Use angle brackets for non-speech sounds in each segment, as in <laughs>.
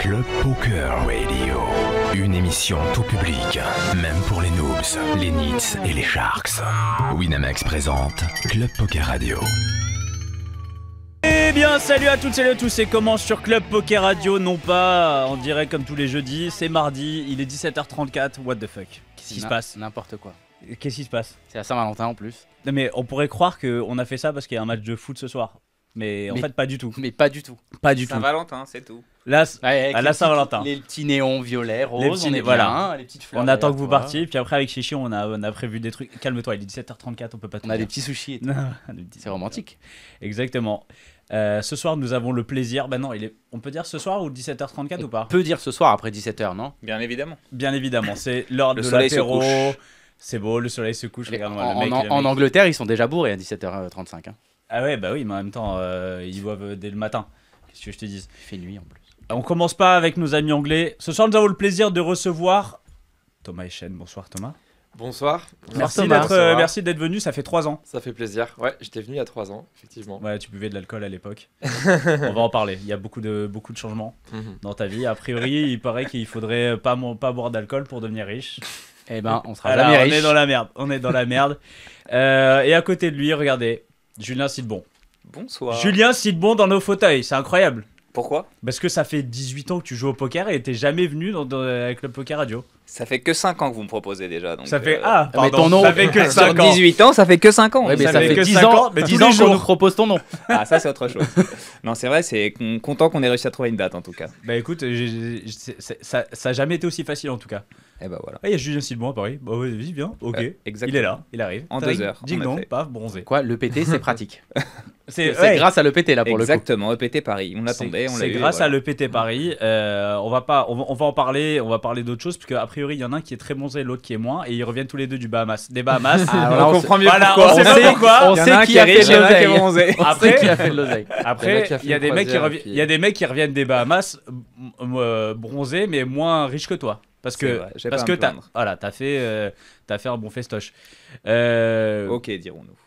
Club Poker Radio. Une émission tout public, même pour les noobs, les nits et les sharks. Winamax présente Club Poker Radio. Eh bien, salut à toutes, et à tous, Et comment sur Club Poker Radio, non pas on dirait comme tous les jeudis, c'est mardi, il est 17h34, what the fuck Qu'est-ce qui se passe N'importe quoi. Qu'est-ce qui se passe C'est à Saint-Valentin en plus. Non mais on pourrait croire qu'on a fait ça parce qu'il y a un match de foot ce soir. Mais, en fait, pas du tout. Mais pas du tout. Pas du tout. Saint-Valentin, c'est tout. Là, à la Saint-Valentin. Les petits néons violets, roses, on voilà. les petites fleurs. On attend que vous partiez. Puis après, avec Chichi, on a, on a prévu des trucs. Calme-toi, il est 17h34, on peut pas tout <laughs> On a des petits sushis. c'est romantique. Exactement. Euh, ce soir, nous avons le plaisir. Ben non, il est... on peut dire ce soir ou 17h34 ou pas On peut dire ce soir après 17h, non Bien évidemment. Bien évidemment. C'est l'heure de C'est beau, le soleil se couche. regarde en, le en, Angleterre, ils sont déjà bourrés à 17h35. Ah ouais, bah oui, mais en même temps, euh, ils boivent euh, dès le matin. Qu'est-ce que je te dise Il fait nuit en plus. On commence pas avec nos amis anglais. Ce soir, nous avons le plaisir de recevoir Thomas Echen. Bonsoir Thomas. Bonsoir. Merci d'être euh, merci d'être venu, ça fait trois ans. Ça fait plaisir. Ouais, j'étais venu il y a trois ans, effectivement. Ouais, tu buvais de l'alcool à l'époque. <laughs> On va en parler. Il y a beaucoup de beaucoup de changements mhm. dans ta vie. A priori, il paraît qu'il faudrait pas pas boire d'alcool pour devenir riche. Eh ben, on sera jamais riche. On est dans la merde. On est dans la merde. et à côté de lui, regardez, Julien Sidbon. Bonsoir. Julien Sidbon dans nos fauteuils, c'est incroyable. Pourquoi Parce que ça fait 18 ans que tu joues au poker et t'es jamais venu dans, avec le poker radio. Ça fait que 5 ans que vous me proposez déjà. ça fait euh, ah, ah, mais ton nom, ça fait que 5 <laughs> ans. 18 ans, ça fait que 5 ans. mais ça, fait, 10 ans, mais 10 ans qu'on nous propose ton nom. Ah, ça c'est autre chose. <laughs> non, c'est vrai, c'est content qu'on ait réussi à trouver une date en tout cas. Bah écoute, ça, ça jamais été aussi facile en tout cas. Et eh bah ben voilà. Ah, il y a Julien Silbon à Paris. Bah vas viens. Euh, ok. il est là, il arrive. En deux heures. Ding dong, paf, bronzé. Quoi, le PT c'est pratique. <laughs> c'est grâce à le PT là pour exactement, le coup. Exactement, EPT Paris. On l'attendait, on l'a C'est grâce à à l'EPT Paris. Euh, on, va pas, on, on, va en parler, on va parler d'autres choses, parce a priori, il y en a un qui est très bronzé, l'autre qui est moins, et ils reviennent tous les deux du Bahamas. Des Bahamas. Ah, on, comprend mieux voilà, pourquoi. On sait quoi. On sait qui a fait l'oseille. Après, qui a fait l'oseille. Après, il y a des mecs qui reviennent des Bahamas euh, bronzés, mais moins riches que toi. Parce que, parce que t'as voilà, as fait, euh, fait un bon festoche. Euh, ok, dirons-nous.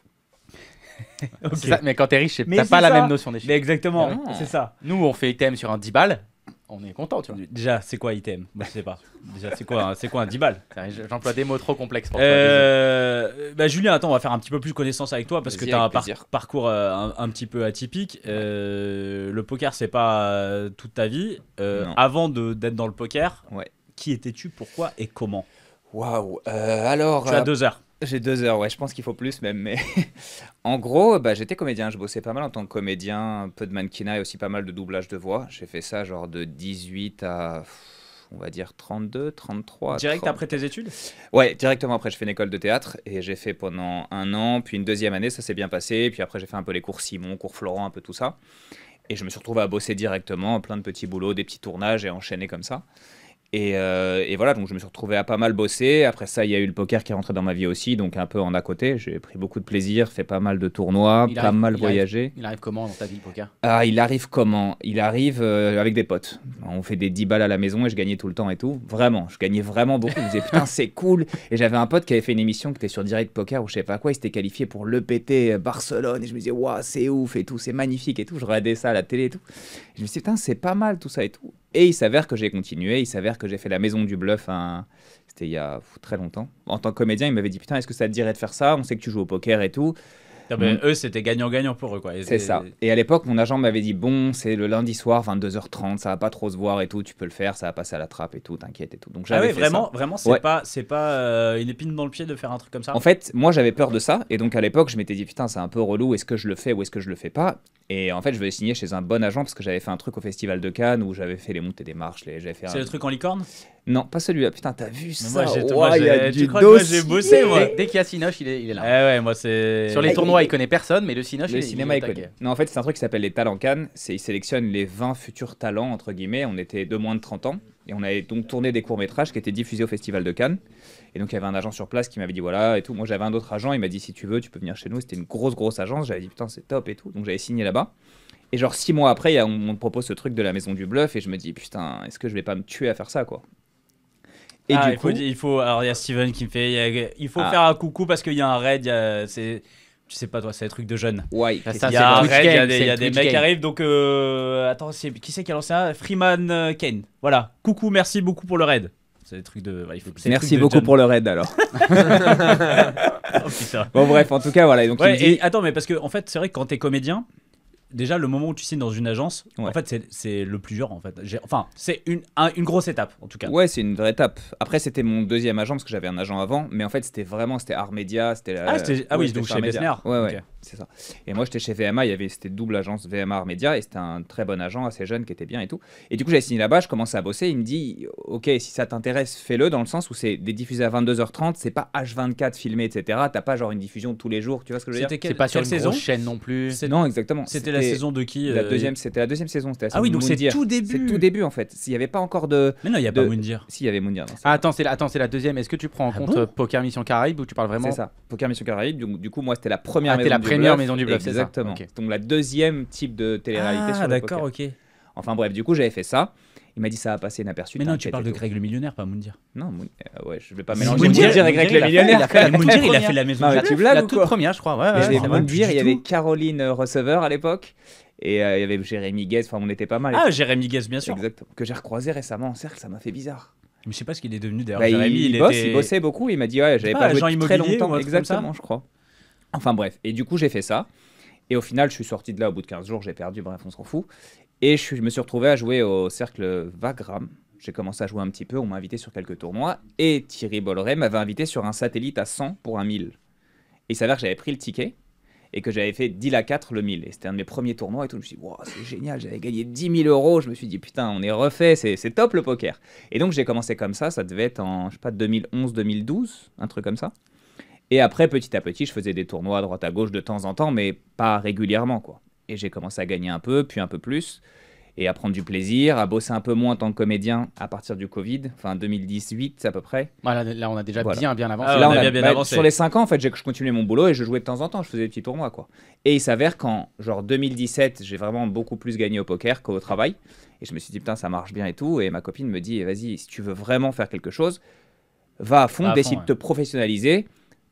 <laughs> Mais quand t'es riche, t'as pas la même notion chiffres. Mais exactement, ah. c'est ça. Nous, on fait item sur un 10 balles, on est content, tu vois. Déjà, c'est quoi item bah, Je sais pas. Déjà, c'est quoi, c'est quoi un 10 balles J'emploie des mots trop complexes euh, bah, Julien, attends, on va faire un petit peu plus de connaissance avec toi parce que t'as un parcours un, petit peu atypique. le poker, c'est pas toute ta vie. avant d'être dans le poker, ouais. Qui étais-tu, pourquoi et comment Waouh euh, Alors. Tu as euh, deux heures. J'ai deux heures, ouais, je pense qu'il faut plus même. Mais <laughs> en gros, bah, j'étais comédien, je bossais pas mal en tant que comédien, un peu de mannequinat et aussi pas mal de doublage de voix. J'ai fait ça genre de 18 à on va dire 32, 33. Direct après tes études Ouais, directement après. Je fais une école de théâtre et j'ai fait pendant un an, puis une deuxième année, ça s'est bien passé. Puis après, j'ai fait un peu les cours Simon, cours Florent, un peu tout ça. Et je me suis retrouvé à bosser directement, plein de petits boulots, des petits tournages et enchaîner comme ça. Euh, et, voilà, donc je me suis retrouvé à pas mal bosser. Après ça, il y a eu le poker qui est rentré dans ma vie aussi, donc un peu en à côté. J'ai pris beaucoup de plaisir, fait pas mal de tournois, pas mal voyagé. il arrive comment dans ta vie, le poker Ah, il arrive comment Il arrive euh, avec des potes. On fait des 10 balles à la maison et je gagnais tout le temps et tout. Vraiment, je gagnais vraiment beaucoup. Je me disais, <laughs> putain, c'est cool. Et j'avais un pote qui avait fait une émission qui était sur Direct Poker ou je sais pas quoi. Il s'était qualifié pour l'EPT Barcelone et je me disais, waouh, c'est ouf et tout, c'est magnifique et tout. Je regardais ça à la télé et tout. je me disais, putain, c'est pas mal tout ça et tout. Et il s'avère que j'ai continué, il s'avère que j'ai fait la maison du bluff, c'était il y a très longtemps. En tant que comédien, il m'avait dit Putain, est-ce que ça te dirait de faire ça On sait que tu joues au poker et tout. Mm. eux, c'était gagnant-gagnant pour eux. quoi. C'est ça. Et à l'époque, mon agent m'avait dit Bon, c'est le lundi soir, 22h30, ça va pas trop se voir et tout, tu peux le faire, ça va passer à la trappe et tout, t'inquiète et tout. Donc ah j'avais ah oui, vraiment, vraiment, c'est pas, c'est pas euh, une épine dans le pied de faire un truc comme ça. En fait, moi j'avais peur de ça, et donc à l'époque, je m'étais dit Putain, c'est un peu relou, est-ce que je le fais ou est-ce que je le fais pas Et en fait, je vais signer chez un bon agent parce que j'avais fait un truc au Festival de Cannes où j'avais fait les montées des marches. Les... Fait c'est le truc en licorne non, pas celui-là. Putain, t'as vu ça Moi, j'ai wow, moi bossé, Dès, qu'il y a Cinoche, il est, là. Eh sur les eh, tournois, il connaît personne, mais le Cinoche, le il, cinéma, il, connaît. Non, en fait, c'est un truc qui s'appelle les talents Cannes. C'est, ils sélectionnent les 20 futurs talents, entre guillemets. On était de moins de 30 ans. Et on avait donc tourné des courts-métrages qui étaient diffusés au Festival de Cannes. Et donc, il y avait un agent sur place qui m'avait dit voilà et tout. Moi, j'avais un autre agent. Il m'a dit si tu veux, tu peux venir chez nous. C'était une grosse, grosse agence. J'avais dit putain, c'est top et tout. Donc, j'avais signé là-bas. Et genre six mois après, on, me propose ce truc de la maison du bluff et je me dis putain, est-ce que je vais pas me tuer à faire ça quoi ah, il, faut, Alors, il y a Steven qui me fait. il faut ah. faire un coucou parce qu'il y a un raid. c'est, tu sais pas, toi, c'est des trucs de jeunes Ouais, il y a un raid, il y a des, mecs qui arrivent. Donc, euh, attends, qui c'est qui a lancé un Freeman euh, Kane. Voilà. Coucou, merci beaucoup pour le raid. C'est des trucs de. merci beaucoup pour le raid alors. <laughs> Oh, bon bref, en tout cas voilà. Donc et, attends, mais parce que en fait, c'est vrai que quand t'es comédien, déjà le moment où tu signes dans une agence, en fait c'est le plus dur en fait. Enfin c'est une, une grosse étape en tout cas. Ouais c'est une vraie étape. Après c'était mon deuxième agent parce que j'avais un agent avant, mais en fait c'était vraiment c'était Armédia ah, c'était ah, oui, chez Messner. Ouais, ouais. Et moi, j'étais chez VMA, il y avait, c'était double agence VMA Media, et c'était un très bon agent, assez jeune, qui était bien et tout. Et du coup, j'avais signé là-bas, je commençais à bosser, il me dit, ok, si ça t'intéresse, fais-le, dans le sens où c'est diffusé à 22h30, c'est pas H24 filmé, etc. T'as pas genre une diffusion tous les jours, tu vois ce que je veux dire C'est pas sur une saison chaîne non plus. Non, exactement. C'était la saison de qui La euh, deuxième, c'était la deuxième saison. Ah oui, donc c'est tout début. C'est tout début en fait. S'il n'y avait pas encore de. Mais non, il y a pas Moundir. S'il y avait Moundir. Ah, attends, c'est attends, c'est la deuxième. Est-ce que tu prends en ah compte euh, Poker Mission Caraïbe ou tu parles vraiment C'est ça. Poker Mission Caraïbe. Du coup, moi, c'était la première. Ah, Première Maison du Bluff, c'est Exactement. Donc la deuxième type de télé-réalité ah, d'accord, ok. Enfin bref, du coup, j'avais fait ça. Il m'a dit ça a passé inaperçu. Mais non, tu parles de Greg le millionnaire, pas Moundir. Non, je euh, ouais, je vais pas mélanger Moundir, et Greg le millionnaire. Moundir, il a fait la maison. Non, la toute première, je crois. Ouais, Moundir, il y avait Caroline euh, Receveur à l'époque. Et euh, il y avait Jérémy Guez, enfin on était pas mal. Ah, Jérémy Guez, bien sûr. Exactement. Que j'ai recroisé récemment en cercle, ça m'a fait bizarre. Mais je sais pas ce qu'il est devenu derrière Bah, Jérémy, il, il, bosse, était... bossait beaucoup. Il m'a dit, ouais, j'avais ah, pas joué très longtemps. Exactement, je crois. Enfin bref, et du coup j'ai fait ça. Et au final, je suis sorti de là au bout de 15 jours, j'ai perdu, bref, on s'en fout. Et je me suis retrouvé à jouer au cercle Vagram. J'ai commencé à jouer un petit peu, on m'a invité sur quelques tournois. Et Thierry Bolloré m'avait invité sur un satellite à 100 pour un 1000. Et il s'avère que j'avais pris le ticket et que j'avais fait 10 à 4 le 1000. Et c'était un de mes premiers tournois et tout. Je me suis dit, c'est génial, j'avais gagné 10 000 euros. Je me suis dit, putain, on est refait, c'est top le poker. Et donc j'ai commencé comme ça, ça devait être en, je sais pas, 2011-2012, un truc comme ça. Et après, petit à petit, je faisais des tournois à droite à gauche de temps en temps, mais pas régulièrement, quoi. Et j'ai commencé à gagner un peu, puis un peu plus, et à prendre du plaisir, à bosser un peu moins en tant que comédien à partir du Covid, enfin 2018 à peu près. Voilà, ah, là, on a déjà bien, avancé. Sur les 5 ans, en fait, je continuais mon boulot et je jouais de temps en temps, je faisais des petits tournois, quoi. Et il s'avère qu'en genre 2017, j'ai vraiment beaucoup plus gagné au poker qu'au travail. Et je me suis dit, putain, ça marche bien et tout. Et ma copine me dit, vas-y, si tu veux vraiment faire quelque chose, va à fond, décide de te professionnaliser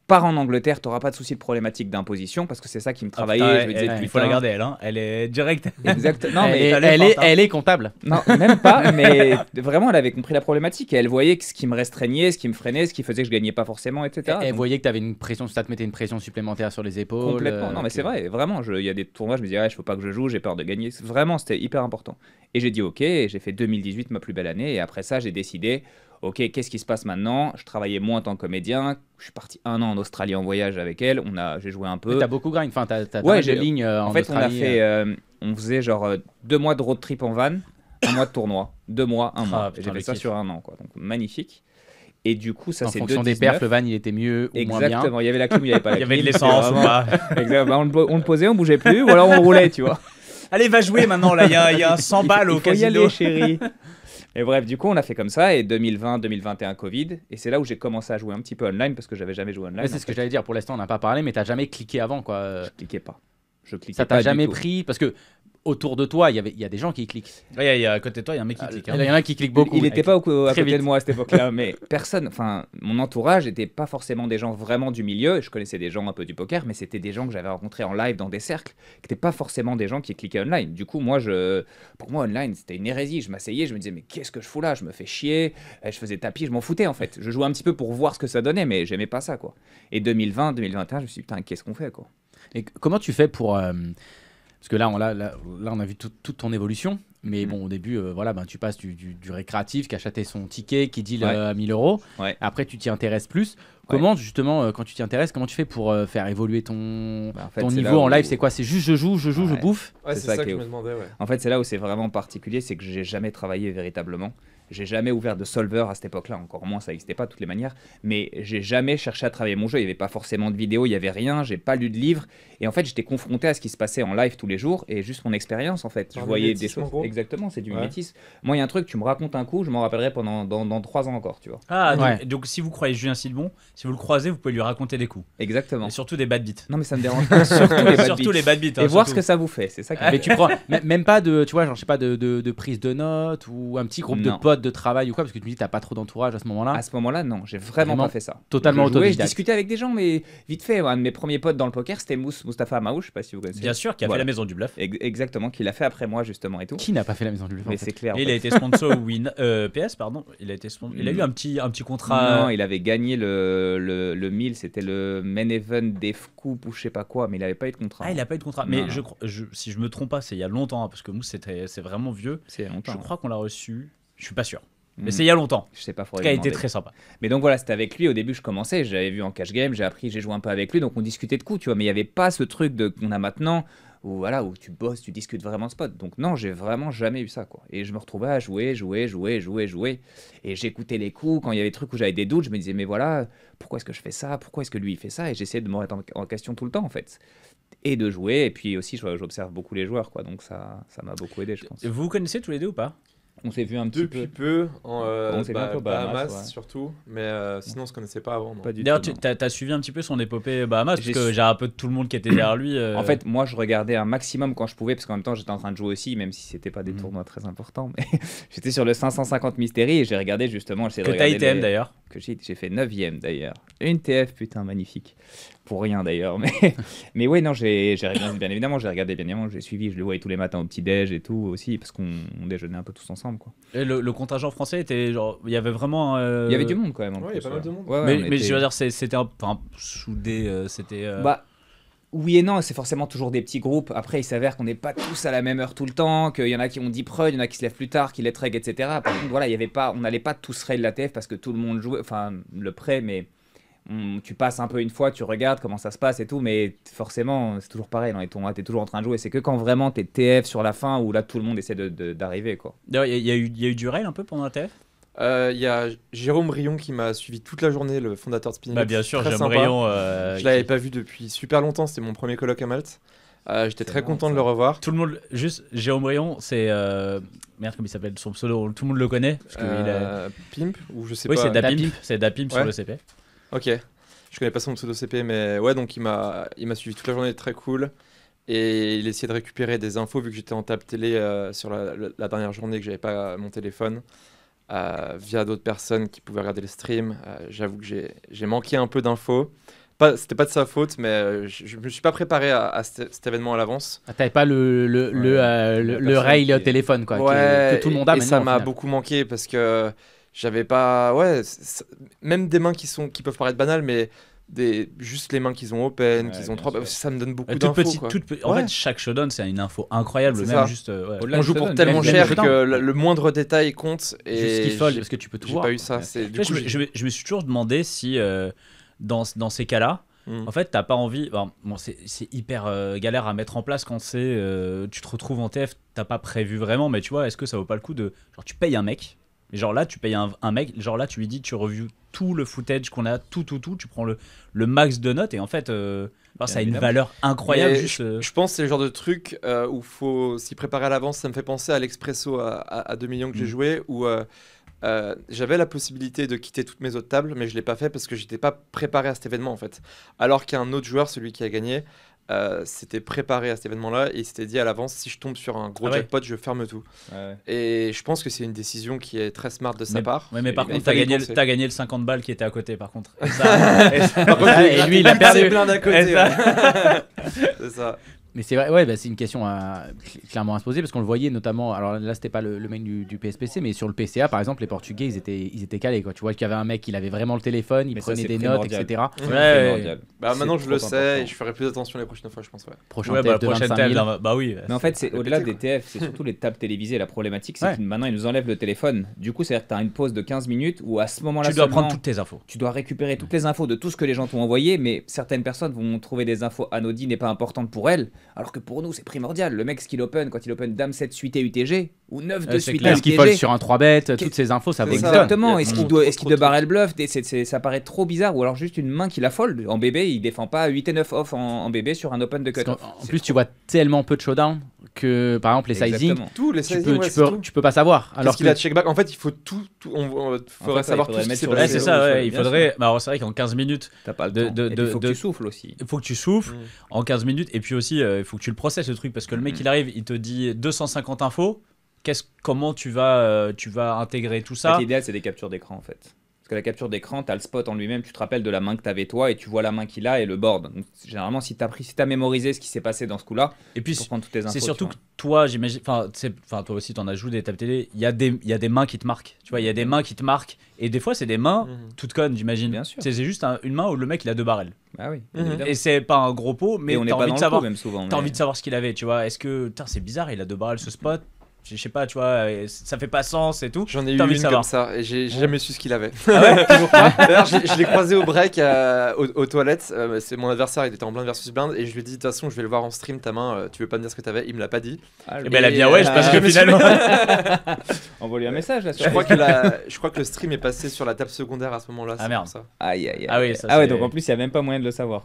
pars en Angleterre, t'auras pas de souci de problématique d'imposition parce que c'est ça qui me travaillait. il faut la garder, elle. Hein. Elle est directe. Exact. <laughs> Non, mais elle, elle, est, comptable. Non, même pas. <laughs> mais vraiment, elle avait compris la problématique et elle voyait que ce qui me restreignait, ce qui me freinait, ce qui faisait que je gagnais pas forcément, etc. Elle, voyait que avais une pression, ça te mettait une pression supplémentaire sur les épaules. Complètement. non, euh, mais c'est vrai. Vraiment, il y a des tournois, je me disais, ouais, je faut pas que je joue, j'ai peur de gagner. Vraiment, c'était hyper important. Et j'ai dit ok, j'ai fait 2018 ma plus belle année et après ça, j'ai décidé ok, qu'est-ce qui se passe maintenant Je travaillais moins en tant que comédien. Je suis parti un an en Australie en voyage avec elle. On a, j'ai joué un peu. T'as beaucoup grind. Enfin, ouais, j'ai ligne euh, en, fait, on a fait, euh. Euh, on faisait genre deux mois de road trip en van, un mois de tournoi, deux mois, un ah, mois. J'ai fait ça sur un an, quoi. Donc magnifique. Et du coup, ça c'est En fonction des perfs, le van il était mieux ou moins bien. Exactement, il y avait la clim, il n'y avait pas la clim. <laughs> il y avait de l'essence ou pas. <laughs> Bah, on le, posait, on bougeait plus, ou alors on roulait, tu vois. Allez, va jouer maintenant, là, il y, a 100 balles au il casino. Y aller, chérie. <laughs> Et bref, du coup, on a fait comme ça, et 2020, 2021, Covid, et c'est là où j'ai commencé à jouer un petit peu online, parce que j'avais jamais joué online. C'est ce que j'allais dire, pour l'instant, on n'a pas parlé, mais t'as jamais cliqué avant, quoi. Je cliquais pas. Je cliquais ça t'a jamais pris parce que autour de toi, il y, avait, a des gens qui cliquent. Il y, a, à côté de toi, il y a un mec qui ah, clique. Il y en a hein. qui clique beaucoup. Il n'était pas au, de moi à cette époque-là, <laughs> mais personne, enfin, mon entourage n'était pas forcément des gens vraiment du milieu. Je connaissais des gens un peu du poker, mais c'était des gens que j'avais rencontrés en live dans des cercles, qui n'étaient pas forcément des gens qui cliquaient online. Du coup, moi, je, pour moi, online, c'était une hérésie. Je m'asseyais, je me disais, mais qu'est-ce que je fous là Je me fais chier. Je faisais tapis, je m'en foutais en fait. Je jouais un petit peu pour voir ce que ça donnait, mais j'aimais pas ça, quoi. Et 2020, 2021, je me suis dit, putain, qu'est-ce qu'on fait, quoi. Et comment tu fais pour. Euh, parce que là, on, là, on a vu toute ton évolution. Mais mm. bon, au début, euh, voilà, ben, tu passes du, récréatif qui achetait son ticket, qui deal à 1000 euros. Après, tu t'y intéresses plus. Comment, justement, euh, quand tu t'y intéresses, comment tu fais pour euh, faire évoluer ton, bah, niveau en live C'est quoi C'est juste je joue, je joue, je bouffe C'est ça, que, je me demandais. En fait, c'est là où c'est vraiment particulier, c'est que j'ai jamais travaillé véritablement. J'ai jamais ouvert de solver à cette époque-là, encore moins ça n'existait pas de toutes les manières, mais j'ai jamais cherché à travailler mon jeu, il n'y avait pas forcément de vidéo, il n'y avait rien, j'ai pas lu de livre, et en fait j'étais confronté à ce qui se passait en live tous les jours, et juste mon expérience en fait, je voyais des choses... Exactement, c'est du ouais. Moi il y a un truc, tu me racontes un coup, je m'en rappellerai pendant trois ans encore, tu vois. Ah, donc, donc si vous croyez Julien Sidbon si vous le croisez, vous pouvez lui raconter des coups. Exactement. Et surtout des bad beats. Non mais ça me dérange pas, <laughs> surtout les bad surtout Les bad beats hein, et voir ce que ça vous fait, c'est ça qui... Mais tu prends, même pas de, tu vois, genre sais pas, de, de prise de notes, ou un petit groupe de potes de travail ou quoi Parce que tu me dis, t'as pas trop d'entourage à ce moment-là. À ce moment-là, non, j'ai vraiment, pas fait ça. Totalement autodidacte. Je discutais avec des gens, mais vite fait. Un de mes premiers potes dans le poker, c'était Mousse, Mustafa maouche je sais pas si vous connaissez. Bien sûr, qui a fait la maison du bluff. Exactement, qui l'a fait après moi, justement, et tout. Qui n'a pas fait la maison du bluff Mais c'est clair. Et il a été sponsor <laughs> Win, euh, PS, pardon. Il a, été il a eu un petit, un petit contrat. Non, il avait gagné le, le, le 1000, c'était le main event des Coupe ou je sais pas quoi, mais il avait pas eu de contrat. Ah, il a pas eu de contrat. Mais je, si je me trompe pas, c'est il y a longtemps, hein, parce que Mousse, c'est vraiment vieux. C'est longtemps. Je crois hein. qu'on l'a reçu je suis pas sûr. Mais hmm. c'est il y a longtemps. Je sais pas, a été très sympa. Mais donc voilà, c'était avec lui. Au début, je commençais, j'avais vu en cash game, j'ai appris, j'ai joué un peu avec lui, donc on discutait de coups, tu vois. Mais il n'y avait pas ce truc de qu'on a maintenant où voilà où tu bosses, tu discutes vraiment de spot. Donc non, j'ai vraiment jamais eu ça quoi. Et je me retrouvais à jouer, jouer, jouer, jouer, jouer. Et j'écoutais les coups quand il y avait des trucs où j'avais des doutes, je me disais mais voilà, pourquoi est-ce que je fais ça Pourquoi est-ce que lui il fait ça Et j'essayais de me remettre en question tout le temps en fait et de jouer. Et puis aussi, j'observe beaucoup les joueurs, quoi. Donc ça, ça m'a beaucoup aidé, je pense. vous connaissez tous les deux ou pas on s'est vu un petit peu. Bahamas, surtout, mais euh, sinon on se connaissait pas avant. D'ailleurs, tu as, as, suivi un petit peu son épopée Bahamas parce que j'ai un peu tout le monde qui était derrière lui. Euh. En fait, moi je regardais un maximum quand je pouvais parce qu'en même temps j'étais en train de jouer aussi, même si c'était pas des mhm. tournois très importants. Mais <laughs> j'étais sur le 550 Mystery et j'ai regardé justement. Que t'as ITM d'ailleurs. Que j'ai fait 9 e d'ailleurs. Une TF putain magnifique pour rien d'ailleurs. Mais, <laughs> mais ouais, non, j'ai regardé, bien évidemment, j'ai regardé, bien évidemment, j'ai suivi, je le voyais tous les matins au petit-déj et tout aussi, parce qu'on déjeunait un peu tous ensemble. Quoi. Et le, contingent français était genre, il y avait vraiment. Euh, il y avait du monde quand même. il y avait pas mal de monde. mais, je veux dire, c'était un. Enfin, soudé, euh, c'était. Euh, bah. Oui et non, c'est forcément toujours des petits groupes. Après, il s'avère qu'on n'est pas tous à la même heure tout le temps, qu'il y en a qui ont dit prod, il y en a qui se lèvent plus tard, qui les trèguent, etc. Par contre, voilà, il y avait pas, on n'allait pas tous raid la TF parce que tout le monde jouait, enfin, le prêt, mais tu passes un peu une fois, tu regardes comment ça se passe et tout, mais forcément, c'est toujours pareil t'es toujours en train de jouer. C'est que quand vraiment t'es TF sur la fin, où là tout le monde essaie d'arriver. quoi. D'ailleurs, il y, y, a eu du rail un peu pendant la TF euh, il y a Jérôme Rion qui m'a suivi toute la journée, le fondateur de Spinning. Bah, bien sûr, Jérôme Rion. Euh, je l'avais pas vu depuis super longtemps, c'était mon premier colloque à Malte. Euh, j'étais très content de le revoir. Tout le monde, juste Jérôme Rion, c'est merde comme il s'appelle son pseudo, tout le monde le connaît Pimp ou je sais oui, pas. Oui, c'est Dapimp, c'est Dapimp sur le CP. Ok. Je connais pas son pseudo CP, mais ouais, donc il m'a, il m'a suivi toute la journée, très cool. Et il essayait de récupérer des infos vu que j'étais en table télé euh, sur la, dernière journée que j'avais pas mon téléphone euh, via d'autres personnes qui pouvaient regarder le stream. Euh, j'avoue que j'ai, j'ai manqué un peu d'infos. Pas, c'était pas de sa faute, mais je, me suis pas préparé à, cet, événement à l'avance. Ah, t'avais pas le, le, le, le rail qui... téléphone quoi, que tout le monde a et ça m'a beaucoup manqué parce que j'avais pas ouais même des mains qui sont qui peuvent paraître banales mais des juste les mains qu'ils ont open qu'ils ont trois bah, ça me donne beaucoup d'infos en fait chaque showdown c'est une info incroyable même juste euh, on joue pour tellement cher que le, moindre détail compte et juste folle parce que tu peux tout voir pas eu ça du je, me suis toujours demandé si euh, dans, dans ces cas là hmm. En fait, t'as pas envie. Bon, c'est hyper euh, galère à mettre en place quand c'est. tu te retrouves en TF, t'as pas prévu vraiment, mais tu vois, est-ce que ça vaut pas le coup de. Genre, tu payes un mec genre là, tu payes un, mec, genre là, tu lui dis, tu reviews tout le footage qu'on a, tout, tout, tout, tu prends le, le max de notes et en fait, euh, ça a une valeur incroyable. Euh. je, pense que c'est le genre de truc euh, où il faut s'y préparer à l'avance. Ça me fait penser à l'Expresso à, 2 millions que j'ai mm. joué où. j'avais la possibilité de quitter toutes mes autres tables, mais je ne l'ai pas fait parce que je j'étais pas préparé à cet événement en fait. Alors qu'un autre joueur, celui qui a gagné, euh, s'était préparé à cet événement-là et il s'était dit à l'avance si je tombe sur un gros ah jackpot, je ferme tout. Et je pense que c'est une décision qui est très smart de sa part. Ouais, mais par contre, t'as gagné, le, as gagné le 50 balles qui était à côté, par contre. <laughs> Et, et lui, il a perdu. plein d'à côté. <laughs> C'est ça. Mais c'est vrai, ouais, bah, c'est une question clairement à se poser parce qu'on le voyait notamment. Alors là, c'était pas le, le main du, PSPC, mais sur le PCA par exemple, les Portugais ils étaient, ils étaient calés quoi. Tu vois qu'il y avait un mec, il avait vraiment le téléphone, il prenait des notes, etc. Ouais, ouais. Bah, maintenant je le sais et je ferai plus attention les prochaines fois, je pense. Ouais. Prochain bah, prochaine 25 bah oui. Mais en fait, c'est au-delà des TF, c'est surtout les tables télévisées. La problématique, c'est que maintenant ils nous enlèvent le téléphone. Du coup, c'est-à-dire que as une pause de 15 minutes où à ce moment-là, tu dois prendre toutes tes infos. Tu dois récupérer toutes les infos de tout ce que les gens t'ont envoyé, mais certaines personnes vont trouver des infos anodines n'est pas importantes pour elles alors que pour nous c'est primordial. Le mec, ce qu'il open, quand il open Dame 7 suite et UTG, ou 9 euh, de suite. Est-ce qu'il fold sur un 3 bet Toutes ces infos, ça vaut Exactement. Est-ce qu'il doit, est doit barrer le bluff Ça paraît trop bizarre. Ou alors juste une main qui la fold. En bébé, il défend pas 8 et 9 off en, bébé sur un open de cut. En plus, tu vois tellement peu de showdown que par exemple les sizing, tout, les tu, peux, tu, peux, pas savoir. Alors qu'il a check back, en fait, il faut tout, tout on, faudrait savoir il faudrait tout. C'est ça, il faudrait. Bah, c'est vrai qu'en 15 minutes, t'as pas le De, il faut que tu souffles aussi. Il faut que tu souffles mm. en 15 minutes et puis aussi, euh, il faut que tu le processes ce truc parce que le mec mm. il arrive, il te dit 250 infos comment tu vas, euh, tu vas intégrer tout ça L'idéal, c'est des captures d'écran, en fait. Parce que la capture d'écran, tu as le spot en lui-même, tu te rappelles de la main que tu toi et tu vois la main qu'il a et le board. généralement, si tu as, si mémorisé ce qui s'est passé dans ce coup-là, et puis c'est surtout que toi, j'imagine, enfin toi aussi, tu en as joué des tables télé, il y, a des, mains qui te marquent. Tu vois, il y a des mains qui te marquent et des fois, c'est des mains mhm. toutes connes, j'imagine. Bien sûr. C'est juste une main où le mec il a deux barrels. Bah oui. Mhm. Et c'est pas un gros pot, mais t'as envie, de savoir, même souvent, as envie de savoir ce qu'il avait. Tu vois, est-ce que, c'est bizarre, il a deux barres ce spot je sais pas, tu vois, euh, ça fait pas sens et tout. J'en ai eu une comme ça et j'ai jamais su ce qu'il avait. Ah <laughs> D'ailleurs, je l'ai croisé au break euh, aux, toilettes. Euh, bah, c'est mon adversaire, il était en blind versus blind et je lui ai dit de toute façon, je vais le voir en stream. Ta main, tu veux pas me dire ce que t'avais Il me l'a pas dit. mais ah, et eh ben, elle a bien ouais, parce que <laughs> finalement. <laughs> Envoie-lui un message là. Je crois que je crois que le stream est passé sur la table secondaire à ce moment-là. Ah merde. Ça. Aïe aïe. Ah, ah, ouais, donc en plus il y a même pas moyen de le savoir.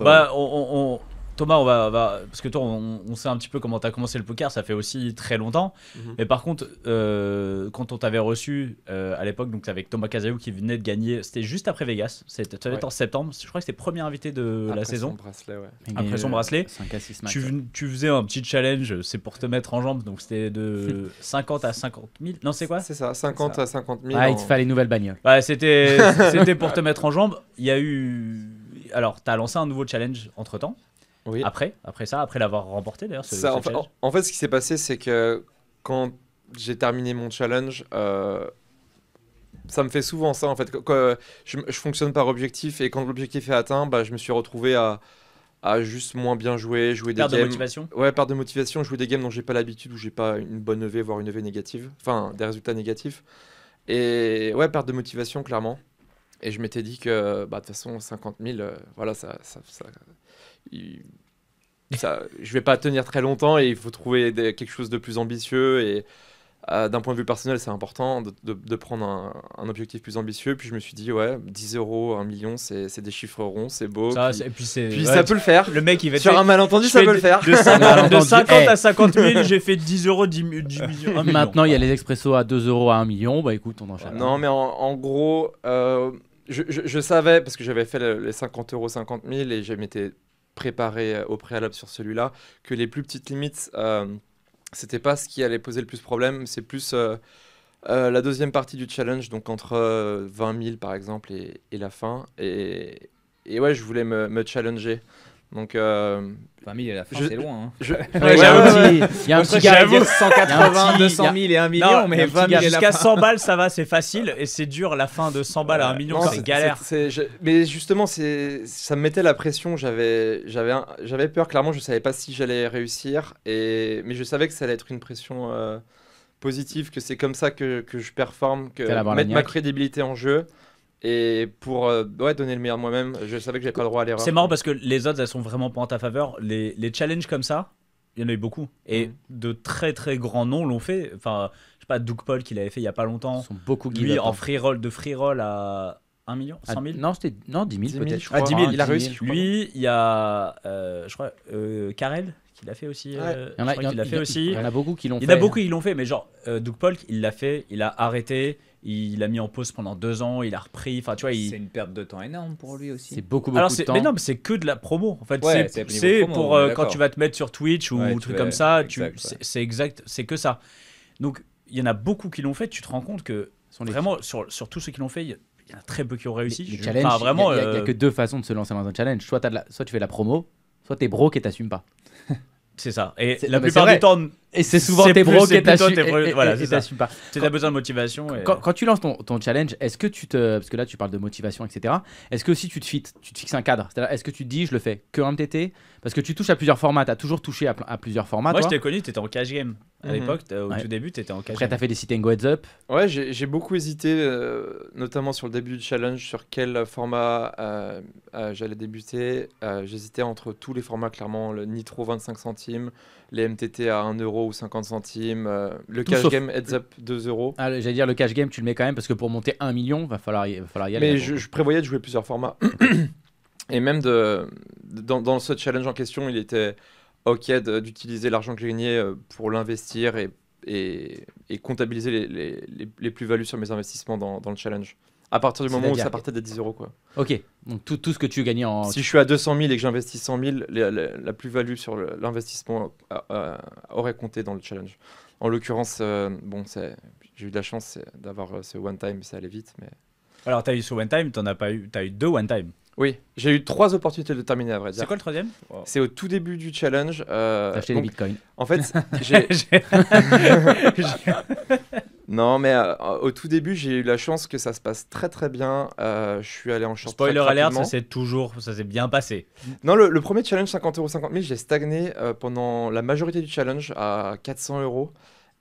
bah, on, Thomas, on va, parce que toi, on, sait un petit peu comment tu as commencé le poker, ça fait aussi très longtemps. Mhm. Mais par contre, euh, quand on t'avait reçu euh, à l'époque, donc avec Thomas Casayou qui venait de gagner, c'était juste après Vegas, c'était être en septembre, je crois que c'était le premier invité de la saison. bracelet, Après son euh, bracelet, 5 tu, faisais un petit challenge, c'est pour te mettre en jambe, donc c'était de 50 <laughs> à 50 000. Non, c'est quoi C'est ça, 50 à 50 000. Ah, il te fallait une nouvelle bagnole. Ouais, <laughs> c'était pour te mettre en jambe. Il y a eu alors, tu as lancé un nouveau challenge entre temps. Oui. Après, après ça, après l'avoir remporté d'ailleurs. en, fait, ce qui s'est passé, c'est que quand j'ai terminé mon challenge, euh, ça me fait souvent ça en fait. Euh, je, fonctionne par objectif et quand l'objectif est atteint, bah, je me suis retrouvé à, juste moins bien jouer, jouer des de motivation Ouais, par de motivation, jouer des games dont j'ai pas l'habitude, où j'ai pas une bonne EV, voire une EV négative. Enfin, des résultats négatifs. Et ouais, perte de motivation, clairement. Et je m'étais dit que, bah, de toute façon, 50 000, euh, voilà, ça, il, ça, je vais pas tenir très longtemps et il faut trouver quelque chose de plus ambitieux. Et euh, d'un point de vue personnel, c'est important de, prendre un, objectif plus ambitieux. Puis je me suis dit, ouais, 10 euros, 1 million, c'est des chiffres ronds, c'est beau. Ça, puis, ça peut le faire. Le mec, il va Sur un malentendu, ça peut le faire. <laughs> De 50, à 50 eh. 000, j'ai fait 10 euros, 10, 10 millions. Maintenant, il y a les expressos à 2 euros à 1 million. Bah écoute, on enchaîne. Non, mais en, gros. Euh, je, savais, parce que j'avais fait les 50 euros, 50 000 et je m'étais préparé euh, au préalable sur celui-là, que les plus petites limites, euh, c'était pas ce qui allait poser le plus problème, c'est plus euh, la deuxième partie du challenge, donc entre 20 000 par exemple et, et la fin. Et, et ouais, je voulais me, me challenger donc, euh... Enfin, à la fin, c'est loin. Hein. Ouais, il y a un petit gars, 180, 200 000 et 1 million, mais 20 jusqu'à 100 balles, ça va, c'est facile. Et c'est dur, la fin de 100 balles à 1 million, c'est galère. Mais justement, ça me mettait la pression. J'avais peur, clairement, je savais pas si j'allais réussir. Et... Mais je savais que ça allait être une pression euh, positive, que c'est comme ça que, que je performe, que mettre ma crédibilité en jeu. Et pour euh, ouais, donner le meilleur de moi-même, je savais que j'avais pas le droit à l'erreur. C'est marrant parce que les autres elles sont vraiment pas en ta faveur. Les, les challenges comme ça, il y en a eu beaucoup. Et mm. de très très grands noms l'ont fait. Enfin, je sais pas, Doug Paul qui l'avait fait il y a pas longtemps. Ils sont beaucoup Lui, en free roll, de free roll à 1 million 100 ah, 000 Non, c'était non, 10 000 peut-être. À 10 000, il a réussi. Lui, il y a, euh, je crois, euh, Karel Qui l'a fait aussi. il y en a beaucoup qui l'ont fait. Il y en a beaucoup qui l'ont fait, mais genre, euh, Doug Paul il l'a fait, il a arrêté, il a mis en pause pendant deux ans, il a repris. Enfin, tu vois, il... c'est une perte de temps énorme pour lui aussi. C'est beaucoup, beaucoup de temps. Mais non, mais c'est que de la promo. En fait, c'est pour euh, quand tu vas te mettre sur Twitch ou un truc comme ça. C'est exact, c'est que ça. Donc, il y en a beaucoup qui l'ont fait. Tu te rends compte que sont vraiment sur, sur tous ceux qui l'ont fait, il y en a très peu qui ont réussi. vraiment, il y a, euh, que deux façons de se lancer dans un challenge. Soit, as soit tu fais la promo, soit t'es broke et t'assumes pas. c'est ça. Et la plupart des temps et c'est souvent tes pros qui t'assument Voilà, c'est Pas. Tu as besoin de motivation. Quand, tu lances ton, challenge, est-ce que tu te. Parce que là, tu parles de motivation, etc. Est-ce que aussi tu te fites, tu fixes un cadre C'est-à-dire, est-ce que tu te dis, je le fais que un TT Parce que tu touches à plusieurs formats. Tu as toujours touché à, plusieurs formats. Moi, je t'ai connu, tu étais en cash game. À mhm. l'époque, au tout début, tu étais en game. Après, tu as fait des sit and go heads up. Ouais, j'ai beaucoup hésité, euh, notamment sur le début du challenge, sur quel format euh, euh, j'allais débuter. J'hésitais entre tous les formats, clairement, le Nitro 25 centimes, les MTT à 1 euro ou 50 centimes, le cash game heads up 2 euros. Ah, j'allais dire, le cash game, tu le mets quand même, parce que pour monter 1 million, va falloir va falloir y aller. Mais je, prévoyais de jouer plusieurs formats. Et même de, dans, dans, ce challenge en question, il était OK d'utiliser l'argent que j'ai gagné euh, pour l'investir et, comptabiliser les, plus-values sur mes investissements dans, le challenge. À partir du moment où ça partait des 10 euros. Quoi. Ok, donc tout, ce que tu gagnais en. Si je suis à 200 000 et que j'investis 100 000, la, plus-value sur l'investissement euh, euh, aurait compté dans le challenge. En l'occurrence, j'ai eu de la chance d'avoir ce one-time, ça allait vite. mais... Alors, tu as eu ce one-time, tu as, pas eu, as eu deux one-time. Oui, j'ai eu trois opportunités de terminer à vrai dire. C'est quoi le troisième C'est au tout début du challenge. Euh, des bitcoins. En fait, <laughs> j'ai. <laughs> non, mais euh, au tout début, j'ai eu la chance que ça se passe très très bien. Euh, je suis allé en chance Spoiler alert, ça s'est toujours, ça s'est bien passé. Non, le, le premier challenge 50 euros 50 000, j'ai stagné euh, pendant la majorité du challenge à 400 euros.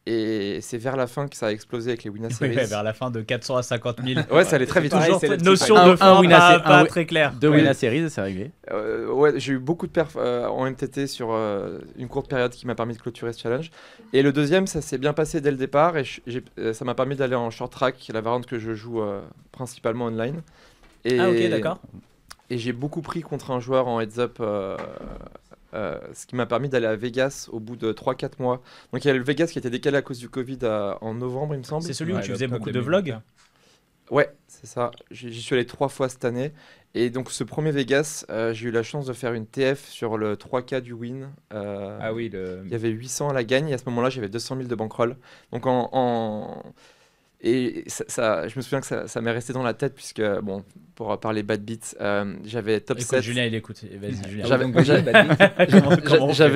Et c'est vers la fin que ça a explosé avec les Winna Series. vers la fin de 400 à 50 000. ouais, ça allait très vite. Toujours cette notion de fin pas, très claire. De Winna Series, c'est arrivé. Euh, ouais, j'ai eu beaucoup de perfs euh, en MTT sur euh, une courte période qui m'a permis de clôturer ce challenge. Et le deuxième, ça s'est bien passé dès le départ et ça m'a permis d'aller en short track, la variante que je joue principalement online. Et, ah ok, d'accord. Et j'ai beaucoup pris contre un joueur en heads-up euh, ce qui m'a permis d'aller à Vegas au bout de 3-4 mois. Donc il y a le Vegas qui a été décalé à cause du Covid euh, en novembre, il me semble. C'est celui où tu faisais beaucoup de vlogs Ouais, c'est ça. J'y suis allé trois fois cette année. Et donc ce premier Vegas, euh, j'ai eu la chance de faire une TF sur le 3K du win. ah oui, il y avait 800 à la gagne et à ce moment-là j'avais 200 000 de bankroll. Donc en et ça, je me souviens que ça, m'est resté dans la tête, puisque, bon, pour parler Bad Beats, euh, j'avais top écoute, 7. Julien, il écoute. J'avais <laughs>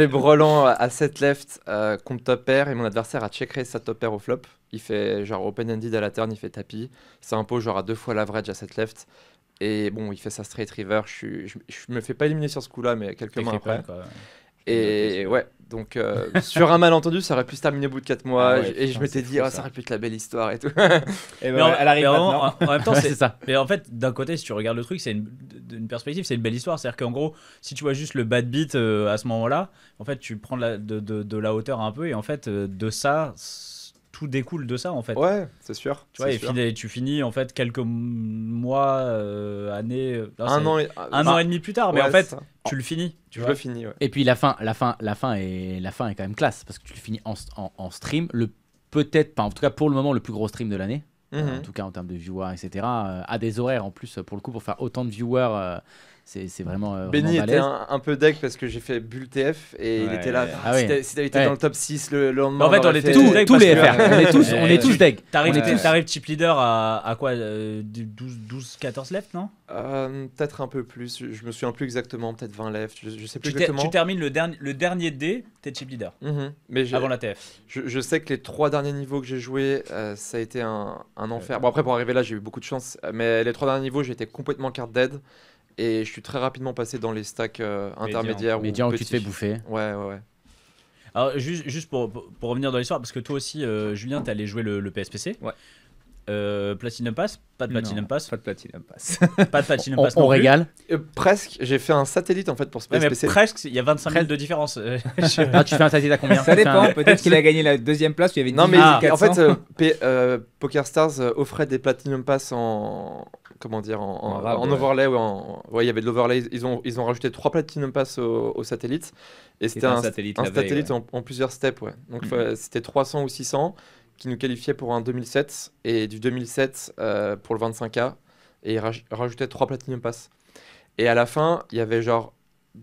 Brelan à 7 left euh, contre top pair, et mon adversaire a checkré sa top pair au flop. Il fait genre open-ended à la turn, il fait tapis. C'est un pot genre à deux fois l'average à 7 left. Et bon, il fait sa straight river. Je, me fais pas éliminer sur ce coup-là, mais quelques mois après. quoi, et ouais, donc euh, <laughs> sur un malentendu, ça aurait pu se terminer au bout de 4 mois. Ah et je m'étais dit, oh, ça aurait pu être la belle histoire et tout. <laughs> et ben, elle arrive maintenant. En, même temps, c'est ça. Mais en fait, d'un côté, si tu regardes le truc, c'est une, perspective, c'est une belle histoire. C'est-à-dire qu'en gros, si tu vois juste le bad beat euh, à ce moment-là, en fait, tu prends la, de la, hauteur un peu et en fait, euh, de ça tout découle de ça en fait. Ouais, c'est sûr. Tu vois, et, tu finis en fait quelques mois, euh, années, euh, un, an et, demi plus tard, mais en fait, tu le finis. Tu le finis. Et puis la fin, la fin, la fin est, la fin est quand même classe parce que tu le finis en, stream, le peut-être, pas en tout cas pour le moment, le plus gros stream de l'année. Mhm. En tout cas en termes de viewers, etc. Euh, à des horaires en plus pour le coup pour faire autant de viewers c'est vraiment. Euh, Benny était un, peu deck parce que j'ai fait Bull TF et il était là. Ah si t'avais été dans le top 6 le, lendemain. en fait, on, était tous, tous les FR. on est tous, deck. T'arrives chip leader à, à quoi 12, euh, 14 left, non euh, Peut-être un peu plus. Je me souviens plus exactement. Peut-être 20 left. Je, sais plus tu exactement. Tu termines le, dernier le dernier dé, t'es chip leader. Mhm. avant la TF. Je, je, sais que les trois derniers niveaux que j'ai joué, euh, ça a été un, un enfer. Bon, après, pour arriver là, j'ai eu beaucoup de chance. Mais les trois derniers niveaux, j'étais complètement carte dead. Et je suis très rapidement passé dans les stacks euh, intermédiaires. Médian, où tu te fais bouffer. Ouais, ouais, ouais. Alors, juste, juste pour, pour, revenir dans l'histoire, parce que toi aussi, euh, Julien, tu allé jouer le PSPC. Ouais euh, Platinum Pass Pas de Platinum non, Pass Pas de Platinum Pass. pas de Platinum <laughs> Pass. on, non on régale euh, Presque, j'ai fait un satellite en fait pour ce ouais, mais Presque, il y a 25 000 de différence. <laughs> <laughs> ah, tu fais un satellite à combien Ça dépend, peut-être qu'il a gagné la deuxième place, il y avait 10 Non mais en fait, euh, euh Poker Stars euh, offrait des Platinum Pass en. Comment dire En, en, ou en overlay, il y avait de l'overlay. Ils ont, ils ont rajouté trois Platinum Pass au, satellite. Et c'était un, satellite, en, plusieurs steps, ouais. Donc mm. c'était 300 ou 600 qui nous qualifiait pour un 2007 et du 2007 euh, pour le 25K et rajoutait trois Platinum Pass. Et à la fin, il y avait genre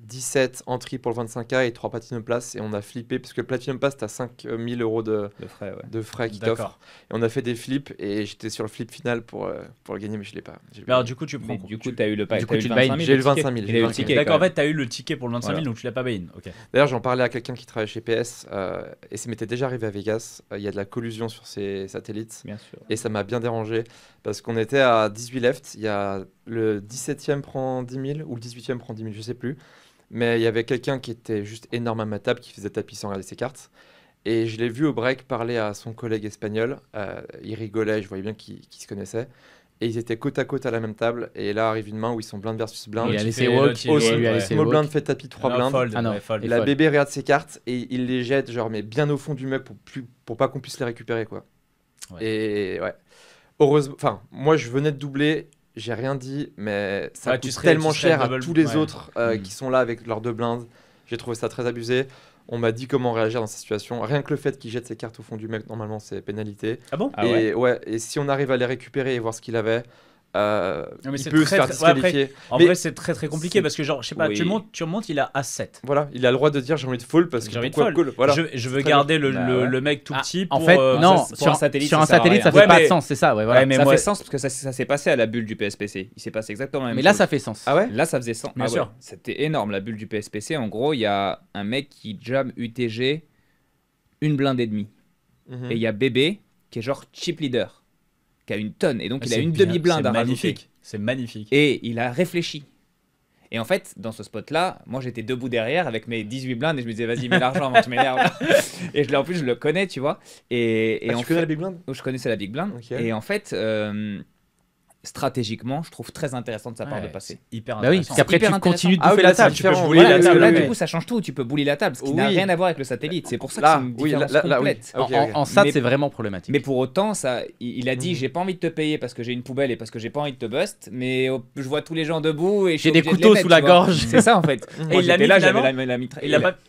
17 entrées pour le 25K et 3 Platinum place et on a flippé parce que Platinum Pass t'as 5000 euh, euros de, de frais, qui t'offrent. et on a fait des flips et j'étais sur le flip final pour, euh, pour le gagner mais je l'ai pas alors du coup tu prends du coup tu as eu le pack j'ai eu le 25 ticket d'accord en fait tu as eu le ticket pour le 25 000 donc tu l'as pas buy d'ailleurs j'en parlais à quelqu'un qui travaille chez PS euh, et ça m'était déjà arrivé à Vegas il y a de la collusion sur ces satellites et ça m'a bien dérangé parce qu'on était à 18 left il y a le 17 e prend 10 000 ou le 18 e prend 10 000 je sais plus mais il y avait quelqu'un qui était juste énorme à ma table, qui faisait tapis sans regarder ses cartes. Et je l'ai vu au break parler à son collègue espagnol. Euh, il rigolait, je voyais bien qu'ils se connaissaient. Et ils étaient côte à côte à la même table. Et là arrive une main où ils sont blindes versus blind. Il a laissé walk. small blind fait tapis 3 blindes. Ah la bébé regarde ses cartes et il les jette genre mais bien au fond du meuble pour, pour pas qu'on puisse les récupérer quoi. Et ouais. Heureusement, enfin moi je venais de doubler j'ai rien dit, mais ça coûte tellement cher à tous les autres euh, mm. qui sont là avec leurs deux blindes. J'ai trouvé ça très abusé. On m'a dit comment réagir dans cette situation. Rien que le fait qu'il jette ses cartes au fond du mec, normalement, c'est pénalité. Ah bon ah ouais. Et si on arrive à les récupérer et voir ce qu'il avait, euh, mais il se en vrai, c'est très très compliqué parce que, genre, je sais pas, tu, montes, tu remontes, il a A7. Voilà, il a le droit de dire j'ai envie de full parce que j'ai envie de full. voilà. je, veux garder bah le, mec tout ah, petit. en fait, euh, non, sur, un satellite, sur un ça, fait pas de sens, c'est ça. voilà. ça fait sens parce que ça, s'est passé à la bulle du PSPC. Il s'est passé exactement la même Mais là, ça fait sens. Ah ouais Là, ça faisait sens. Bien ah C'était énorme la bulle du PSPC. En gros, il y a un mec qui jam UTG une blinde et demie. Mhm. Et il y a bébé qui est genre chip leader a une tonne. Et donc, ah, il a une demi-blinde à hein, C'est magnifique. Et il a réfléchi. Et en fait, dans ce spot-là, moi j'étais debout derrière avec mes 18 blindes et je me disais, vas-y, mets l'argent avant que <laughs> je m'énerve. et en plus, je le connais, tu vois. Et, et ah, en fait, connais la Big Blind Je connaissais la Big Blind. Et en fait, euh, stratégiquement, je trouve très intéressant de sa part de passer. Bah hyper intéressant. Bah oui, qu'après tu continues de ah, la table, tu peux bouler la table. Là, du coup, ça change tout, tu peux bouler la table, ce qui n'a rien à voir avec le satellite. C'est pour ça que c'est une en, c'est vraiment problématique. Mais pour autant, ça, il a dit, mm. j'ai pas envie de te payer parce que j'ai une poubelle et parce que j'ai pas envie de te bust, mais je vois tous les gens debout et j'ai des couteaux sous la gorge. C'est ça en fait. <laughs> Et il a là, la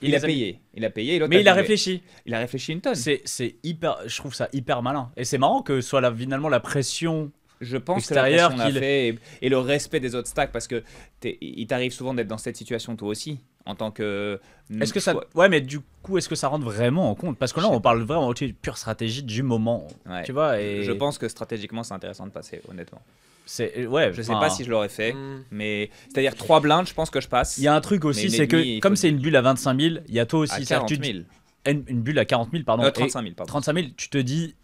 Il a payé, il a payé. Mais il a réfléchi. Il a réfléchi une tonne. C'est hyper, je trouve ça hyper malin. Et c'est marrant que soit finalement la pression je pense que la qu'il a fait et, le respect des autres stacks parce que il t'arrive souvent d'être dans cette situation toi aussi en tant que mm, est-ce que ça ouais mais du coup est-ce que ça rentre vraiment en compte parce que là on parle vraiment de pure stratégie du moment tu vois et je pense que stratégiquement c'est intéressant de passer honnêtement c'est euh, ouais je sais pas si je l'aurais fait hmm. mais c'est à dire trois blindes je pense que je passe il y a un truc aussi c'est que comme c'est une bulle à 25 000 il y a toi aussi à 40 000 une, bulle à 40 000 pardon, 35 euh, 000 pardon. 35 000 tu te dis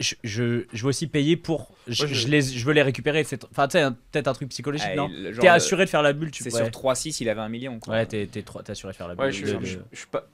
je, veux aussi payer pour. Je, les, je veux les récupérer. Enfin, tu sais, hein, peut-être un truc psychologique, tu ah, non T'es assuré de faire la bulle, tu C'est sur 3-6, il avait un million. Quoi. Ouais, t'es, assuré de faire la bulle.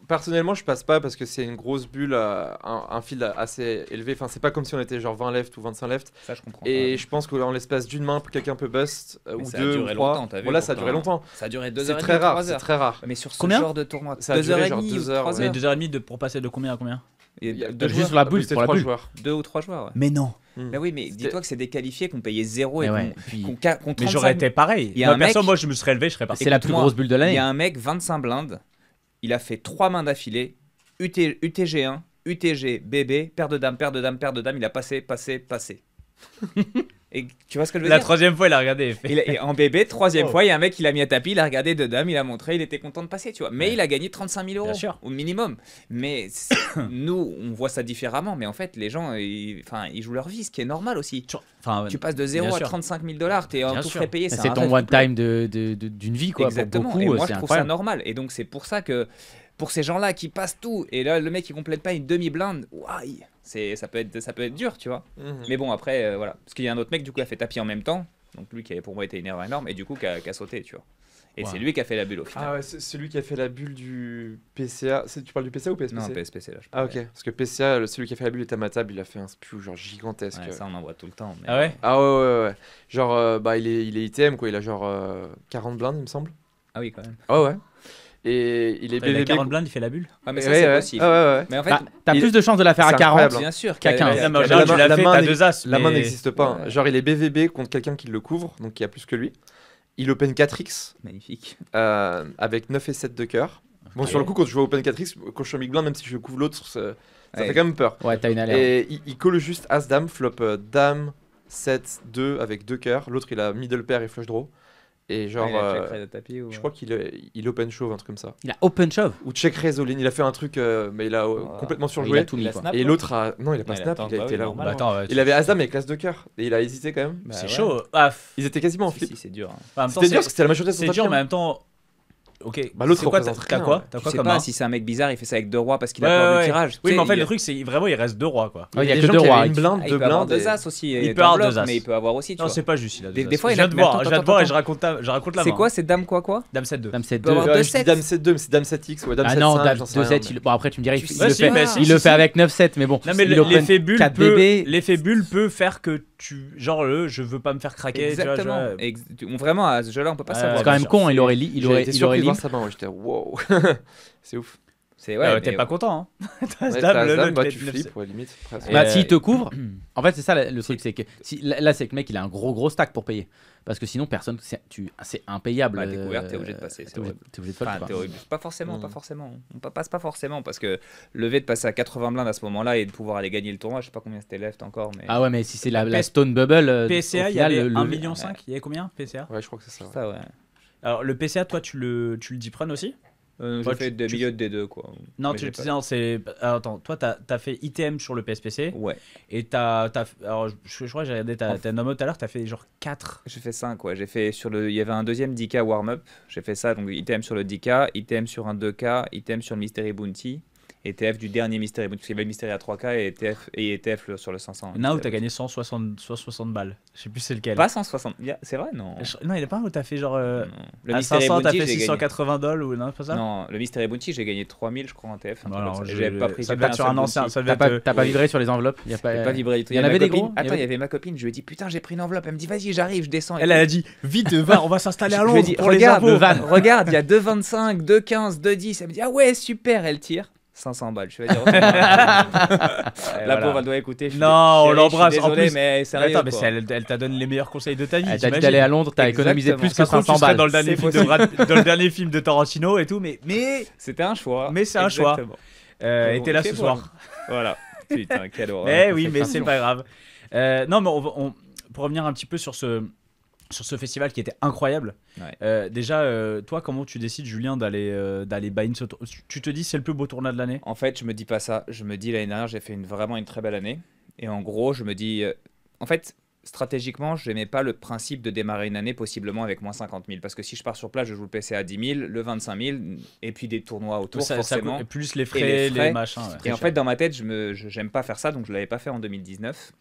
personnellement, je passe pas parce que c'est une grosse bulle, un, fil assez élevé. Enfin, c'est pas comme si on était genre 20 left ou 25 left. Ça, je comprends. Et je pense qu'en l'espace d'une main, quelqu'un peut bust euh, ou ça deux. A duré ou trois. Longtemps, ça a duré hein. longtemps. Ça a duré 2 C'est très rare. C'est très rare. Mais sur ce genre de tournoi, ça a duré genre 2 heures. Mais 2 heures et demie pour passer de combien à combien juste la bulle, c'est trois joueurs. Deux ou trois joueurs. Ouais. Mais non. Hmm. Mais oui, mais dis-toi que c'est des qualifiés qu'on payait zéro et ah ouais. qu'on qu qu Mais j'aurais été pareil. Il y a moi, un mec... je me serais élevé je serais parti. C'est la plus grosse bulle de l'année. Il y a un mec, 25 blindes, il a fait trois mains d'affilée, UTG1, UTG, BB, paire de dames, paire de dames, paire de dames, il a passé, passé, passé. <laughs> Et tu vois ce que je veux la dire La troisième fois, il a regardé. Il en bébé, troisième oh. fois, il y a un mec, il l'a mis à tapis, il a regardé de dames, il a montré, il était content de passer, tu vois. Mais il a gagné 35 000 euros au minimum. Mais <coughs> nous, on voit ça différemment. Mais en fait, les gens, ils, ils jouent leur vie, ce qui est normal aussi. tu passes de 0 à 35 000 dollars, t'es en tout frais payé. C'est ton one time d'une vie, quoi. Exactement. beaucoup, et moi, je euh, trouve ça normal. Et donc, c'est pour ça que pour ces gens-là qui passent tout, et là, le mec, il complète pas une demi-blinde, waouh c'est ça peut être ça peut être dur, tu vois. Mhm. Mais bon après euh, voilà, parce qu'il y a un autre mec du coup qui a fait tapis en même temps, donc lui qui avait pour moi été une erreur énorme et du coup qui a, sauté, tu vois. Et c'est lui qui a fait la bulle au ah final. Ah ouais, celui qui a fait la bulle du PCA. Tu parles du PCA ou PSPC Non, PSPC là. ah ok. Parce que PCA, celui qui a fait la bulle est à ma table, il a fait un spew genre gigantesque. ça on en voit tout le temps. Ah ouais Ah ouais, ouais, Genre, euh, bah il est, il est ITM quoi, il a genre 40 euh, blindes il me semble. Ah oui, quand même. Ah ouais. Et il est BVB. 40 blindes, il fait la bulle. Ah, mais ça, c'est possible. Ah, mais en bah, fait, t'as plus de chances de la faire à 40 bien sûr qu'à 15. La main deux as. La main n'existe pas. Genre, il est BVB contre quelqu'un qui le couvre, donc qui a plus que lui. Il open 4x. Magnifique. Euh, avec 9 et 7 de cœur. Bon, sur le coup, quand je vois open 4x, quand je suis big blind, même si je couvre l'autre, ça fait quand même peur. Ouais, t'as une alerte. Et il colle juste As-Dame, flop euh, Dame, 7, 2 avec 2 cœurs. L'autre, il a middle pair et flush draw. Et ah, genre, euh, je euh, crois qu'il euh, il, open shove, un truc comme ça. Il a open shove Ou check ligne il a fait un truc, mais il a complètement surjoué. Ah, il a tout mis, et l'autre a. Non, il a pas snap, il a, bah été là. Bah, il avait Azam et classe de cœur. Et il a hésité quand même. Bah c'est chaud. Ah, Ils étaient quasiment en flip. c'est dur. Hein. dur parce que c'était la majorité de son C'est dur, mais en même temps, Ok. Bah, l'autre, quoi, t'as rien, quoi, hein. quoi Je sais comme pas, si c'est un mec bizarre, il fait ça avec deux rois parce qu'il a Ouais, peur du tirage. Oui, mais en fait, le truc, c'est vraiment, il reste deux rois, quoi. Il y a que deux rois. une blinde, ah, il peut avoir deux as aussi. Euh, il peut avoir deux as. Mais il peut avoir aussi. tu Non, c'est pas juste, il a Des- fois, il a- deux viens et je raconte la main. C'est quoi C'est dame quoi quoi Dame 7 2. Dame 7 2. Dame 7-2, mais c'est Dame 7X Ah non, Dame 2-7, bon après tu me dirais, il le fait- il le fait avec 9-7, mais bon. Non mais l'effet bulle, peut, faire que tu genre le je veux pas me faire craquer. Exactement. Vraiment, à ce jeu-là, on peut pas savoir. C'est quand même con, il aurait, lu, J'étais <laughs> c'est ouf. ouais, ah, t'es pas content. Hein. <laughs> Bah, tu <laughs> bah, s'il te couvre, <clears throat> en fait, c'est ça le truc, c'est que si, là, c'est que le mec, il a un gros gros stack pour payer, parce que sinon, personne, c'est impayable. Bah, euh, t'es t'es obligé de passer. pas forcément, mm. pas forcément. On passe pas forcément, parce que lever de passer à 80 blindes à ce moment-là et de pouvoir aller gagner le tournoi, je sais pas combien c'était left encore, mais. Ah ouais, mais si c'est la, la, Stone Bubble. Euh, PCA, il y a 1,5 million. Il y avait combien PCA Ouais, je crois que c'est ça. Alors, le PCA, toi, tu le, tu le deep aussi Je euh, J'ai fait des tu... de D2, quoi. Non, tu pas... non, c'est. Ah, attends, toi, t'as as fait ITM sur le PSPC. Ouais. Et t'as. As... Alors, je, crois que j'ai regardé ta, ta tout à l'heure, t'as fait genre 4. J'ai fait 5, ouais. J'ai fait sur le. Il y avait un deuxième 10K warm-up. J'ai fait ça, donc ITM sur le 10K, ITM sur un 2K, ITM sur le Mystery Bounty. ETF du dernier Mystery. Parce qu'il y avait le Mystery à 3K et ETF, et ETF sur le 500. Non, où t'as gagné 160, 160 balles. Je sais plus c'est lequel. Pas 160. C'est vrai, non Non, il n'y a pas un où t'as fait genre. Euh, le 500, t'as fait 680 dollars ou non, pas ça Non, le Mystery Bounty, j'ai gagné 3000, je crois, en TF. Non, J'avais pas pris. Ça devait être sur un ancien. Euh, t'as pas, vibré sur les enveloppes y a pas vibré Il y en avait des gros Attends, il y avait ma copine, je lui ai dit putain, j'ai pris une enveloppe. Elle me dit vas-y, j'arrive, je descends. Elle, a dit Vite, va, on va s'installer à regarde, regarde, il y a 2,25, 2,15, 2,10. Elle me dit, ah ouais, super, elle tire. 500 balles. Je vais dire. Oh, <laughs> la pauvre, elle doit écouter. non, on l'embrasse. Désolé, en plus, mais sérieux. Attends, mais elle, elle t'a donné les meilleurs conseils de ta vie. Elle t'a dit d'aller à Londres, t'as économisé plus que 500 balles. Dans le, dernier film de Tarantino et tout, mais. <laughs> c'était un choix. Mais c'est un choix. Euh, et t'es là ce soir. <laughs> Voilà. Putain, quel horreur. Mais eh oui, mais c'est pas grave. Euh, non, mais pour revenir un petit peu sur ce, sur ce festival qui était incroyable. Euh, déjà, euh, toi, comment tu décides, Julien, d'aller euh, d'aller ce Tu te dis c'est le plus beau tournoi de l'année En fait, je me dis pas ça. Je me dis l'année dernière, j'ai fait vraiment une très belle année. Et en gros, je me dis, en fait, stratégiquement, je n'aimais pas le principe de démarrer une année possiblement avec moins 50 000. Parce que si je pars sur place, je joue le PC à 10 000, le 25 000, et puis des tournois autour, ça, forcément. Ça, plus les frais, les, machins. Et en fait, dans ma tête, je n'aime pas faire ça, donc je ne l'avais pas fait en 2019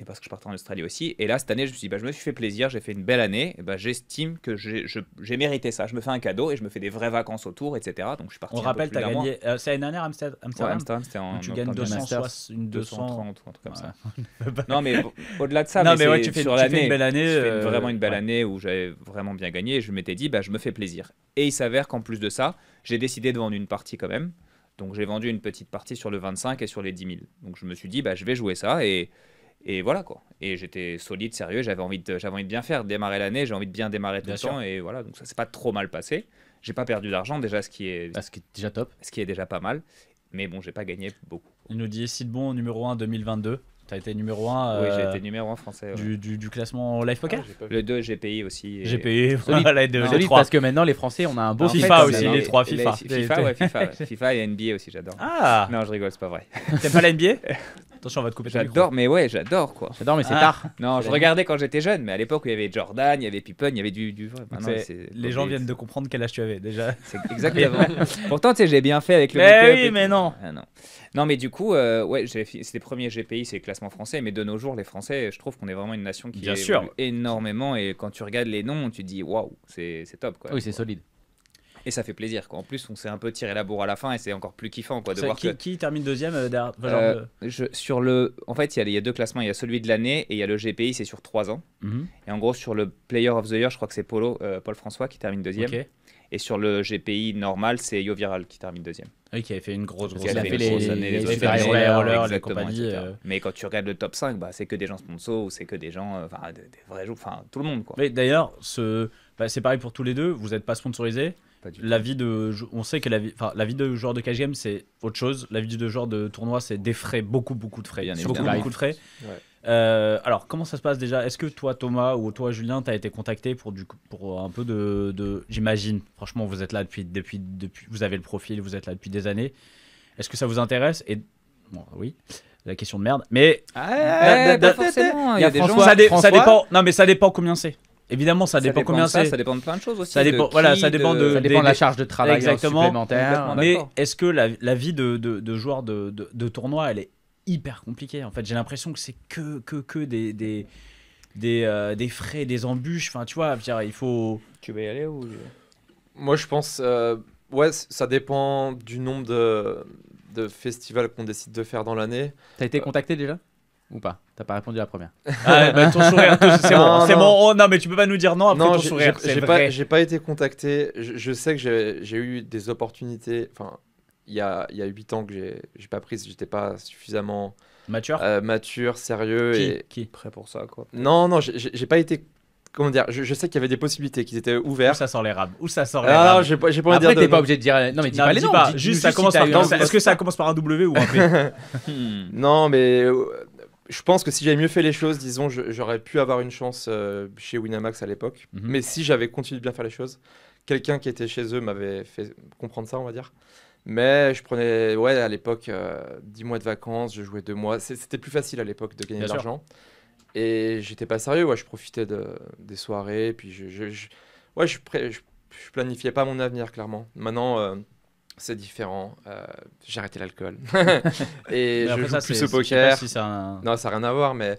et parce que je partais en Australie aussi. Et là, cette année, je me suis bah, je me suis fait plaisir, j'ai fait une belle année, bah, j'estime que j'ai mérité ça. Je me fais un cadeau et je me fais des vraies vacances autour, etc. Donc je suis parti. On rappelle, tu as gagné. Euh, c'est l'année dernière Amsterdam ouais, Amsterdam c'était en. Tu gagnes 200, une 230 ou un truc comme <laughs> ça. non, mais au-delà de ça, mais, tu fais, une belle année. Euh, vraiment une belle année où j'avais vraiment bien gagné et je m'étais dit, bah, je me fais plaisir. Et il s'avère qu'en plus de ça, j'ai décidé de vendre une partie quand même. Donc j'ai vendu une petite partie sur le 25 et sur les 10 000. Donc je me suis dit, bah, je vais jouer ça et voilà quoi. Et j'étais solide, sérieux, j'avais envie, de, envie de bien faire, démarrer l'année, j'ai envie de bien démarrer tout le temps. Et voilà, donc ça s'est pas trop mal passé. J'ai pas perdu d'argent déjà, ce qui est. Ah, ce qui est déjà top. Ce qui est déjà pas mal. Mais bon, j'ai pas gagné beaucoup. Il nous dit de Bon numéro 1 2022. T'as été numéro 1 Oui, euh, été numéro 1 français. Du, du, classement live poker ah, Le 2 GPI aussi. j'ai <laughs> payé Parce que maintenant, les Français, on a un beau ah, FIFA fait, hein, aussi, les, trois 3 FIFA. FIFA, <laughs> FIFA, FIFA et NBA aussi, j'adore. Ah Non, je rigole, c'est pas vrai. T'aimes pas la NBA <laughs> Attention, on va te couper. J'adore, mais ouais, j'adore quoi. J'adore, mais c'est ah. tard. Non, je regardais quand j'étais jeune, mais à l'époque où il y avait Jordan, il y avait Pippen, il y avait du. du... les gens viennent de comprendre quel âge tu avais déjà. <laughs> Exactement. <laughs> Pourtant, tu sais, j'ai bien fait avec le. Mais oui, mais ah, non. non. mais du coup, euh, ouais, c'est les premiers GPI, c'est le classement français, mais de nos jours, les Français, je trouve qu'on est vraiment une nation qui bien énormément. Et quand tu regardes les noms, tu dis waouh, c'est top quoi. Oui, c'est solide. Et ça fait plaisir. Quoi. En plus, on s'est un peu tiré la bourre à la fin et c'est encore plus kiffant quoi, de voir qui, que... qui termine deuxième. Euh, euh, sur le, en fait, il y, y, a deux classements. Il y a celui de l'année et il y a le GPI. C'est sur trois ans. Mhm. Et en gros, sur le Player of the Year, je crois que c'est euh, Paul François qui termine deuxième. Et sur le GPI normal, c'est Yo Viral qui termine deuxième. Ah oui, qui avait fait une grosse, grosse, année. fait les, années, les, rollers, Mais quand tu regardes le top 5, bah, c'est que des gens sponsors ou c'est que des gens, enfin, des, vrais joueurs, enfin, tout le monde. Quoi. Mais d'ailleurs, ce... Bah, c'est pareil pour tous les deux, vous n'êtes pas sponsorisé la vie de, on sait que la vie, la vie de joueur de KGM c'est autre chose. La vie de joueur de tournoi c'est des frais, beaucoup beaucoup de frais. Il y en a beaucoup, beaucoup de frais. Euh, alors comment ça se passe déjà Est-ce que toi Thomas ou toi Julien tu as été contacté pour du, pour un peu de, j'imagine. Franchement vous êtes là depuis depuis depuis, vous avez le profil, vous êtes là depuis des années. Est-ce que ça vous intéresse Et bon, oui la question de merde. Mais Ça, ça, dépend. Non, mais ça dépend combien c'est. Évidemment, ça, dépend, combien Ça, dépend de plein de choses aussi. Ça dépend, de voilà, ça dépend de, la charge de travail exactement, supplémentaire. Mais est-ce que la, vie de, de, joueur de, de, tournoi, elle est hyper compliquée En fait, j'ai l'impression que c'est que, que, des, des, euh, des, frais, des embûches. Enfin, tu vois, il faut. Tu vas y aller ou. Moi, je pense. Euh, ouais, ça dépend du nombre de, de festivals qu'on décide de faire dans l'année. Tu as été euh, contacté déjà ou pas T'as pas répondu à la première. <laughs> Ah, bah, ton sourire, c'est bon. C'est bon. Oh, non, mais tu peux pas nous dire non après ton sourire. J'ai pas, pas, été contacté. Je, sais que j'ai eu des opportunités. Enfin, il y a, y a 8 ans que j'ai pas prise. J'étais pas suffisamment mature, euh, mature sérieux qui, et qui prêt pour ça quoi. Non, non, j'ai pas été comment dire, je, sais qu'il y avait des possibilités, qu'ils étaient ouverts. Où ça sort les rames Où ça sort les ah, rames Non, j'ai pas, pas t'es pas obligé de dire. Non, mais dis pas les noms. Juste, ça commence par. Est-ce que ça commence par un W ou un P <laughs> hmm. Non, mais je pense que si j'avais mieux fait les choses, disons, j'aurais pu avoir une chance euh, chez Winamax à l'époque. Mhm. Mais si j'avais continué de bien faire les choses, quelqu'un qui était chez eux m'avait fait comprendre ça, on va dire. Mais je prenais, ouais, à l'époque, euh, dix 10 mois de vacances, je jouais 2 mois. C'était plus facile à l'époque de gagner de l'argent. Et j'étais pas sérieux, ouais, je profitais des soirées, puis je, je, ouais, je, planifiais pas mon avenir, clairement. Maintenant, euh, c'est différent. Euh, j'ai arrêté l'alcool. <laughs> et je joue plus au poker. Non, ça n'a rien à voir, mais.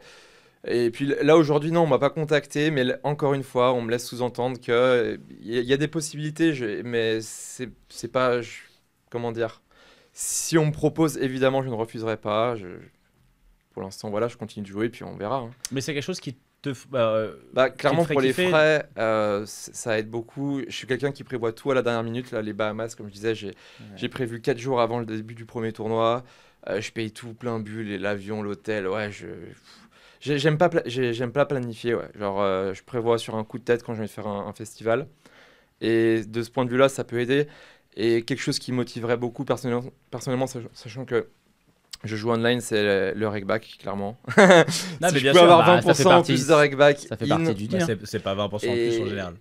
Et puis là aujourd'hui non, on m'a pas contacté, mais encore une fois, on me laisse sous-entendre que il euh, y, a des possibilités, mais c'est pas comment dire. Si on me propose, évidemment, je ne refuserai pas. Pour l'instant, voilà, je continue de jouer, et puis on verra. Hein. Mais c'est quelque chose qui bah, euh, bah, clairement, pour les frais, euh, ça aide beaucoup. Je suis quelqu'un qui prévoit tout à la dernière minute. Là, les Bahamas, comme je disais, j'ai prévu 4 jours avant le début du premier tournoi. Euh, je paye tout plein bulle, l'avion, l'hôtel. Ouais, je. J'aime pas, j'aime pas planifier, ouais. Genre, je prévois sur un coup de tête quand je vais faire un, festival. Et de ce point de vue-là, ça peut aider. Et quelque chose qui motiverait beaucoup personnellement, personnellement sachant que je joue online, c'est le, le regback, clairement. Tu <laughs> si peux avoir 20% bah, en plus de regback. Ça fait partie du bah, deal. c'est pas 20% en plus en général.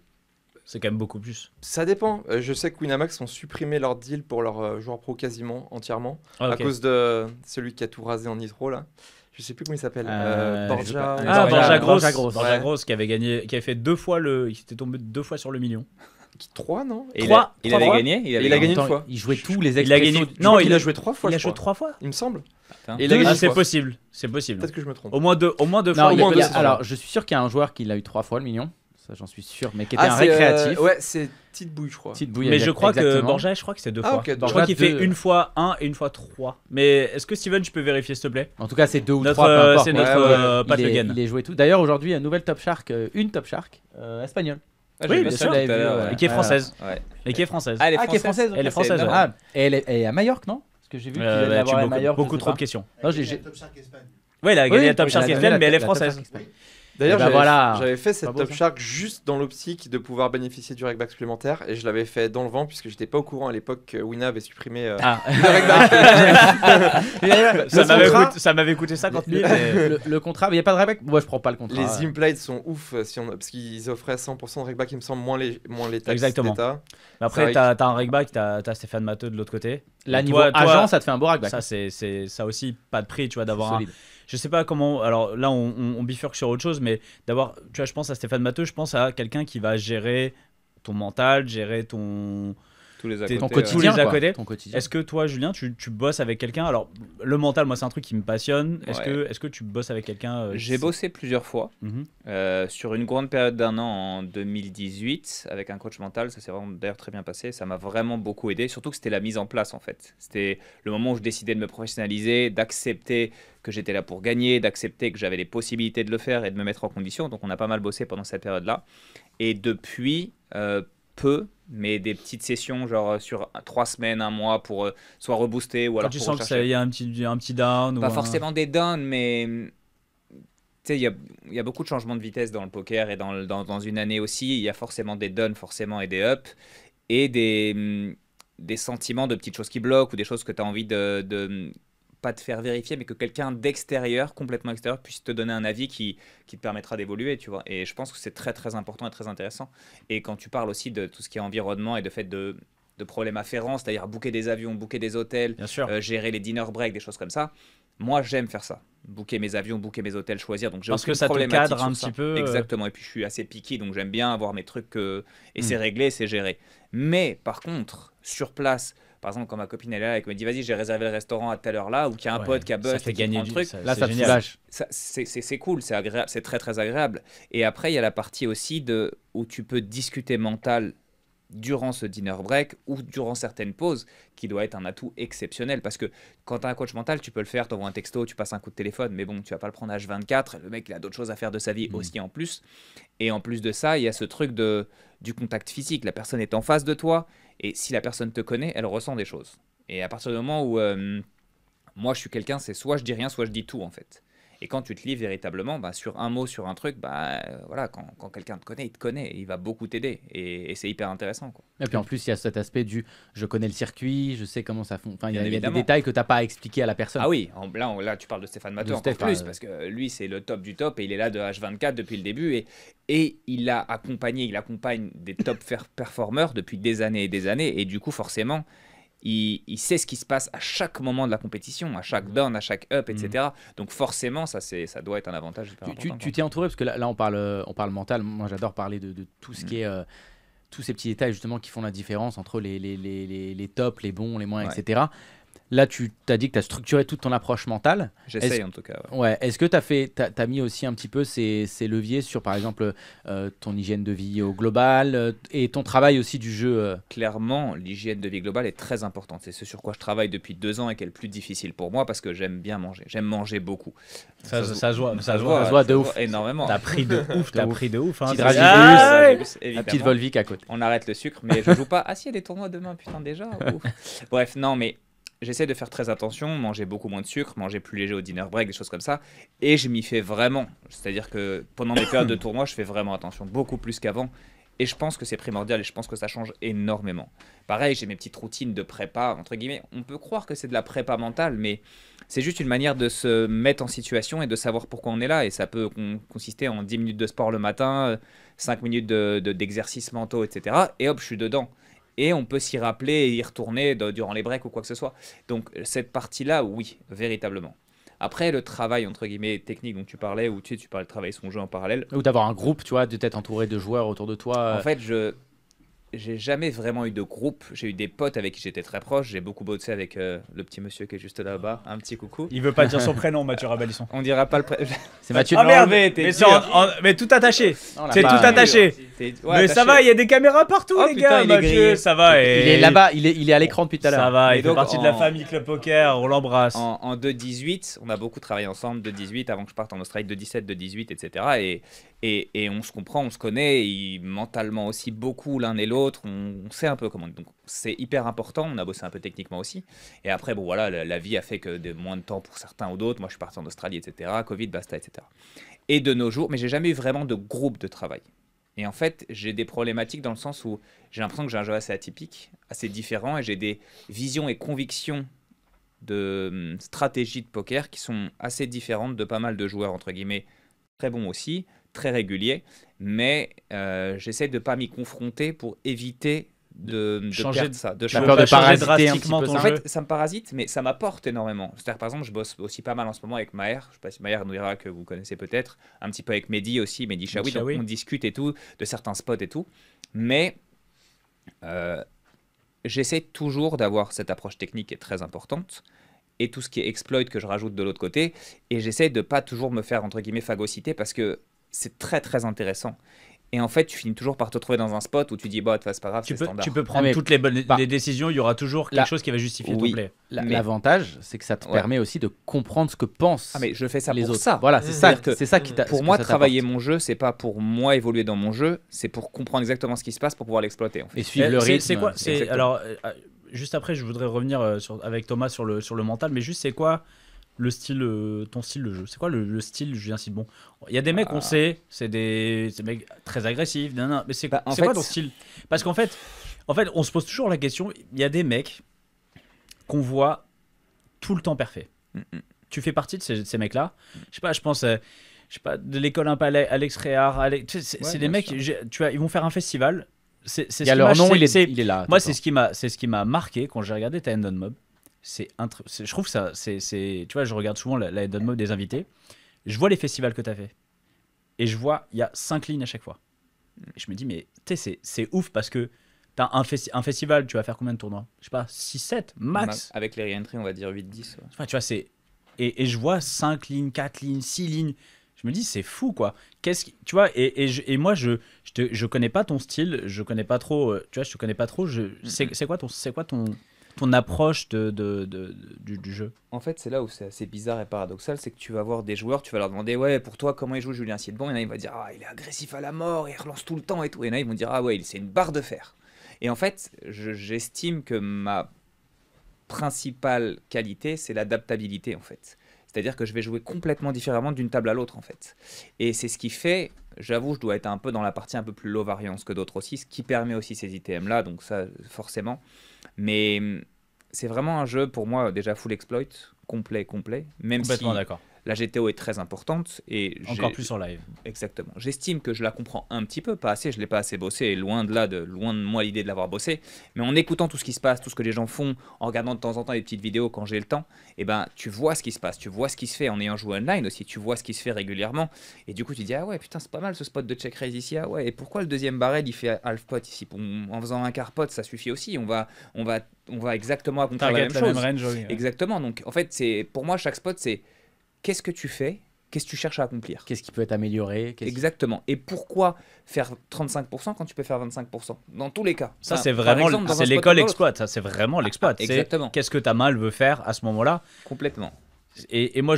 C'est quand même beaucoup plus. Ça dépend. Euh, je sais que Winamax ont supprimé leur deal pour leurs euh, joueurs pro quasiment entièrement ah, à cause de celui qui a tout rasé en nitro là. Je sais plus comment il s'appelle. Euh, Borja. Ah, Borja Grosse. Borja Grosse, qui avait gagné, qui avait fait deux fois le, Il s'était tombé deux fois sur le million. 3, non il, avait gagné Il, avait a gagné une fois. Il jouait tous les expressos. Il a non, il, a joué 3 fois. Il a joué 3 fois Il me semble. Ah, c'est possible. C'est possible. Peut-être que je me trompe. Au moins deux, au moins deux fois. alors, je suis sûr qu'il y a un joueur qui l'a eu 3 fois le million. Ça, j'en suis sûr. Mais qui était ah, un euh, récréatif. ouais, c'est Petite Bouille, je crois. Petite Bouille, mais je crois que Borja, je crois que c'est deux ah, fois. je crois qu'il fait une fois 1 et une fois 3. Mais est-ce que Steven, je peux vérifier s'il te plaît En tout cas, c'est deux ou 3. Euh, c'est notre euh, Pat Il a joué tout. D'ailleurs, aujourd'hui, nouvelle Top Shark, une Top Shark espagnole. Ah, oui, bien sûr. Et qui est française. Et qui est française. Ah, elle est ah, française. Elle est française. Ah, et elle est, à Majorque, non Parce que j'ai vu euh, qu'il bah, tu, beaucoup, beaucoup trop de questions. Non, j'ai. Oui, elle a gagné la Top Shark Espagne, mais elle est française. D'ailleurs, eh ben j'avais, j'avais fait cette top shark juste dans l'optique de pouvoir bénéficier du back supplémentaire et je l'avais fait dans le vent puisque j'étais pas au courant à l'époque que Wina avait supprimé euh, ah. <laughs> le reg <laughs> <laughs> ça, m'avait coûté, ça m'avait coûté 50 000. Le, contrat, il n'y a pas de back. Moi, je prends pas le contrat. Les Zimplates sont ouf euh, parce qu'ils offraient 100% de rackback, il me semble, moins les, moins taxes Exactement. d'État. après, tu as, un rackback, tu as, Stéphane Matteux de l'autre côté. Là, niveau agent, ça te fait un beau reg Ça, c'est, ça aussi, pas de prix, tu vois, d'avoir je sais pas comment. Alors là, on, bifurque sur autre chose, mais d'avoir, tu vois, je pense à Stéphane Matteux, je pense à quelqu'un qui va gérer ton mental, gérer ton, ton, quotidien, Est-ce que toi, Julien, tu, bosses avec quelqu'un Alors, le mental, moi, c'est un truc qui me passionne. Est-ce que, est ce que tu bosses avec quelqu'un euh, J'ai bossé plusieurs fois. Mhm. Euh, sur une grande période d'un an en 2018, avec un coach mental, ça s'est vraiment d'ailleurs très bien passé. Ça m'a vraiment beaucoup aidé. Surtout que c'était la mise en place, en fait. C'était le moment où je décidais de me professionnaliser, d'accepter que j'étais là pour gagner, d'accepter que j'avais les possibilités de le faire et de me mettre en condition. Donc on a pas mal bossé pendant cette période-là. Et depuis, euh, peu, mais des petites sessions, genre euh, sur trois semaines, un mois, pour euh, soit rebooster ou alors. Quand tu sens qu'il y a un petit, un petit down. Pas forcément des downs, mais. Tu sais, il y a, beaucoup de changements de vitesse dans le poker et dans, dans, une année aussi. Il y a forcément des downs, forcément, et des ups. Et des, des sentiments de petites choses qui bloquent ou des choses que tu as envie de, de pas te faire vérifier, mais que quelqu'un d'extérieur, complètement extérieur, puisse te donner un avis qui, te permettra d'évoluer, tu vois. Et je pense que c'est très très important et très intéressant. Et quand tu parles aussi de tout ce qui est environnement et de fait de de problèmes afférents, c'est-à-dire booker des avions, booker des hôtels, euh, gérer les dinner breaks, des choses comme ça. Moi, j'aime faire ça. Booker mes avions, booker mes hôtels, choisir. Donc, Parce que ça te cadre un petit peu. Euh. Exactement. Et puis, je suis assez piqué, donc j'aime bien avoir mes trucs. Euh, et mm. c'est réglé, c'est géré. Mais par contre, sur place, par exemple, quand ma copine est là et qu'elle me dit vas-y, j'ai réservé le restaurant à telle heure là, ou qu'il y a un pote qui a buzz, et gagné un truc. là, ça génial. lâche. C'est cool, c'est agréable, c'est très très agréable. Et après, il y a la partie aussi de où tu peux discuter mental durant ce dinner break ou durant certaines pauses, qui doit être un atout exceptionnel. Parce que quand tu as un coach mental, tu peux le faire, tu envoies un texto, tu passes un coup de téléphone, mais bon, tu vas pas le prendre à H24, le mec, il a d'autres choses à faire de sa vie mm. aussi en plus. Et en plus de ça, il y a ce truc de, du contact physique, la personne est en face de toi, et si la personne te connaît, elle ressent des choses. Et à partir du moment où euh, moi je suis quelqu'un, c'est soit je dis rien, soit je dis tout en fait. Et quand tu te lis véritablement, bah, sur un mot, sur un truc, bah, euh, voilà, quand, quelqu'un te connaît, il te connaît, il va beaucoup t'aider. Et, c'est hyper intéressant. Et puis en plus, il y a cet aspect du je connais le circuit, je sais comment ça fonctionne. Enfin, il y a, des détails que tu n'as pas à expliquer à la personne. Ah oui, en, là, là, tu parles de Stéphane Matteau encore plus, parce que lui, c'est le top du top et il est là de H24 depuis le début. Et, et il a accompagné, il accompagne des top performeurs depuis des années et des années. Et du coup, forcément, il, sait ce qui se passe à chaque moment de la compétition, à chaque down, à chaque up, etc. Mhm. Donc forcément, ça, ça doit être un avantage. Tu t'es entouré, parce que là, on, parle, euh, on parle mental, moi j'adore parler de, tout ce mhm. qui est... Euh, tous ces petits détails justement qui font la différence entre les, les, les, les, tops, les bons, les moins, etc. Là, tu t'as dit que tu as structuré toute ton approche mentale. J'essaye en tout cas. Ouais. Est-ce que tu as, fait, mis aussi un petit peu ces, leviers sur, par exemple, euh, ton hygiène de vie au global euh, et ton travail aussi du jeu euh Clairement, l'hygiène de vie globale est très importante. C'est ce sur quoi je travaille depuis deux ans et qui est le plus difficile pour moi parce que j'aime bien manger. J'aime manger beaucoup. Ça, ça, ça, se voit, ça, de ouf. Énormément. T'as pris de <laughs> ouf, t'as pris de ouf. Hein, Petit ah, petite Volvic à côté. On arrête le sucre, mais je joue pas. Ah si, il y a des tournois demain, putain, déjà. <laughs> Bref, non, mais j'essaie de faire très attention, manger beaucoup moins de sucre, manger plus léger au dinner break, des choses comme ça. Et je m'y fais vraiment. C'est-à-dire que pendant mes périodes de <coughs> tournoi, je fais vraiment attention, beaucoup plus qu'avant. Et je pense que c'est primordial et je pense que ça change énormément. Pareil, j'ai mes petites routines de prépa, entre guillemets. On peut croire que c'est de la prépa mentale, mais c'est juste une manière de se mettre en situation et de savoir pourquoi on est là. Et ça peut consister en 10 minutes de sport le matin, 5 euh, minutes d'exercice de, mentaux, etc. Et hop, je suis dedans et on peut s'y rappeler et y retourner durant les breaks ou quoi que ce soit. Donc cette partie-là, oui, véritablement. Après, le travail, entre guillemets, technique dont tu parlais, où tu, sais, tu parlais de travailler son jeu en parallèle. Ou d'avoir un groupe, tu vois, de t'être entouré de joueurs autour de toi. En euh. fait, je, j'ai jamais vraiment eu de groupe. J'ai eu des potes avec qui j'étais très proche. J'ai beaucoup bossé avec euh, le petit monsieur qui est juste là-bas. Un petit coucou. Il veut pas dire son <laughs> prénom, Mathieu Rabalisson. On dira pas le prénom. <laughs> C'est Mathieu ah, merde, mais, mais, tout attaché. C'est tout attaché. mais ça va, il y a des caméras partout, oh, les gars. ça va. Il est là-bas, il est, il est à l'écran depuis tout à l'heure. Ça va, il fait partie de la famille Club Poker. On l'embrasse. En, en 2 on a beaucoup travaillé ensemble. 2018, avant que je parte en Australie, 2017, 2018, etc. Et, et, on se comprend, on se connaît, mentalement aussi beaucoup l'un et l'autre, on, sait un peu comment. Donc c'est hyper important, on a bossé un peu techniquement aussi. Et après, bon voilà, la, vie a fait que de moins de temps pour certains ou d'autres. Moi je suis parti en Australie, etc. Covid, basta, etc. Et de nos jours, mais j'ai jamais eu vraiment de groupe de travail. Et en fait, j'ai des problématiques dans le sens où j'ai l'impression que j'ai un jeu assez atypique, assez différent, et j'ai des visions et convictions de hum, stratégie de poker qui sont assez différentes de pas mal de joueurs, entre guillemets, très bons aussi, très régulier, mais euh, j'essaie de ne pas m'y confronter pour éviter de, changer de ça, de, changer, de, de en fait, ça me parasite, mais ça m'apporte énormément. C'est-à-dire, par exemple, je bosse aussi pas mal en ce moment avec Maher. Je sais pas si Maher dira, que vous connaissez peut-être, un petit peu avec Mehdi aussi, Mehdi Chaoui. on discute et tout, de certains spots et tout. Mais euh, j'essaie toujours d'avoir cette approche technique qui est très importante et tout ce qui est exploit que je rajoute de l'autre côté. Et j'essaie de pas toujours me faire, entre guillemets, phagocyter parce que c'est très très intéressant. Et en fait, tu finis toujours par te trouver dans un spot où tu dis, bah, c'est pas grave, tu peux, ah, prendre toutes les bonnes décisions, il y aura toujours quelque chose qui va justifier oui, ton play. L'avantage, c'est que ça te permet aussi de comprendre ce que pensent ah, mais je fais ça les pour autres. Ça. Voilà, c'est ça, qui ça qui Pour moi, travailler mon jeu, c'est pas pour moi évoluer dans mon jeu, c'est pour comprendre exactement ce qui se passe pour pouvoir l'exploiter. Et suivre eh, le rythme. C'est quoi Alors, euh, euh, juste après, je voudrais revenir euh, avec Thomas sur le, sur le mental, mais juste, c'est quoi le style, euh, ton style de jeu C'est quoi le, le style Julien bon. Il y a des mecs, on ah. sait, c'est des, mecs très agressifs, mais c'est bah, quoi ton style Parce qu'en fait, en fait, on se pose toujours la question, il y a des mecs qu'on voit tout le temps parfait. Tu fais partie de ces, mecs-là Je sais pas, je pense... Euh, je sais pas, de l'école un palais, Alex Réard, c'est des mecs, tu vois, ils vont faire un festival, c'est il y leur nom, il est, là. Moi, c'est ce qui m'a, c'est ce qui m'a marqué quand j'ai regardé Tendon Mob c'est je trouve ça c'est tu vois je regarde souvent la, la mode des invités je vois les festivals que tu as fait et je vois il y a cinq lignes à chaque fois hmm. et je me dis mais tu sais c'est ouf parce que tu as un, un, festival tu vas faire combien de tournois je sais pas 6 7 max avec les réentrées on va dire 8 10 tu vois c'est et, et, je vois 5 lignes 4 lignes 6 lignes je me dis c'est fou quoi qu'est-ce qui... tu vois et, et, moi je je, connais pas ton style je connais pas trop euh, tu vois je te connais pas trop je hmm. c'est quoi ton c'est quoi ton ton approche de, du, jeu En fait, c'est là où c'est assez bizarre et paradoxal, c'est que tu vas voir des joueurs, tu vas leur demander, ouais, pour toi, comment il joue Julien Siedbon Et là, il va dire, ah, il est agressif à la mort, il relance tout le temps et tout. Et là ils vont dire, ah ouais, c'est une barre de fer. Et en fait, j'estime que ma principale qualité, c'est l'adaptabilité, en fait. C'est-à-dire que je vais jouer complètement différemment d'une table à l'autre, en fait. Et c'est ce qui fait, j'avoue, je dois être un peu dans la partie un peu plus low variance que d'autres aussi, ce qui permet aussi ces ITM-là, donc ça, forcément. Mais c'est vraiment un jeu pour moi déjà full exploit complet complet même si d'accord la GTO est très importante et encore plus en live. Exactement. J'estime que je la comprends un petit peu, pas assez. Je l'ai pas assez bossé, et loin de là, de loin de moi l'idée de l'avoir bossé. Mais en écoutant tout ce qui se passe, tout ce que les gens font, en regardant de temps en temps les petites vidéos quand j'ai le temps, eh ben tu vois ce qui se passe, tu vois ce qui se fait en ayant joué online aussi, tu vois ce qui se fait régulièrement. Et du coup, tu dis ah ouais putain c'est pas mal ce spot de check raise ici ah ouais. Et pourquoi le deuxième barrel il fait half pot ici En faisant un quart pot, ça suffit aussi. On va on va on va exactement à la même, Exactement. Donc en fait c'est pour moi chaque spot c'est qu'est-ce que tu fais Qu'est-ce que tu cherches à accomplir Qu'est-ce qui peut être amélioré Exactement. Et pourquoi faire 35% quand tu peux faire 25% Dans tous les cas. Ça, c'est vraiment ah, ah, c'est l'école exploite c'est vraiment l'exploit. exactement. Qu'est-ce que ta mal veut faire à ce moment-là Complètement. Et, moi,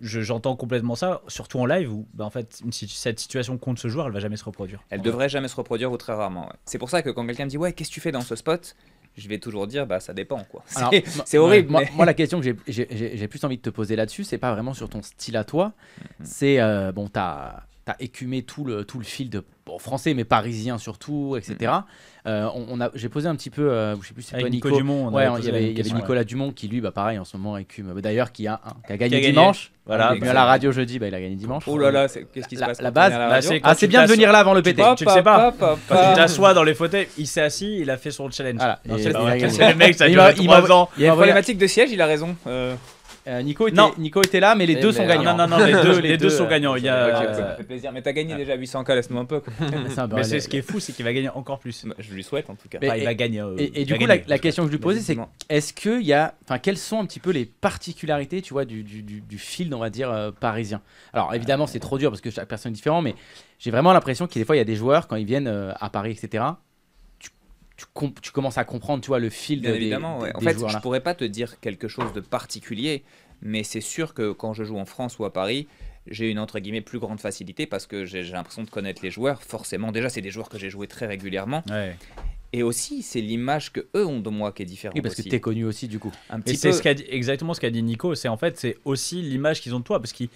j'entends je, complètement ça, surtout en live où, bah, en fait, cette situation contre ce joueur, elle va jamais se reproduire. Elle devrait jamais se reproduire ou très rarement. C'est pour ça que quand quelqu'un me dit ouais, qu'est-ce que tu fais dans ce spot, je vais toujours dire bah ça dépend quoi. <laughs> C'est horrible. Moi, la question que j'ai plus envie de te poser là-dessus, c'est pas vraiment sur ton style à toi. Mhm. C'est euh, bon, t'as T'as écumé tout le, tout le field français, mais parisien surtout, etc. Euh, on, a, j'ai posé un petit peu, euh, je sais plus, c'est Nico, Nico, il y avait, Nicolas Dumont qui, lui, bah, pareil, en ce moment, écume. Bah, d'ailleurs, qui a, gagné dimanche. Voilà, il est venu à la radio jeudi, bah, il a gagné dimanche. Oh là là, qu'est-ce qui se passe La base, ah, c'est ah, bien de venir là avant le PT. Tu le sais pas. Quand tu t'assois dans les fauteuils, il s'est assis, il a fait son challenge. Bah, <laughs> le mec, Il y a une problématique de siège, il a raison. Euh, euh, Nico, était, Nico était là, mais les eh, deux sont gagnants. Non, non, non, les <laughs> deux, les deux sont euh, gagnants. Il y a... plaisir. Mais t'as gagné déjà 800K, laisse-nous un peu. <laughs> mais bah, ce qui est fou, c'est qu'il va gagner encore plus. Bah, je lui souhaite en tout cas. il va gagner. Euh, et, du coup, la, question que je lui posais, c'est est-ce que y a, enfin, quelles sont un petit peu les particularités, tu vois, du, du, du, field, on va dire parisien. Alors évidemment, c'est trop dur parce que chaque personne est différente, mais j'ai vraiment l'impression qu'il des fois, il y a des joueurs quand ils viennent à Paris, etc tu, commences à comprendre, tu vois, le fil de, évidemment, des, ouais. En fait, je pourrais pas te dire quelque chose de particulier, mais c'est sûr que quand je joue en France ou à Paris, j'ai une entre guillemets plus grande facilité parce que j'ai l'impression de connaître les joueurs. Forcément, déjà, c'est des joueurs que j'ai joué très régulièrement. Et aussi, c'est l'image que eux ont de moi qui est différente. Oui, parce que tu es connu aussi, du coup. Un c'est exactement ce qu'a dit Nico. C'est en fait, c'est aussi l'image qu'ils ont de toi parce qu'eux,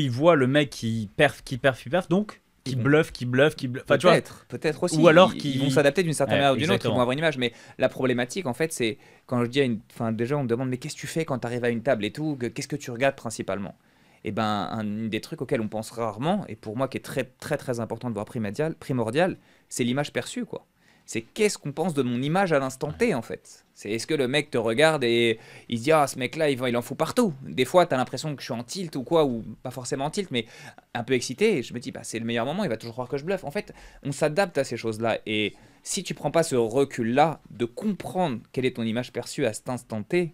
ils voient le mec qui perf, qui perf, qui perf. Donc, qui mhm. bluffent, qui bluffent, qui bluffent. peut-être, peut-être aussi. Ou alors qui vont s'adapter d'une certaine manière ou d'une autre, ils avoir une image. Mais la problématique, en fait, c'est quand je dis à une. Enfin, déjà, on me demande, mais qu'est-ce que tu fais quand tu arrives à une table et tout Qu'est-ce que tu regardes principalement et eh ben, un des trucs auxquels on pense rarement, et pour moi qui est très très très important de voir primordial c'est l'image perçue. quoi c'est qu'est-ce qu'on pense de mon image à l'instant T en fait. C'est est-ce que le mec te regarde et il se dit ah ce mec là il, en fout partout. Des fois tu as l'impression que je suis en tilt ou quoi ou pas forcément en tilt mais un peu excité je me dis bah c'est le meilleur moment il va toujours croire que je bluffe. En fait on s'adapte à ces choses là et si tu prends pas ce recul là de comprendre quelle est ton image perçue à cet instant T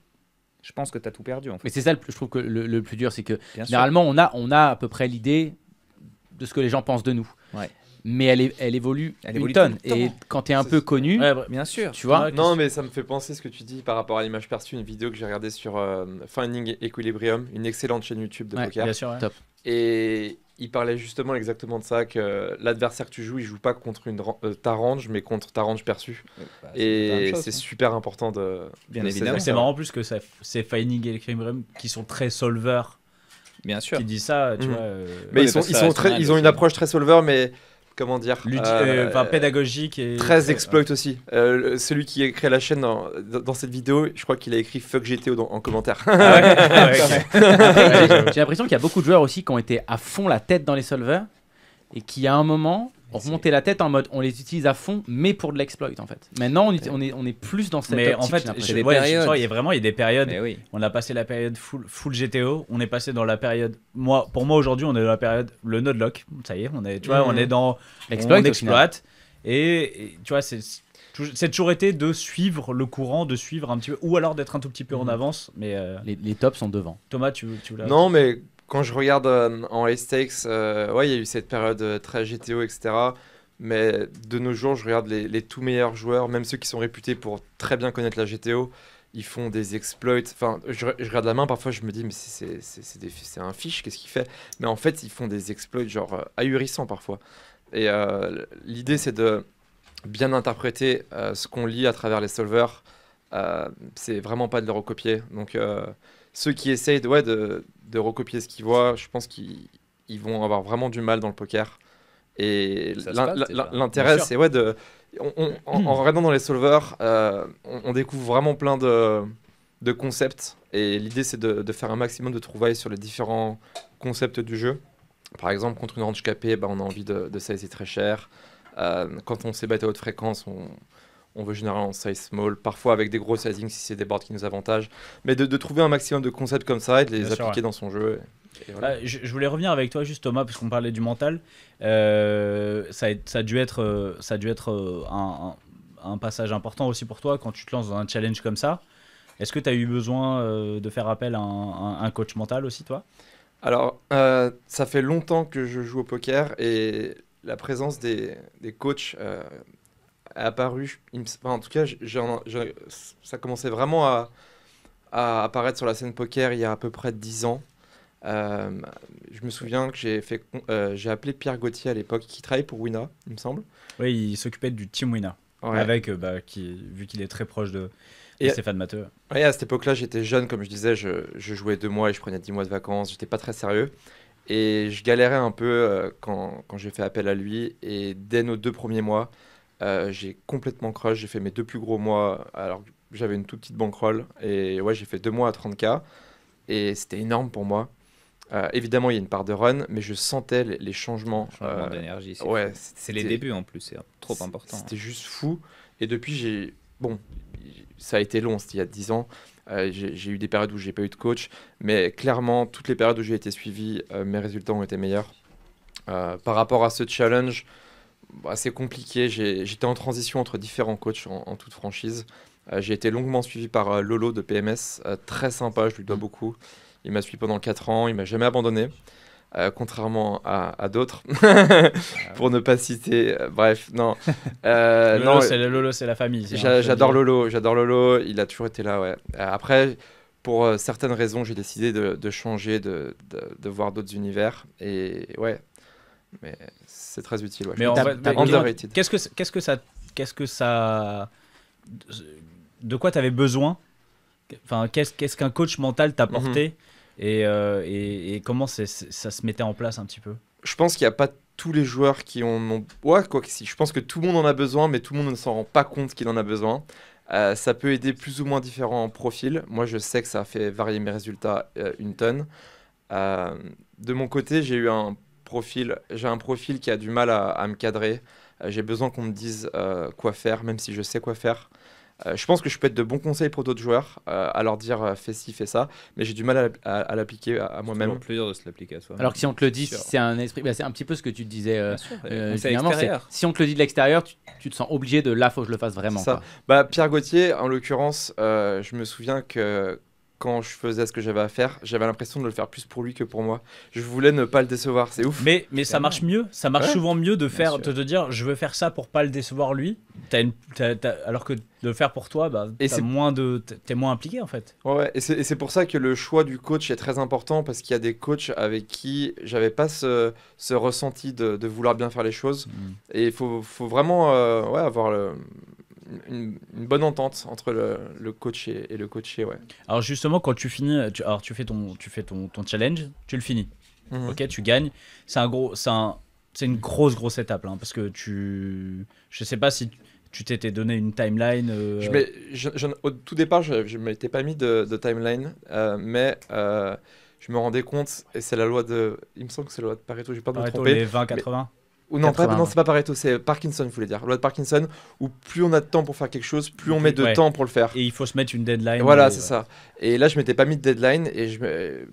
je pense que tu as tout perdu. En fait. Mais c'est ça, le, je trouve que le, plus dur, c'est que généralement, on a, on a à peu près l'idée de ce que les gens pensent de nous. Ouais mais elle, elle évolue elle une évolue Et quand tu es un peu connu, bah, bien sûr. tu vois, Non, mais ça me fait penser ce que tu dis par rapport à l'image perçue, une vidéo que j'ai regardée sur euh, Finding Equilibrium, une excellente chaîne YouTube de Ouais, poker. bien sûr. Top. Et il parlait justement exactement de ça, que l'adversaire que tu joues, il joue pas contre une, euh, ta range, mais contre ta range perçue. Bah, Et c'est hein. super important de... Bien évidemment. C'est marrant marrant plus que c'est Finding Equilibrium qui sont très solveurs, Bien sûr. qui disent ça, tu mmh. vois. Euh, mais ils, bah, ils, sont très, ils ont une approche très solver, mais comment dire euh, euh, enfin, pédagogique et très exploit aussi euh, celui qui a créé la chaîne dans, cette vidéo je crois qu'il a écrit fuck GTO en commentaire ah <laughs> ah <laughs> j'ai l'impression qu'il y a beaucoup de joueurs aussi qui ont été à fond la tête dans les solvers et qui à un moment on la tête en mode on les utilise à fond, mais pour de l'exploit en fait. Maintenant, on, est, plus dans cette. Mais en fait, des ouais, périodes. il y a vraiment il y a des périodes. On a passé la période full, GTO, on est passé dans la période. Moi, pour moi aujourd'hui, on est dans la période le node lock. Ça y est, on est, tu vois, on mmh. est dans l'exploit, Et, tu vois, c'est toujours été de suivre le courant, de suivre un petit peu, ou alors d'être un tout petit peu en mmh. avance. Mais euh, les, tops sont devant. Thomas, tu, tu voulais. Non, mais quand je regarde euh, en high stakes, euh, ouais, il y a eu cette période euh, très GTO, etc. Mais de nos jours, je regarde les, tout meilleurs joueurs, même ceux qui sont réputés pour très bien connaître la GTO. Ils font des exploits. Enfin, je, regarde la main, parfois je me dis, mais c'est un fiche, qu'est-ce qu'il fait Mais en fait, ils font des exploits, genre ahurissants parfois. Et l'idée, c'est de bien interpréter ce qu'on lit à travers les solvers. c'est vraiment pas de le recopier. Donc ceux qui essayent de, ouais, de, de recopier ce qu'ils voient, je pense qu'ils vont avoir vraiment du mal dans le poker. Et l'intérêt, c'est ouais, de. en, en hmm. regardant dans les solvers, euh, on, découvre vraiment plein de, de concepts. Et l'idée, c'est de, de, faire un maximum de trouvailles sur les différents concepts du jeu. Par exemple, contre une range capée, bah, on a envie de, de saisir très cher. Euh, quand on s'ébat à haute fréquence, on, on veut généralement size small, parfois avec des gros sizing si c'est des boards qui nous avantagent, mais de, trouver un maximum de concepts comme ça et de les appliquer dans son jeu. Bah, je, voulais revenir avec toi juste Thomas, parce qu'on parlait du mental. Euh, ça, a, dû être, euh, ça être euh, un, passage important aussi pour toi quand tu te lances dans un challenge comme ça. Est-ce que tu as eu besoin de faire appel à un, coach mental aussi toi alors, ça fait longtemps que je joue au poker et la présence des, des coachs apparu. en tout cas, ça commençait vraiment à, à, apparaître sur la scène poker il y a à peu près 10 ans. Euh, je me souviens que j'ai fait, euh, j'ai appelé Pierre Gauthier à l'époque, qui travaillait pour Wina, il me semble. Oui, il s'occupait du team Wina, avec euh, bah, qui, vu qu'il est très proche de, et, Stéphane Matteux. Oui, à cette époque-là, j'étais jeune, comme je disais, je, jouais deux mois et je prenais dix mois de vacances, j'étais pas très sérieux. Et je galérais un peu quand, quand j'ai fait appel à lui. Et dès nos deux premiers mois, euh, j'ai complètement crush, j'ai fait mes deux plus gros mois, alors j'avais une toute petite bankroll, et ouais, j'ai fait deux mois à 30K, et c'était énorme pour moi. Euh, évidemment, il y a une part de run, mais je sentais les, changements. changement euh, d'énergie, c'est ouais, C'est les débuts en plus, c'est trop important. Hein. C'était juste fou. Et depuis, j'ai. Bon, ça a été long, c'était il y a 10 ans. j'ai eu des périodes où j'ai pas eu de coach, mais clairement, toutes les périodes où j'ai été suivi, mes résultats ont été meilleurs. par rapport à ce challenge, assez bah, c'est compliqué. J'étais en transition entre différents coachs en, toute franchise. Euh, j'ai été longuement suivi par euh, Lolo de PMS, euh, très sympa, je lui dois mm. beaucoup. Il m'a suivi pendant 4 ans, il m'a jamais abandonné, contrairement à, d'autres, <laughs> ah pour ne pas citer. bref, non. <laughs> Lolo, c'est la famille. J'adore Lolo, j'adore Lolo, il a toujours été là, ouais. Après, pour certaines raisons, j'ai décidé de, changer, de, de voir d'autres univers. Et ouais, mais c'est très utile. Ouais. Mais, qu'est-ce que qu'est-ce que ça qu'est-ce que ça de quoi tu avais besoin Enfin, qu'est-ce qu'est-ce qu'un coach mental t'a apporté mhm. euh, et, et, comment ça se mettait en place un petit peu Je pense qu'il n'y a pas tous les joueurs qui en ont. Ouais, quoi si. Je pense que tout le monde en a besoin, mais tout le monde ne s'en rend pas compte qu'il en a besoin. Euh, ça peut aider plus ou moins différents profils. Moi, je sais que ça a fait varier mes résultats euh, une tonne. de mon côté, j'ai eu un profil. J'ai un profil qui a du mal à, me cadrer. Euh, j'ai besoin qu'on me dise euh, quoi faire, même si je sais quoi faire. Euh, je pense que je peux être de bons conseils pour d'autres joueurs, à leur dire fais ci, fais ça, mais j'ai du mal à, l'appliquer à, moi-même. plus de se à soi. Alors que si on te le dit, c'est un esprit, bah, c'est un petit peu ce que tu disais Si on te le dit de l'extérieur, tu, te sens obligé de là, faut que je le fasse vraiment. Ça. Bah, Pierre Gauthier, en l'occurrence, je me souviens que quand je faisais ce que j'avais à faire, j'avais l'impression de le faire plus pour lui que pour moi. Je voulais ne pas le décevoir, c'est ouf. Mais, mais ça marche mieux, ça marche souvent mieux de faire, de te dire je veux faire ça pour pas le décevoir lui, as une, alors que de le faire pour toi, bah, t'es moins, de, moins impliqué en fait. Ouais, et c'est pour ça que le choix du coach est très important parce qu'il y a des coachs avec qui j'avais pas ce, ce ressenti de, vouloir bien faire les choses. Mm. Et il faut, faut, vraiment euh, ouais, avoir le une, bonne entente entre le, coach et, le coaché. Ouais. Alors justement, quand tu finis, tu, alors tu fais, ton, tu fais ton, ton challenge, tu le finis. Mhm. Ok, tu gagnes. C'est un gros, c'est une grosse grosse étape hein, parce que tu, je sais pas si tu t'étais donné une timeline. Euh, je je, au tout départ, je, ne m'étais pas mis de, timeline, euh, mais euh, je me rendais compte et c'est la loi de, il me semble que c'est la loi de Pareto, j'ai pas me tromper. Les 20-80 non, c'est pas Pareto, c'est Parkinson, vous voulez dire. Loi de Parkinson, où plus on a de temps pour faire quelque chose, plus on met de temps pour le faire. Et il faut se mettre une deadline. Voilà, euh, c'est ça. Et là, je m'étais pas mis de deadline et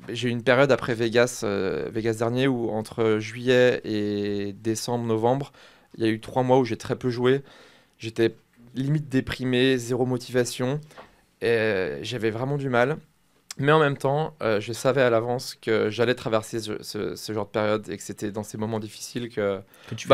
j'ai eu une période après Vegas, euh, Vegas dernier, où entre juillet et décembre, novembre, il y a eu trois mois où j'ai très peu joué. J'étais limite déprimé, zéro motivation. Euh, j'avais vraiment du mal. Mais en même temps, euh, je savais à l'avance que j'allais traverser ce, genre de période et que c'était dans ces moments difficiles que, que tu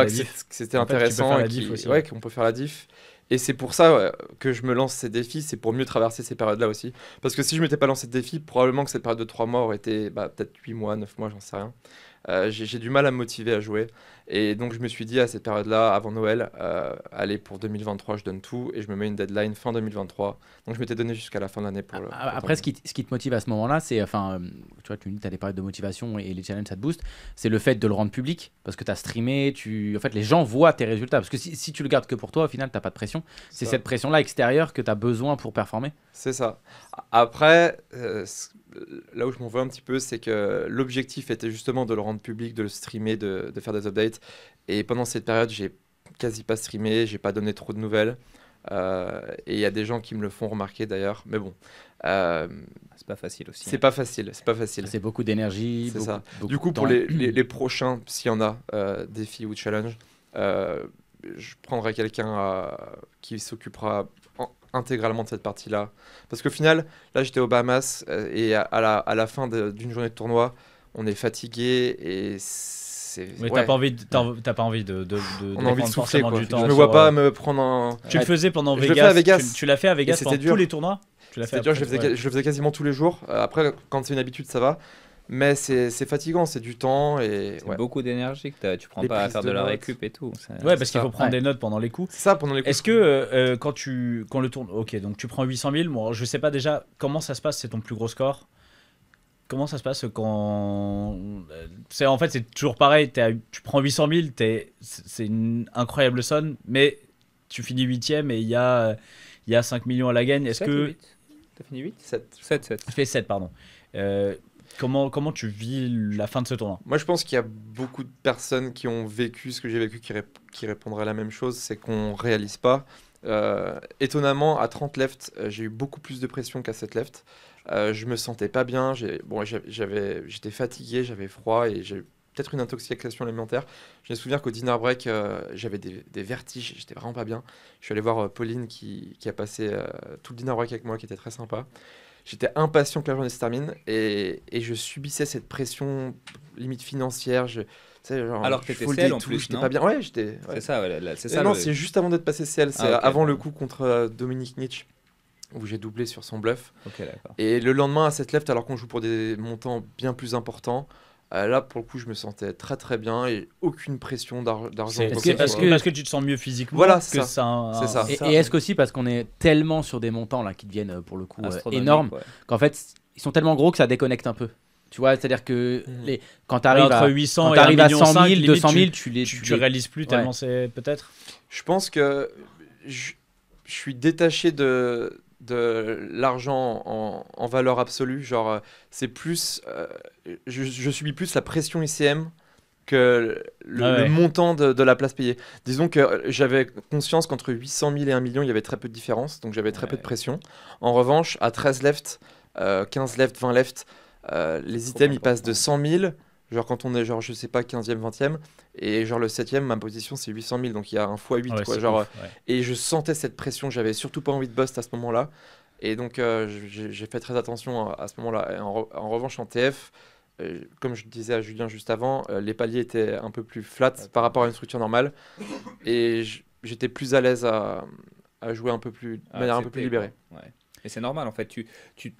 c'était intéressant fait, et qu'on ouais, peut faire la diff. Et c'est pour ça que je me lance ces défis, c'est pour mieux traverser ces périodes-là aussi. Parce que si je m'étais pas lancé de défi, probablement que cette période de 3 mois aurait été bah, peut-être 8 mois, 9 mois, j'en sais rien. Euh, j'ai du mal à me motiver à jouer. Et donc je me suis dit à cette période-là, avant Noël, euh, allez pour 2023, je donne tout et je me mets une deadline fin 2023. Donc je m'étais donné jusqu'à la fin de l'année pour. Le, Après, ce qui, te motive à ce moment-là, c'est enfin, euh, tu vois, tu as des périodes de motivation et, les challenges ça te booste. C'est le fait de le rendre public parce que tu as streamé, tu, en fait, les gens voient tes résultats parce que si, tu le gardes que pour toi, au final, tu n'as pas de pression. C'est cette pression-là extérieure que tu as besoin pour performer. C'est ça. Après, euh, là où je m'en veux un petit peu, c'est que l'objectif était justement de le rendre public, de le streamer, de faire des updates. Et pendant cette période, j'ai quasi pas streamé, j'ai pas donné trop de nouvelles. Euh, et il y a des gens qui me le font remarquer d'ailleurs, mais bon. Euh, c'est pas facile aussi. C'est hein. pas facile, c'est pas facile. C'est beaucoup d'énergie. ça. du coup, pour les, prochains, s'il y en a, euh, défis ou challenges, euh, je prendrai quelqu'un qui s'occupera intégralement de cette partie-là. Parce qu'au final, là, j'étais aux Bahamas et à, la, à la, fin d'une journée de tournoi, on est fatigué et mais t'as pas envie de, t'as pas envie de, de, de, de du temps. Je me vois pas euh, me prendre un. Tu le faisais pendant Vegas. Tu, l'as fait à Vegas pendant dur. tous les tournois. Tu je, le faisais, quasiment tous les jours. Euh, après, quand c'est une habitude, ça va. Mais c'est fatigant, c'est du temps et beaucoup d'énergie que tu prends pas à faire de, la récup et tout. Ouais, parce qu'il faut prendre des notes pendant les coups. Ça, pendant les coups. Est-ce que euh, quand tu quand le tourne, ok, donc tu prends 800 000. Moi, je sais pas déjà comment ça se passe. C'est ton plus gros score comment ça se passe quand c'est en fait c'est toujours pareil tu prends 800 000 c'est une incroyable somme mais tu finis 8 et il y a il y 5 millions à la gagne est-ce que t'as fini 8 7 7 7 pardon euh, Comment, comment tu vis la fin de ce tournoi Moi, je pense qu'il y a beaucoup de personnes qui ont vécu ce que j'ai vécu qui, répondraient à la même chose c'est qu'on réalise pas. Euh, étonnamment, à 30 left, euh, j'ai eu beaucoup plus de pression qu'à 7 left. Euh, je me sentais pas bien, bon, j'étais fatigué, j'avais froid et j'ai peut-être une intoxication alimentaire. Je me souviens qu'au dinner break, euh, j'avais des, vertiges, j'étais vraiment pas bien. Je suis allé voir euh, Pauline qui, a passé tout le dinner break avec moi, qui était très sympa. J'étais impatient que la journée se termine et, je subissais cette pression limite financière. Alors que t'étais CL en tout, plus, j'étais pas bien. Ouais, j'étais. C'est ça, c'est ça. non, c'est juste avant d'être passé CL, c'est ah, avant le coup contre Dominique Nietzsche où j'ai doublé sur son bluff. et le lendemain à cette left, alors qu'on joue pour des montants bien plus importants, euh, là, pour le coup, je me sentais très très bien et aucune pression d'argent. Parce, que, que, tu te sens mieux physiquement. Voilà, c'est hein, ça. Et, est-ce qu'aussi parce qu'on est tellement sur des montants là qui deviennent euh, pour le coup euh, énormes qu'en fait ils sont tellement gros que ça déconnecte un peu. Tu vois, c'est-à-dire que mmh. les, quand tu arrives à, 800 à 100 000, 200 000, tu, les, tu, réalises plus tellement c'est peut-être. Je pense que je suis détaché de de l'argent en, valeur absolue. Genre, euh, c'est plus. Euh, je, subis plus la pression ICM que le, ah montant de, de, la place payée. Disons que euh, j'avais conscience qu'entre 800 000 et 1 million, il y avait très peu de différence, donc j'avais très peu de pression. En revanche, à 13 left, 15 left, 20 left, les items, ils passent de 100 000 Genre, quand on est, genre, je sais pas, 15e, 20e, et genre le 7e, ma position c'est 800 000, donc il y a un x8, ah quoi. Genre, euh, Et je sentais cette pression, j'avais surtout pas envie de bust à ce moment-là. Et donc, euh, j'ai fait très attention à, ce moment-là. En, en, revanche, en TF, euh, comme je disais à Julien juste avant, les paliers étaient un peu plus flat par rapport à une structure normale. et j'étais plus à l'aise à, jouer un peu plus, de ah, manière un peu plus libérée. Mais c'est normal, en fait. Tu,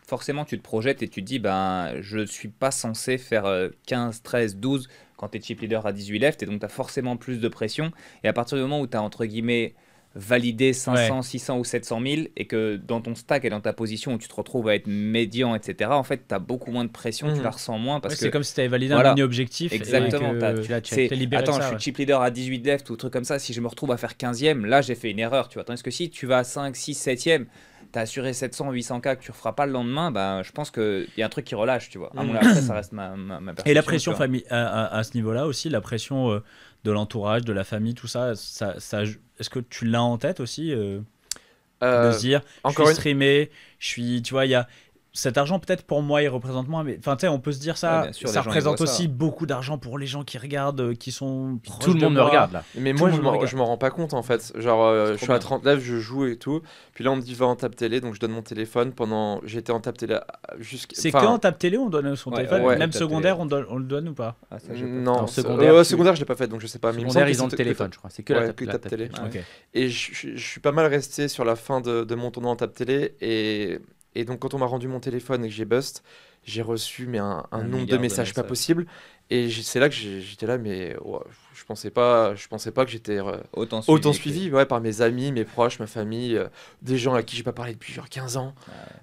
forcément, tu te projettes et tu te dis, ben, je ne suis pas censé faire 15, 13, 12 quand tu es chip leader à 18 left, et donc tu as forcément plus de pression. Et à partir du moment où tu as, entre guillemets, validé 500, 600 ou 700 000, et que dans ton stack et dans ta position où tu te retrouves à être médian, etc., en fait, tu as beaucoup moins de pression, tu mmh. la ressens moins. parce que C'est comme si tu avais validé un mini-objectif. Exactement. tu as, as libéré Attends, je suis chip leader à 18 left ou truc comme ça, si je me retrouve à faire 15e, là, j'ai fait une erreur. Tu vois. ce que si tu vas à 5, 6, 7e, t'as assuré 700, 800 k que tu ne referas pas le lendemain, bah, je pense qu'il y a un truc qui relâche, tu vois. Mm. ça reste ma, ma, Et la pression à, ce niveau-là aussi, la pression euh, de l'entourage, de la famille, tout ça, ça, est-ce que tu l'as en tête aussi euh, De euh, se dire, encore je suis streamé, je suis, tu vois, il y a, cet argent peut-être pour moi il représente moins mais enfin tu sais on peut se dire ça ça représente aussi beaucoup d'argent pour les gens qui regardent euh, qui sont tout le monde me regarde là mais moi je m'en rends pas compte en fait genre euh, je suis à 39 je joue et tout puis là on me dit va en tap télé donc je donne mon téléphone pendant j'étais en tap télé euh, jusqu'à c'est que en télé on donne son téléphone même secondaire on, le donne ou pas ah, non, secondaire secondaire je l'ai pas fait donc je sais pas secondaire ils ont le téléphone je crois c'est que la tape télé et je suis pas mal resté sur la fin de mon tournoi en tap télé et et donc, quand on m'a rendu mon téléphone et que j'ai bust, j'ai reçu mais un, nombre de messages, pas possible. Et c'est là que j'étais là, mais je pensais pas, je pensais pas que j'étais euh, autant suivi, autant suivi ouais, par mes amis, mes proches, ma famille, euh, des gens à qui j'ai pas parlé depuis genre 15 ans,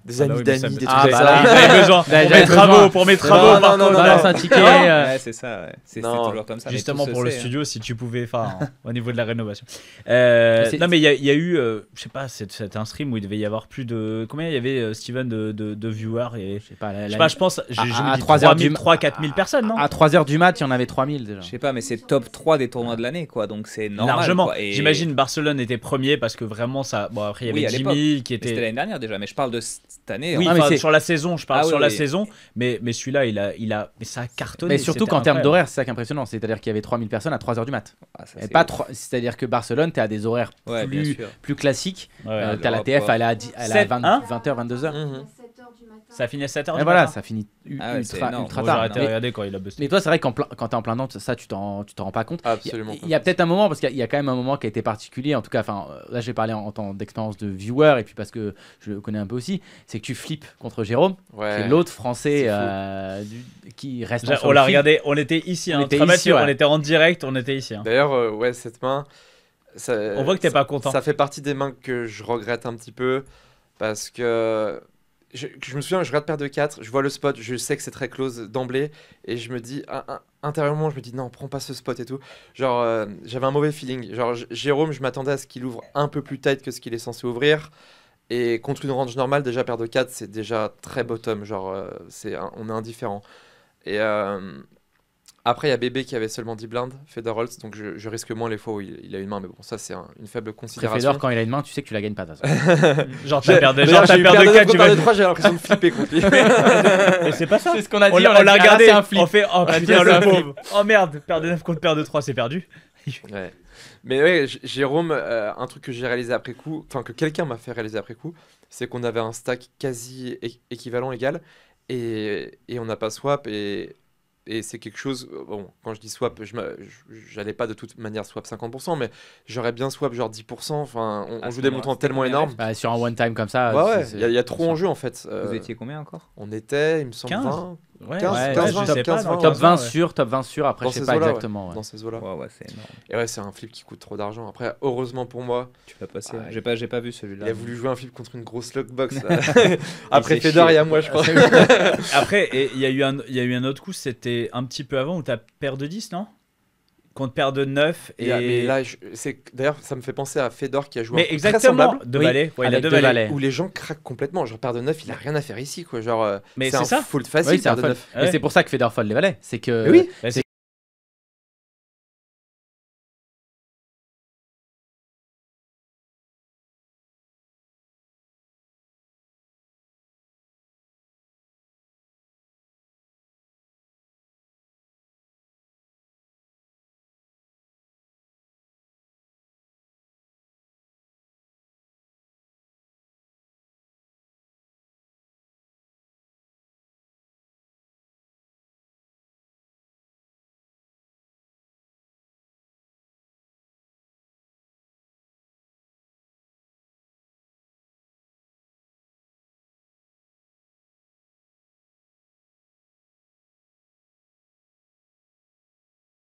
des ah bah amis d'amis, des ah trucs comme bah ça. besoin <laughs> pour mes travaux, pour mes travaux, non, non, non, un ticket. Euh, c'est ça, c'est toujours comme ça. Justement pour le hein. studio, si tu pouvais, <laughs> au niveau de la rénovation. Non mais il y a eu, je sais pas, c'était un stream où il devait y avoir plus de combien il y avait Steven de viewers, je sais pas, je pense, à 3 dis 3 4000 personnes, non À 3 heures du mat, il y en avait 3000 déjà. Je sais pas, mais c'est top 3 des tournois de l'année, quoi. Donc c'est normal. Largement. Et... J'imagine Barcelone était premier parce que vraiment ça. Bon après il y avait Jimmy qui était. C'était l'année dernière déjà, mais je parle de cette année. Oui, hein. ah, sur la saison, je parle ah sur la saison. Mais mais celui-là, il a il a mais ça a cartonné. Mais surtout qu'en termes d'horaire, c'est ça qui est impressionnant. C'est-à-dire qu'il y avait 3000 personnes à 3 heures du mat. Ah, pas C'est-à-dire que Barcelone, tu à des horaires plus, plus classiques. Euh, tu as la TF, elle est à 20h, hein 22h. Ça finit à 7h du voilà, ça finit ah ultra, tard. arrêté de regarder quand il a busté. mais toi, c'est vrai que quand t'es en plein temps ça, tu t'en, t'en rends pas compte. Absolument. Il y a peut-être un moment, parce qu'il y a- quand même un moment qui a été particulier, en tout cas, enfin, euh, là j'ai parlé en, en tant d'expérience de viewer, et puis parce que je le connais un peu aussi, c'est que tu flippes contre Jérôme, qui est l'autre français euh, qui reste en on l'a regardé, on était ici, On hein, était on était en direct, on était ici. Hein. D'ailleurs, euh, ouais, cette main. On voit que t'es pas content. Ça fait partie des mains que je regrette un petit peu parce que je, me souviens, je rate paire de 4, je vois le spot, je sais que c'est très close d'emblée, et je me dis, intérieurement, je me dis, non, prends pas ce spot et tout. Genre, euh, j'avais un mauvais feeling. Genre, Jérôme, je m'attendais à ce qu'il ouvre un peu plus tight que ce qu'il est censé ouvrir. Et contre une range normale, déjà paire de 4, c'est déjà très bottom. Genre, euh, c'est on est indifférent. Et. Euh, après, il y a Bébé qui avait seulement 10 blindes, Fedor donc je, risque moins les fois où il, a une main, mais bon, ça c'est une faible considération. Fedor, quand il a une main, tu sais que tu la gagnes pas. <laughs> genre, t'as perdu, genre, t'as perdu 4, tu vas. 3, j'ai l'impression de flipper contre <laughs> mais c'est pas ça. C'est ce qu'on a dit, on, l'a regardé, ah, un flip. On fait, oh le pauvre. Oh merde, perdre de 9 contre perdre de 3, c'est perdu. <laughs> ouais. Mais oui, Jérôme, euh, un truc que j'ai réalisé après coup, enfin que quelqu'un m'a fait réaliser après coup, c'est qu'on avait un stack quasi équivalent, égal, et, et on n'a pas swap, et et c'est quelque chose, euh, bon, quand je dis swap, je n'allais pas de toute manière swap 50%, mais j'aurais bien swap genre 10%. Enfin, on, ah, joue des montants tellement énormes. Bah, sur un one-time comme ça, il y, a trop en jeu en fait. Euh, Vous étiez combien encore On était, il me semble, 15 je pas, top 20 sur top 20 sur après je sais pas exactement. Dans ces eaux-là. et ouais, c'est un flip qui coûte trop d'argent. Après, heureusement pour moi. Tu vas passer, ah, j'ai pas, pas vu celui-là. Il a voulu jouer un flip contre une grosse lockbox. <laughs> <laughs> après Fedor, il y a moi, je crois. <laughs> après, il y, a eu un, y a eu un autre coup, c'était un petit peu avant où t'as paire de 10, non qu'on te de 9. Et... Yeah, mais là, je... d'ailleurs, ça me fait penser à Fedor qui a joué mais un exactement, très de Valais. Oui, ouais, il a de valets Où les gens craquent complètement. Genre, perd de 9, il a rien à faire ici. Quoi. Genre, euh, mais c'est un ça. fold facile, oui, de 9. Ouais. c'est pour ça que Fedor folle les Valais. C'est que. oui,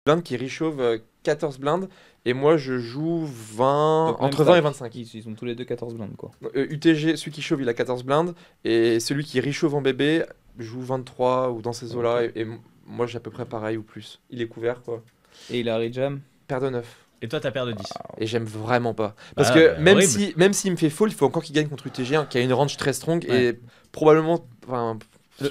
blindes qui réchauffe 14 euh, blindes et moi je joue 20 entre 20 et 25. Ils, ils, ont tous les deux 14 blindes quoi. UTG, euh, celui qui chauffe il a 14 blindes et celui qui réchauffe en bébé joue 23 ou dans ces eaux-là et, moi j'ai à peu près pareil ou plus. Il est couvert quoi. Et il a rejam Paire de 9. Et toi, t'as paire de 10. Ah. Et j'aime vraiment pas. Bah, Parce que bah, même si même s'il me fait fall, il faut encore qu'il gagne contre utg hein, qui a une range très strong et probablement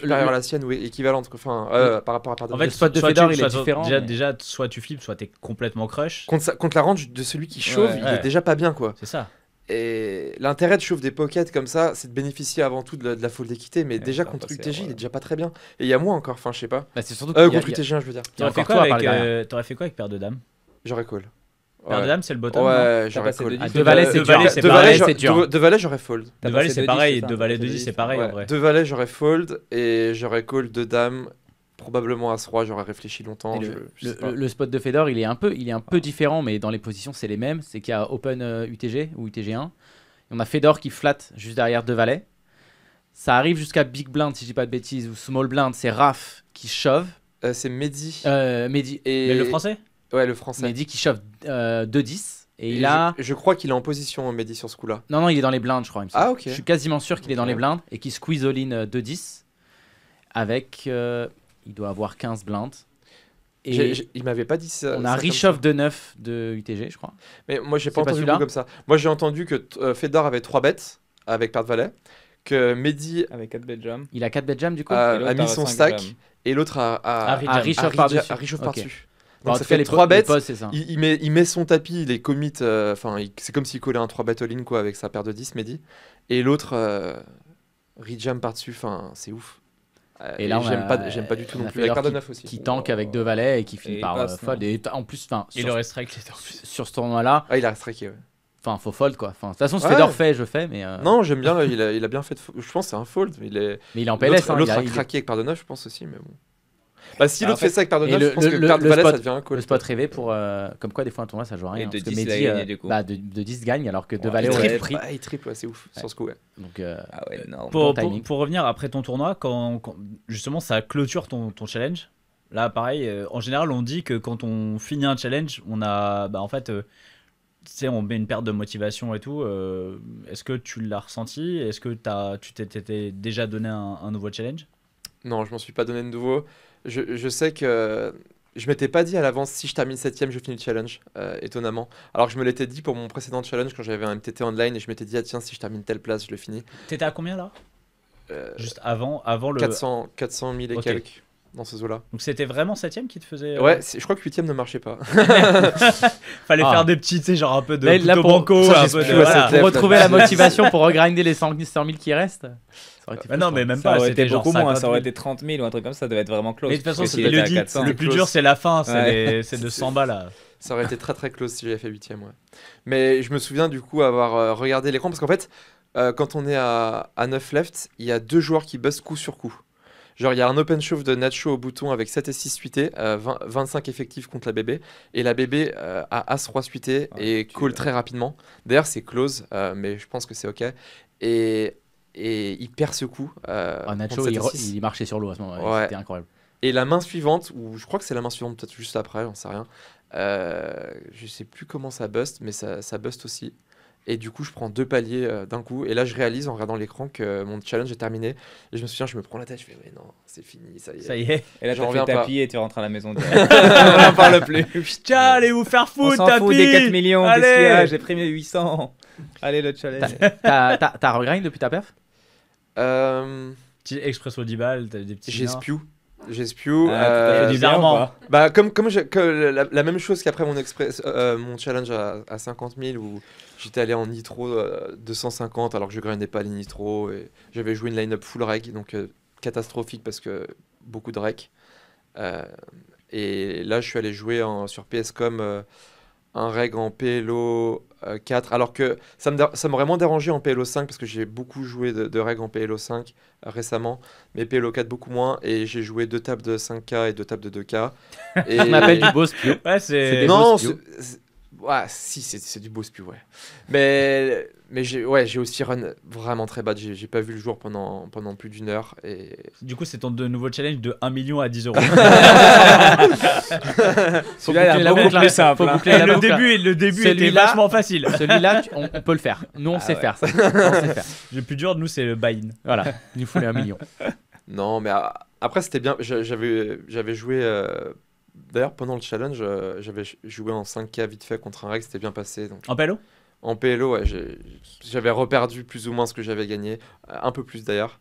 L'arrière la sienne ou équivalente enfin euh, par rapport à pardon, en fait soit, de Fedor, tu, il est différent déjà, soit tu flippes soit t'es complètement crush contre, contre la range de celui qui chauffe il est déjà pas bien quoi c'est ça et l'intérêt de chauffer des pockets comme ça c'est de bénéficier avant tout de la, foule d'équité mais déjà bah, contre bah, UTJ il est déjà pas très bien et il y a moi encore enfin je sais pas bah, c'est surtout euh, contre UTJ je veux dire t'aurais fait, quoi avec, euh, fait quoi avec paire de dames j'aurais call de dame, c'est le bottom. De ah, valet, c'est euh, dur. De valet, j'aurais fold. De valet, c'est pareil. De valet, c'est pareil en De valet, j'aurais fold et j'aurais call deux dames. probablement à ce roi, j'aurais réfléchi longtemps. Le, spot de Fedor, il est un peu, il est un peu différent, mais dans les positions, c'est les mêmes. C'est qu'il y a Open UTG euh, ou UTG1. Et on a Fedor qui flatte juste derrière De valets. Ça arrive jusqu'à Big Blind, si je dis pas de bêtises, ou Small Blind, c'est Raf qui shove. Euh, c'est Mehdi. Euh, Et... le français Ouais, le français. Mehdi qui chauffe 2-10. Euh, et, il a. Je, crois qu'il est en position, Mehdi, sur ce coup-là. Non, non, il est dans les blindes, je crois. ah, ok. Je suis quasiment sûr qu'il est dans les blindes et qu'il squeeze all-in 2-10. Euh, avec. Euh, il doit avoir 15 blindes. Et il m'avait pas dit ça. On a Richov de 9 de UTG, je crois. Mais moi, j'ai pas entendu pas comme ça. Moi, j'ai entendu que Fedor avait 3 bêtes avec de Valet. Que Mehdi. Avec 4 bêtes Il a 4 bêtes jam, du coup. a, mis son stack. Et l'autre a, a, a, par-dessus. Bah, fait les trois bêtes. Il, met, son tapis, il est commit. Euh, enfin, c'est comme s'il collait un 3 battle in quoi avec sa paire de 10, Mehdi. Et l'autre, euh, rejam par-dessus. Enfin, c'est ouf. Euh, et, là, j'aime pas, j'aime pas du tout non plus. Avec qui, aussi. Qui tank avec deux valets et qui finit par euh, fold. Hein. Et en plus, enfin. Il aurait strike Sur ce tournoi-là. Ah, il a strike, ouais. Enfin, faut fold quoi. Enfin, de toute façon, ce ouais. Fedor fait, je fais, mais. Non, j'aime bien, il a, bien fait. Je pense que c'est un fold. Il est... Mais il est en PLS. L'autre hein, a, a, craqué avec pardon je pense aussi, mais bon. Bah, si bah, l'autre fait, ça avec Père je pense que Père ça devient un Le spot rêvé pour. Euh, comme quoi, des fois, un tournoi, ça joue rien. Et de 10 gagne, euh, du coup. Bah, de 10 gagne, alors que De valer aurait pris. Ah, il triple, c'est ouf, sans ce coup. Donc, euh, ah pour revenir après ton tournoi, quand justement, ça clôture ton challenge. Là, pareil, en général, on dit que quand on finit un challenge, on a, bah, en fait, sais on met une perte de motivation et tout. Est-ce que tu l'as ressenti Est-ce que as, tu t'étais déjà donné un, nouveau challenge Non, je m'en suis pas donné de nouveau je, sais que je m'étais pas dit à l'avance si je termine 7 je finis le challenge, euh, étonnamment. Alors que je me l'étais dit pour mon précédent challenge quand j'avais un MTT online et je m'étais dit, ah tiens, si je termine telle place, je le finis. T'étais à combien là euh, Juste avant, avant le. 400, 400 000 et quelques dans ce zoo-là. Donc c'était vraiment 7 qui te faisait. Euh, ouais, je crois que 8 ne marchait pas. <laughs> Fallait ah. faire des petits, tu sais, genre un peu de. Là, là banco, retrouver la motivation pour regrinder les 100 000 qui restent non, mais même pas. Ça aurait été bah beaucoup moins, ça aurait été 30 000 ou un truc comme ça, ça devait être vraiment close. de toute façon, le, le plus dur, c'est la fin, c'est de 100 balles. Ça aurait été très très close si j'avais fait 8 ouais. Mais je me souviens du coup avoir euh, regardé l'écran parce qu'en fait, euh, quand on est à, 9 left, il y a deux joueurs qui bustent coup sur coup. Genre, il y a un open shove de Nacho au bouton avec 7 et 6 suité, 25 effectifs contre la bébé. Et la bébé euh, a As-3 suité ah, et call cool très rapidement. D'ailleurs, c'est close, euh, mais je pense que c'est OK. Et et il perd ce coup. Euh, ah, Nacho, il, marchait sur l'eau à ce moment. là C'était incroyable. Et la main suivante, ou je crois que c'est la main suivante, peut-être juste après, j'en sait rien. Euh, je sais plus comment ça buste, mais ça, ça buste aussi. Et du coup, je prends deux paliers euh, d'un coup. Et là, je réalise en regardant l'écran que mon challenge est terminé. Et je me souviens, je me prends la tête. Je fais, mais non, c'est fini, ça y est. Et là, j'en reviens tapis et tu rentres à la maison. <laughs> on n'en parle plus. Tiens, <laughs> allez vous faire foutre, on tapis. Fout des 4 millions. Allez, j'ai pris mes 800. Allez, le challenge. T'as regret depuis ta perf euh, expresso 10 balles, t'as des petits. J'espiou, J'espiou. bizarrement. Bah, comme, comme que la, même chose qu'après mon, express, euh, euh, mon challenge à, à, 50 000 où j'étais allé en nitro 250 alors que je grindais pas les nitro et j'avais joué une line-up full reg donc catastrophique parce que beaucoup de rec. et là, je suis allé jouer en, sur PSCOM comme un reg en PLO 4. Euh, Alors que ça m'aurait moins dérangé en PLO 5 parce que j'ai beaucoup joué de, de, règles en PLO 5 euh, récemment, mais PLO 4 beaucoup moins. Et j'ai joué deux tables de 5K et deux tables de 2K. <laughs> Et... On du boss c'est. Non, c'est... ouais, si, c'est du boss plus ouais. Mais mais j'ai ouais, j'ai aussi run vraiment très bas J'ai pas vu le jour pendant, pendant plus d'une heure. Et... Du coup, c'est ton nouveau challenge de 1 million à 10 euros. <laughs> il hein. faut hein. beaucoup ça, le, début, le début était vachement facile. Celui-là, on, peut le faire. Nous, on, ah <laughs> sait, faire, ça. Le plus dur, de nous, c'est le buy-in. Voilà, il nous faut les 1 million. <laughs> Non, mais ah, après, c'était bien. J'avais joué. Euh, d'ailleurs, pendant le challenge, euh, j'avais joué en 5K vite fait contre un règle c'était bien passé. Donc... En ballot en PLO, j'avais reperdu plus ou moins ce que j'avais gagné, euh, un peu plus d'ailleurs.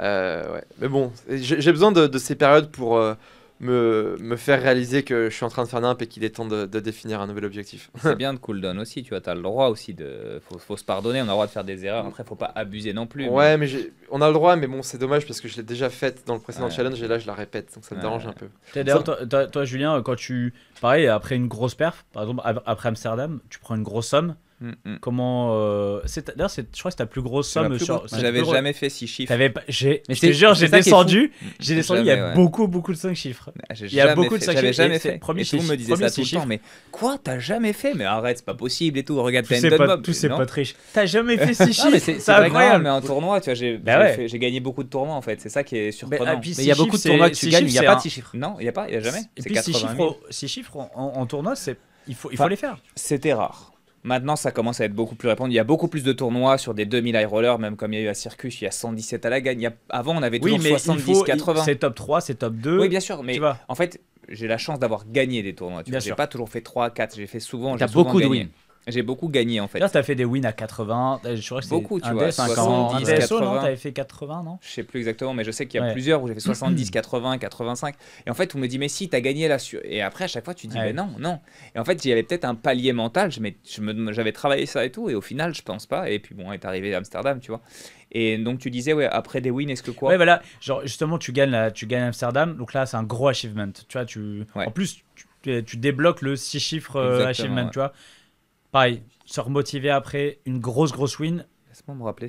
Euh, mais bon, j'ai besoin de, ces périodes pour euh, me, faire réaliser que je suis en train de faire n'importe et qu'il est temps de, définir un nouvel objectif. <laughs> C'est bien de cooldown aussi, tu vois, as le droit aussi de. Faut, faut, se pardonner, on a le droit de faire des erreurs, après faut pas abuser non plus. Ouais, mais, on a le droit, mais bon, c'est dommage parce que je l'ai déjà faite dans le précédent challenge et là je la répète, donc ça me dérange un peu. D'ailleurs, toi, toi, Julien, quand tu. Pareil, après une grosse perf, par exemple, après Amsterdam, tu prends une grosse somme. Mm, mm. Comment. Euh, d'ailleurs, je crois que c'est ta plus grosse somme. J'avais jamais fait 6 chiffres. j'ai mais je te jure, j'ai descendu. J'ai descendu, il y a beaucoup, beaucoup de 5 chiffres. Ah, il y a beaucoup de 5 chiffres. jamais fait. Premier et tout le monde me disait ça tout le temps. Mais quoi, t'as jamais fait Mais arrête, c'est pas possible et tout. Regarde, Tout, <laughs> c'est pas triche. T'as jamais fait 6 chiffres. C'est incroyable. Mais un tournoi, tu vois, bah j'ai gagné beaucoup de tournois en fait. C'est ça qui est ah, surprenant. Mais il y a beaucoup de tournois que tu gagnes, il n'y a pas de 6 chiffres. Non, il n'y a pas, il n'y a jamais. Et puis 6 chiffres en tournoi, c'est il faut, il faut les faire. C'était rare. Maintenant, ça commence à être beaucoup plus répandu. Il y a beaucoup plus de tournois sur des 2000 high rollers, même comme il y a eu à Circus, il y a 117 à la gagne. Avant, on avait toujours oui, mais 70, 80 Oui 80. C'est top 3, c'est top 2. Oui, bien sûr, mais en fait, j'ai la chance d'avoir gagné des tournois. je n'ai pas toujours fait 3, 4, j'ai fait souvent. j'ai beaucoup gagné. de j'ai beaucoup gagné en fait. Là, as fait des wins à 80. Euh, je crois que beaucoup, tu vois. 50, 70, un DSO, 80. fait 80, non Je sais plus exactement, mais je sais qu'il y a plusieurs où j'ai fait 70, 80, 85. Et en fait, on me dit, mais si, t'as gagné là. dessus Et après, à chaque fois, tu dis, mais non, non. Et en fait, il y avait peut-être un palier mental. J'avais je me, j'avais travaillé ça et tout. Et au final, je pense pas. Et puis bon, est arrivé à Amsterdam, tu vois. Et donc tu disais, ouais, après des wins, est-ce que quoi Ouais, voilà, genre justement, tu gagnes, là, tu gagnes Amsterdam, donc là, c'est un gros achievement. Tu vois, tu, en plus, tu, débloques le 6 chiffres euh, achievement, tu vois pareil, se remotiver après une grosse, grosse win. Laisse-moi me rappeler.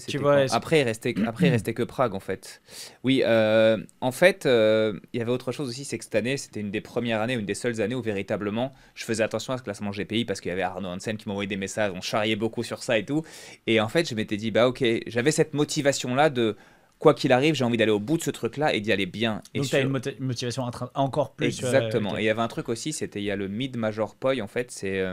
après, il restait, après, il restait que Prague, en fait. Oui, euh, en fait, euh, il y avait autre chose aussi, c'est que cette année, c'était une des premières années, une des seules années où véritablement, je faisais attention à ce classement GPI parce qu'il y avait Arnaud Hansen qui m'envoyait des messages, on charriait beaucoup sur ça et tout. Et en fait, je m'étais dit, bah ok, j'avais cette motivation-là de quoi qu'il arrive, j'ai envie d'aller au bout de ce truc-là et d'y aller bien. Et Donc, tu as une motivation encore plus. Euh, Exactement. Et il y avait un truc aussi, c'était il y a le mid-major poi, en fait, c'est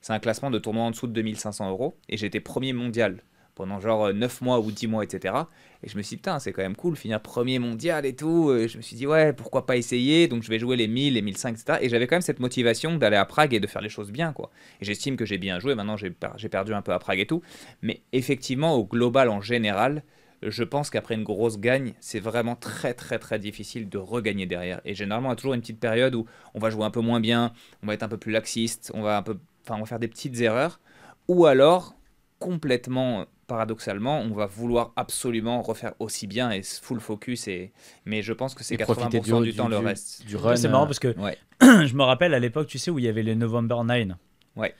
c'est un classement de tournoi en dessous de 2500 euros, et j'étais premier mondial pendant genre 9 euh, mois ou 10 mois, etc. Et je me suis dit, putain, c'est quand même cool, finir premier mondial et tout. je me suis dit, ouais, pourquoi pas essayer Donc je vais jouer les 1000, les 1500, etc. Et j'avais quand même cette motivation d'aller à Prague et de faire les choses bien, quoi. Et j'estime que j'ai bien joué, maintenant j'ai perdu un peu à Prague et tout. Mais effectivement, au global en général, je pense qu'après une grosse gagne, c'est vraiment très très très difficile de regagner derrière. Et généralement, on a toujours une petite période où on va jouer un peu moins bien, on va être un peu plus laxiste, on va un peu on va faire des petites erreurs, ou alors, complètement euh, paradoxalement, on va vouloir absolument refaire aussi bien et full focus. Et... Mais je pense que c'est 80% du, temps le reste. Du run. C'est marrant euh, parce que <clears throat> je me rappelle à l'époque, tu sais, où il y avait les November 9. Ouais.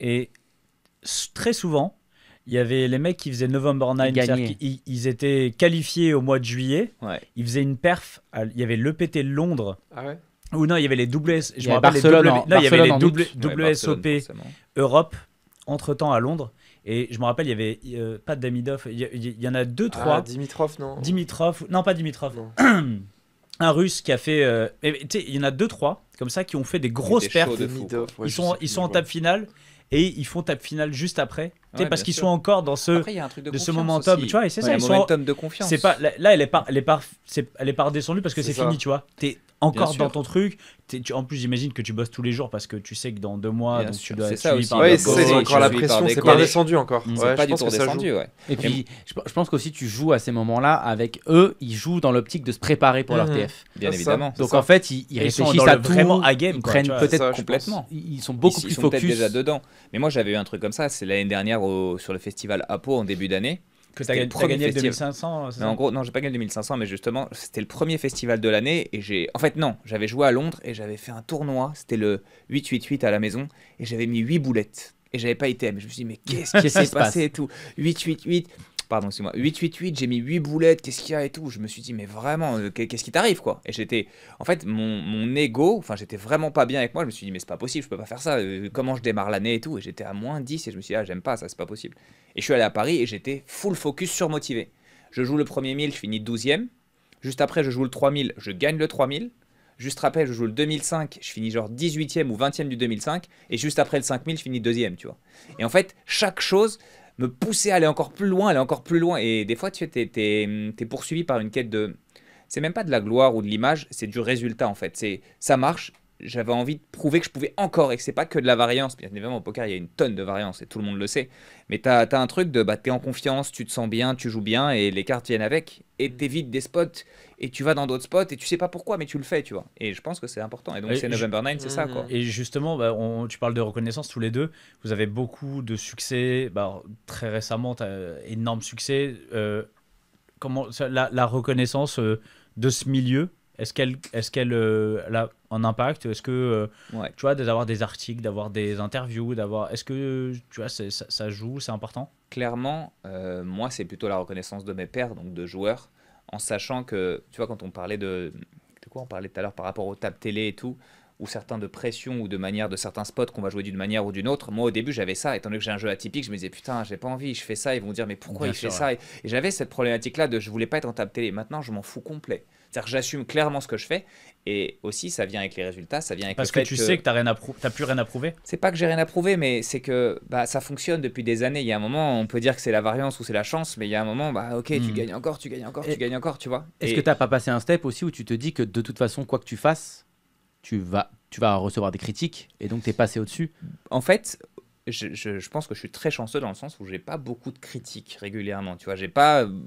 Et très souvent, il y avait les mecs qui faisaient November 9, ils, étaient qualifiés au mois de juillet. Ils faisaient une perf. il y avait l'EPT Londres. Ah ouais ou non, il y avait les WSOP Europe entre temps à Londres. Et je me rappelle, il y avait pas Damidov, il y, il y, en a deux, trois. Dimitrov, non Dimitrov, non, pas Dimitrov. un russe qui a fait. il y en a deux, trois, comme ça, qui ont fait des grosses pertes. De ils sont, ils sont en table finale et ils font table finale juste après. parce qu'ils sont encore dans ce, de, ce momentum. Tu vois, et c'est ça. momentum de confiance. pas, là, elle est pas redescendue descendue parce que c'est fini, tu vois. es encore dans ton truc. Tu, en plus, j'imagine que tu bosses tous les jours parce que tu sais que dans deux mois, tu dois être suivi c'est encore la pression, c'est pas descendu encore. Mm, c'est pas du descendu, Et puis, je, pense qu'aussi, tu joues à ces moments-là avec eux, ils jouent dans l'optique de se préparer pour leur mm-hmm. TF. Bien évidemment. Donc en fait, ils, réfléchissent à vraiment à game, ils prennent peut-être complètement. Ils sont beaucoup plus focus. déjà dedans. Mais moi, j'avais eu un truc comme ça, c'est l'année dernière sur le festival Apo en début d'année. Que tu as, gagné le 2500 Non, En gros, non, j'ai pas gagné 2500, mais justement, c'était le premier festival de l'année. Et j'ai. En fait, non, j'avais joué à Londres et j'avais fait un tournoi. C'était le 888 à la maison. Et j'avais mis 8 boulettes. Et j'avais pas été. Mais je me suis dit, mais qu'est-ce qui <laughs> s'est passé et tout 888. Pardon, excuse-moi. 888, j'ai mis 8 boulettes, qu'est-ce qu'il y a et tout. Je me suis dit, mais vraiment, euh, qu'est-ce qui t'arrive, quoi Et j'étais. En fait, mon, ego, enfin, j'étais vraiment pas bien avec moi. Je me suis dit, mais c'est pas possible, je peux pas faire ça. Euh, comment je démarre l'année et tout Et j'étais à moins 10 et je me suis dit, ah, j'aime pas ça, c'est pas possible. Et je suis allé à Paris et j'étais full focus surmotivé. Je joue le premier 1000, je finis 12e. Juste après, je joue le 3000, je gagne le 3000. Juste après, je joue le 2005, je finis genre 18e ou 20e du 2005. Et juste après le 5000, je finis deuxième. tu vois. Et en fait, chaque chose, me pousser à aller encore plus loin, aller encore plus loin. Et des fois, tu es, es poursuivi par une quête de... C'est même pas de la gloire ou de l'image, c'est du résultat en fait. C'est ça marche, j'avais envie de prouver que je pouvais encore et que c'est pas que de la variance. Bien évidemment, au poker, il y a une tonne de variance et tout le monde le sait. Mais tu as un truc de bah, es en confiance, tu te sens bien, tu joues bien et les cartes viennent avec. Et mm. tu évites des spots et tu vas dans d'autres spots et tu sais pas pourquoi, mais tu le fais, tu vois. Et je pense que c'est important. Et donc, c'est November 9, c'est ça, quoi. Mm. Et justement, bah, tu parles de reconnaissance tous les deux. Vous avez beaucoup de succès. Bah, très récemment, tu énorme succès. Euh, comment, la, la reconnaissance euh, de ce milieu est-ce qu'elle, est-ce qu'elle a euh, un impact Est-ce que, euh, ouais. tu vois, d'avoir des articles, d'avoir des interviews, d'avoir, est-ce que, tu vois, ça, joue, c'est important Clairement, euh, moi, c'est plutôt la reconnaissance de mes pairs, donc de joueurs, en sachant que, tu vois, quand on parlait de, de quoi on parlait tout à l'heure par rapport aux tables télé et tout, ou certains de pression ou de manière de certains spots qu'on va jouer d'une manière ou d'une autre. Moi, au début, j'avais ça. Étant donné que j'ai un jeu atypique, je me disais putain, j'ai pas envie, je fais ça. Ils vont me dire mais pourquoi il fait ça Et j'avais cette problématique là de je voulais pas être en table télé. Maintenant, je m'en fous complet. C'est-à-dire que j'assume clairement ce que je fais. Et aussi, ça vient avec les résultats, ça vient avec Parce le fait que tu que... sais que tu n'as plus rien à prouver C'est pas que j'ai rien à prouver, mais c'est que bah, ça fonctionne depuis des années. Il y a un moment, on peut dire que c'est la variance ou c'est la chance, mais il y a un moment, bah, ok, tu hmm. gagnes encore, tu gagnes encore, tu gagnes encore, tu vois. Est-ce que tu n'as pas passé un step aussi où tu te dis que de toute façon, quoi que tu fasses, tu vas, tu vas recevoir des critiques et donc tu es passé au-dessus En fait, je, pense que je suis très chanceux dans le sens où j'ai pas beaucoup de critiques régulièrement. Tu vois, j'ai pas, euh,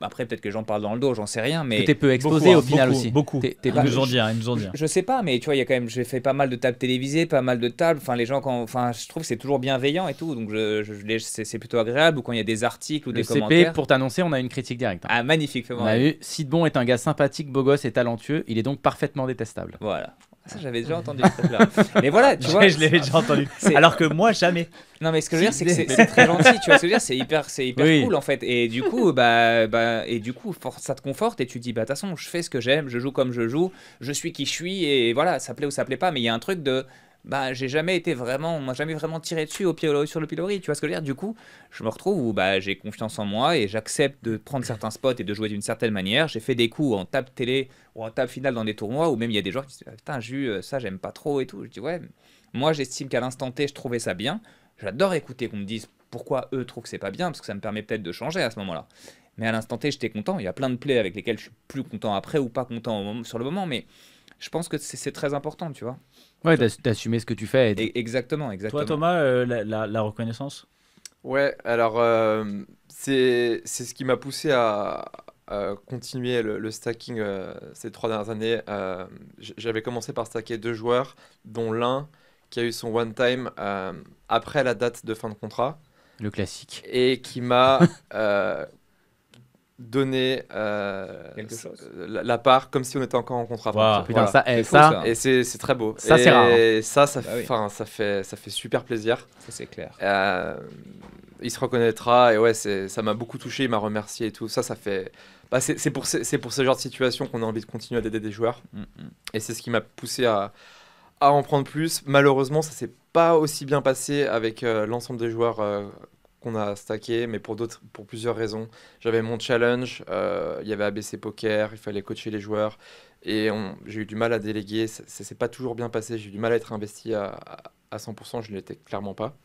après, peut-être que j'en parle dans le dos, j'en sais rien, mais. es peu exposé hein. au final aussi. Beaucoup. ils, nous ont dit, hein, ils nous ont dit. Je, sais pas, mais tu vois, il y a quand même. J'ai fait pas mal de tables télévisées, pas mal de tables. Enfin, les gens, quand. Enfin, je trouve que c'est toujours bienveillant et tout. Donc, je, je c'est plutôt agréable. Ou quand il y a des articles ou le des CP, pour t'annoncer, on a une critique directe. Hein. Ah, magnifique, On a eu Sidbon est un gars sympathique, beau gosse et talentueux. Il est donc parfaitement détestable. Voilà. Ça, j'avais déjà entendu <laughs> Mais voilà, tu vois. je l'avais déjà entendu. Alors que moi, jamais. Non, mais ce que je veux dire, c'est que c'est <laughs> très gentil. Tu vois ce que je veux dire C'est hyper, hyper cool en fait. Et du coup, bah, bah, et du coup, ça te conforte et tu te dis, bah, de toute façon, je fais ce que j'aime, je joue comme je joue, je suis qui je suis et voilà, ça plaît ou ça plaît pas. Mais il y a un truc de, bah j'ai jamais été vraiment, on jamais vraiment tiré dessus au pilori, sur le pilori, tu vois ce que je veux dire Du coup, je me retrouve où bah j'ai confiance en moi et j'accepte de prendre certains spots et de jouer d'une certaine manière. J'ai fait des coups en table télé ou en table finale dans des tournois où même il y a des joueurs qui disent ah, putain euh, ça j'aime pas trop et tout. Je dis ouais, moi j'estime qu'à l'instant T je trouvais ça bien. J'adore écouter qu'on me dise pourquoi eux trouvent que c'est pas bien parce que ça me permet peut-être de changer à ce moment-là. Mais à l'instant T, j'étais content. Il y a plein de plays avec lesquels je suis plus content après ou pas content sur le moment, mais je pense que c'est très important, tu vois. Ouais, d'assumer ce que tu fais. Exactement, exactement. Toi, Thomas, euh, la, reconnaissance Ouais, alors euh, c'est ce qui m'a poussé à, continuer le, stacking euh, ces trois dernières années. J'avais commencé par stacker deux joueurs, dont l'un qui a eu son one time après la date de fin de contrat. Le classique. Et qui m'a <laughs> donner euh, euh, la, part comme si on était encore en contrat. Wow. Putain, eh, ça, ça, et c'est très beau. Ça, c'est rare. Et hein. ça, ça, bah ça, fait, ça fait super plaisir. Ça, c'est clair. Euh, il se reconnaîtra et ouais, ça m'a beaucoup touché. Il m'a remercié et tout. Ça, ça fait. Bah, c'est pour, pour ce genre de situation qu'on a envie de continuer à aider des joueurs. Mm, mm. Et c'est ce qui m'a poussé à, à en prendre plus. Malheureusement, ça s'est pas aussi bien passé avec l'ensemble des joueurs qu'on a stacké, mais pour d'autres, pour plusieurs raisons. J'avais mon challenge, euh, il y avait ABC Poker, il fallait coacher les joueurs, et j'ai eu du mal à déléguer. Ça, ne s'est pas toujours bien passé. J'ai eu du mal à être investi à, 100%. Je ne l'étais clairement pas.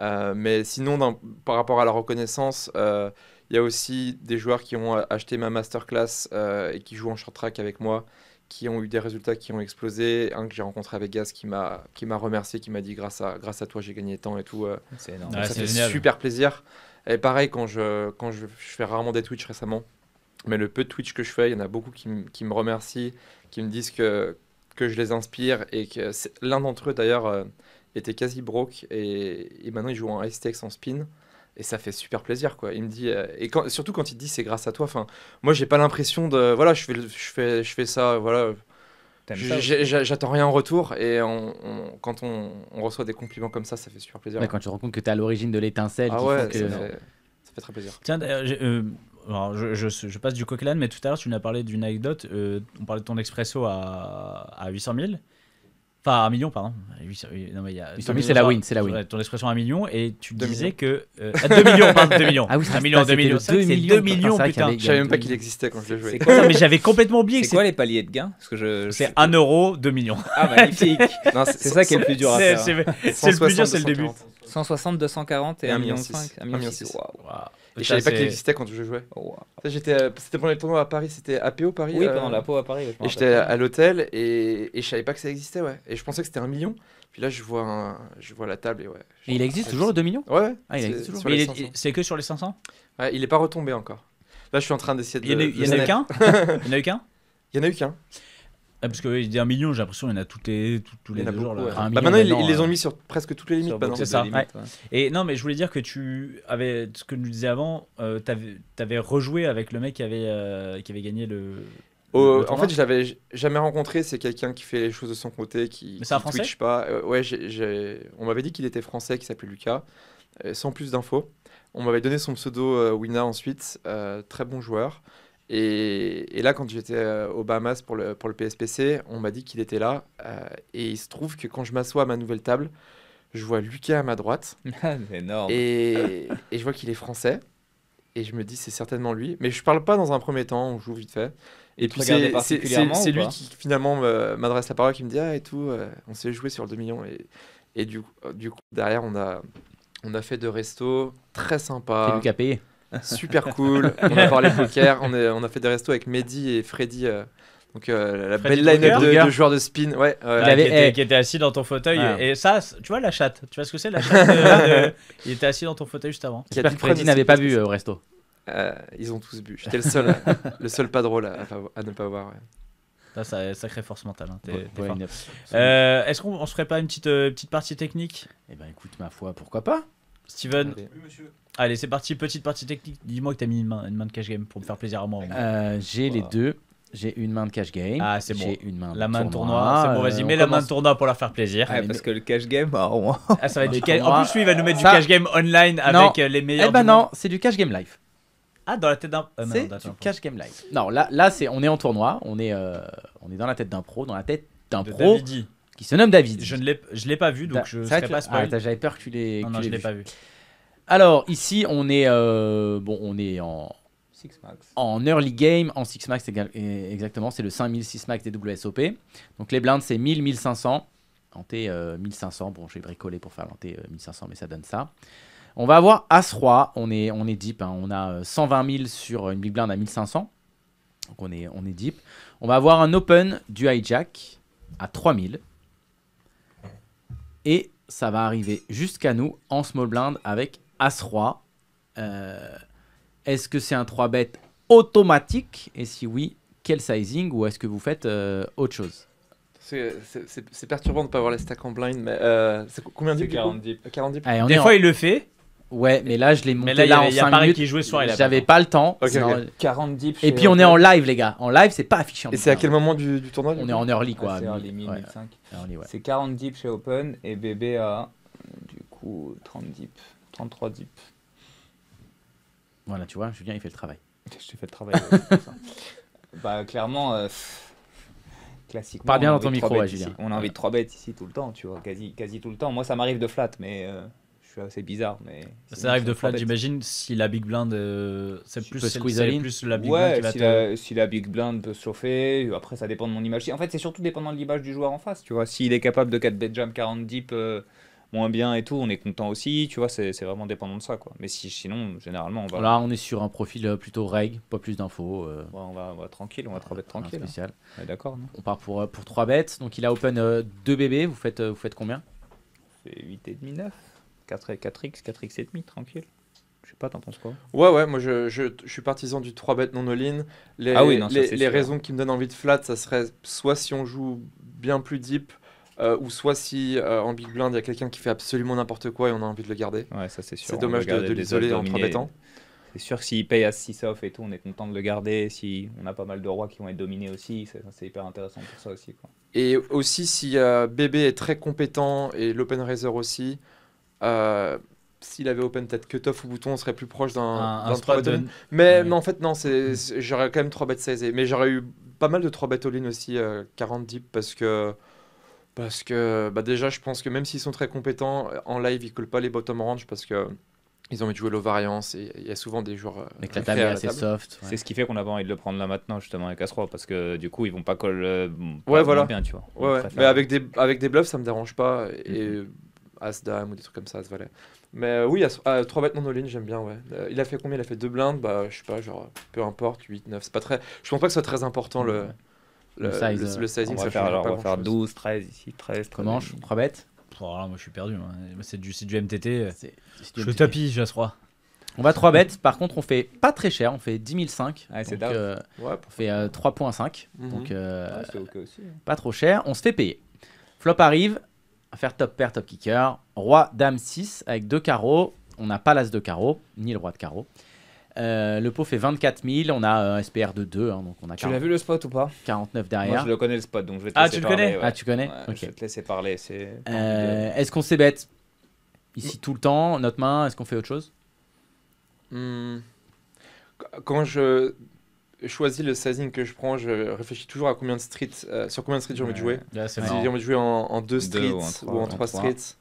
Euh, mais sinon, par rapport à la reconnaissance, euh, il y a aussi des joueurs qui ont acheté ma masterclass et qui jouent en short track avec moi qui ont eu des résultats qui ont explosé. Un que j'ai rencontré à Vegas qui m'a qui m'a remercié, qui m'a dit grâce à grâce à toi j'ai gagné temps et tout. Euh, c'est énorme. ça fait super plaisir. Et pareil quand je quand je, fais rarement des Twitch récemment, mais le peu de Twitch que je fais, il y en a beaucoup qui, qui me remercient, qui me disent que que je les inspire et que l'un d'entre eux d'ailleurs euh, était quasi broke et, et, maintenant il joue en STX en spin et ça fait super plaisir quoi il me dit euh, et surtout quand il dit c'est grâce à toi enfin moi j'ai pas l'impression de voilà je fais je fais je fais ça voilà j'attends rien en retour et quand on, reçoit des compliments comme ça ça fait super plaisir Mais quand tu te rends compte que tu es à l'origine de l'étincelle ah ça, fait, très plaisir tiens euh, je, passe du Coquelin. mais tout à l'heure tu nous as parlé d'une anecdote euh, on parlait de ton expresso à, à 800 000 Enfin, un million, pardon. Oui, non, mais il y a... c'est la win, c'est la win. Ton expression 1 million, et tu disais que. Euh, à ah, 2 millions, pardon, 2 millions. <laughs> Ah oui, 1 million, 2 millions. C'est 2 millions, putain. Je savais même pas qu'il existait quand je l'ai joué. Quoi, non, mais j'avais complètement oublié. C'est quoi les paliers de gains Parce que je. C'est 1 euro, 2 millions. Ah, magnifique. <laughs> c'est ça qui est le plus dur à faire. Hein. C'est le plus dur, c'est le début. 160, 240 et 1 million 5. 1 million 6. Waouh. Et je savais pas qu'il existait quand je jouais. Euh, c'était pendant les tournois à Paris, c'était APO Paris Oui, pendant euh, la P.O. à Paris. et j'étais à l'hôtel et, et je savais pas que ça existait, ouais. Et je pensais que c'était un million. Puis là, je vois, je vois la table et ouais. il existe toujours le 2 millions Ouais, ah, il existe toujours. Mais C'est que sur les 500 Ouais, il n'est pas retombé encore. Là, je suis en train d'essayer de. <laughs> Il y en a eu qu'un Il y en a eu qu'un Il y en a eu qu'un. Ah, parce qu'il dit un million, j'ai l'impression qu'il y en a tous les, les deux jours. Bah, maintenant, ils, les ont mis sur presque toutes les limites. C'est ça. Et non, mais je voulais dire que tu avais ce que nous disais avant, euh, tu avais, rejoué avec le mec qui avait, euh, qui avait gagné le. en fait, je l'avais jamais rencontré. C'est quelqu'un qui fait les choses de son côté, qui ne twitch pas. Euh, ouais, on m'avait dit qu'il était français, qu'il s'appelait Lucas, sans plus d'infos. On m'avait donné son pseudo Wina ensuite, très bon joueur. Et, là, quand j'étais euh, au Bahamas pour le, pour le PSPC, on m'a dit qu'il était là. Euh, et il se trouve que quand je m'assois à ma nouvelle table, je vois Lucas à ma droite. <laughs> Ah, énorme. Et, et, je vois qu'il est français. Et je me dis, c'est certainement lui. Mais je parle pas dans un premier temps, on joue vite fait. Et puis c'est lui qui finalement m'adresse la parole, qui me dit, ah et tout, euh, on s'est joué sur le 2 millions. Et, et du, du coup, derrière, on a, on a fait deux restos très sympas. C'est payé Super cool. on a parlé poker. On, on, a fait des restos avec Mehdi et Freddy. Euh, donc euh, la belle line-up de, joueurs de spin, ouais, ah, il qui, était, assis dans ton fauteuil ah. et ça, tu vois la chatte, tu vois ce que c'est la chatte <laughs> il était assis dans ton fauteuil juste avant. Freddy n'avait pas vu euh, au resto. ils ont tous bu, j'étais le seul, <laughs> le seul pas drôle à, à, ne pas voir. Ça, ça, force mentale. Hein. Est-ce qu'on se ferait pas une petite, petite partie technique Eh ben, écoute, ma foi, pourquoi pas Steven Allez, c'est parti, petite partie technique. Dis-moi que t'as mis une main, une main de cash game pour me faire plaisir à moi. Euh, j'ai les deux. J'ai une main de cash game. Ah, c'est bon. J'ai une main la main de tournoi. C'est bon, vas-y, euh, mets la main de tournoi pour leur faire plaisir. parce que le cash game, bah, ah, ça va être du <laughs> cash... En plus, lui, il va nous mettre du cash game online avec euh, les meilleurs. Eh ben non, c'est du cash game live. Ah, dans la tête d'un. Ah, c'est du cash game live. Non, là, là c'est on est en tournoi. On est, euh, on est dans la tête d'un pro, dans la tête d'un pro. Qui se nomme David. Je ne l'ai pas vu, donc je ne sais pas Ah, j'avais peur que tu l'aies. Non, non, je l'ai pas vu. Alors ici, on est euh, en early game, en 6 max exactement, c'est le 5000 6 max des WSOP. Donc les blindes c'est 1000 1500, en 1500. Bon, j'ai bricolé pour faire l'anté 1500 euh, mais ça donne ça. On va avoir as roi, on est on est deep hein. on a 120 euh, 000 sur une big blind à 1500. Donc on est on est deep. On va avoir un open du hijack à 3000. Et ça va arriver jusqu'à nous en small blind avec As-Roi. Euh, est-ce que c'est un 3 bet automatique Et si oui, quel sizing ou est-ce que vous faites euh, autre chose c'est perturbant de ne pas avoir les stacks en blind, mais euh, c'est combien de 40 deep. 40 Des fois, il le fait. Ouais, mais là, je l'ai monté là, en 5 minutes. qui jouait J'avais pas le temps. 40 Et puis, on est en live, les gars. En live, c'est pas affiché. et c'est à quel moment du, tournoi On est en early, quoi. Ah, c'est C'est 40 deep chez Open et BB à, du coup, 30 deep. 33 dips. Voilà, tu vois, Julien, il fait le travail. <laughs> Je t'ai fait le travail. <laughs> Bah, clairement, euh, classiquement. Parle bien dans ton micro, Julien. On a envie de 3 bêtes ici tout le temps, tu vois, quasi, quasi tout le temps. Moi, ça m'arrive de flat, mais euh, je suis assez bizarre. mais Ça arrive de flat, j'imagine, si la Big Blind. Euh, c'est plus, plus, la Big Blind qui va si, la, si la Big Blind peut chauffer... après, ça dépend de mon image. En fait, c'est surtout dépendant de l'image du joueur en face, tu vois. S'il est capable de 4 bet jam 40 deep euh, moins bien et tout, on est content aussi, tu vois, c'est vraiment dépendant de ça, quoi. Mais si, sinon, généralement, on va... Là, on est sur un profil euh, plutôt reg, pas plus d'infos. Euh. on, va, tranquille, on va 3 bêtes tranquille. Hein. Spécial. D'accord. On part pour, euh, pour 3 bêtes, donc il a open 2 bébés, vous faites, vous faites combien C'est 8,5, 9, 4, 4x, 4x et tranquille. Je sais pas, t'en penses quoi Ouais, ouais, moi je, je, je, suis partisan du 3 bêtes non all-in. ah oui, les raisons qui me donnent envie de flat, ça serait soit si on joue bien plus deep, euh, ou soit si euh, en big blind il y a quelqu'un qui fait absolument n'importe quoi et on a envie de le garder. Ouais, ça c'est sûr. C'est dommage de, de l'isoler en 3 betant C'est sûr que s'il paye à 6 off et tout, on est content de le garder. Si on a pas mal de rois qui vont être dominés aussi, c'est hyper intéressant pour ça aussi. Quoi. Et aussi, si euh, Bébé est très compétent et l'Open raiser aussi, s'il avait open peut-être cutoff ou bouton, on serait plus proche d'un 3 bet mais, en fait, non, mm. j'aurais quand même 3 bet 16. Mais j'aurais eu pas mal de 3 bet all-in aussi, 40 deep, parce que parce que bah déjà, je pense que même s'ils sont très compétents, euh, en live, ils collent pas les bottom range parce que euh, ils ont envie de jouer low variance et il y a souvent des joueurs. Avec euh, la table est assez soft. C'est ce qui fait qu'on n'a pas envie de le prendre là maintenant, justement, avec As-3, parce que du coup, ils vont pas coller ouais, voilà. Bien, tu vois. Ouais, Mais avec des, avec des bluffs, ça me dérange pas. Et mm As-Dame ou des trucs comme ça, As-Valet. Mais oui, As a 3 vêtements non all j'aime bien, ouais. il a fait combien Il a fait 2 blindes, bah je sais pas, genre peu importe, 8, 9, c'est pas très. Je pense pas que ce soit très important le. Le, le, le euh, sizing, ça faire, alors, pas On va faire 12, 13 ici, 13. 13 Comment je oh, Moi, je suis perdu. C'est du, du MTT. Je tapis, j'ai 3. On va 3 bêtes. Par contre, on fait pas très cher. On fait 10 500. Ah, euh, ouais, on fait 3.5. Euh, mhm. Donc, euh, aussi, hein. pas trop cher. On se fait payer. Flop arrive. faire top pair, top kicker. Roi, dame 6 avec deux carreaux. On n'a pas l'as de carreaux, ni le roi de carreaux. Euh, le pot fait 24 000. On a un SPR de 2. Hein, donc on a Tu l'as vu le spot ou pas 49 derrière. Moi, je le connais le spot, donc je vais te ah, laisser tu parler. connais Ah, tu connais Je vais te laisser parler. Euh, est-ce euh, est qu'on ici tout le temps Notre main, est-ce qu'on fait autre chose hmm. Quand je choisis le sizing que je prends, je réfléchis toujours à combien de streets, euh, sur combien de streets j'ai envie de jouer. si j'ai envie de jouer en, 2 streets ou en 3 streets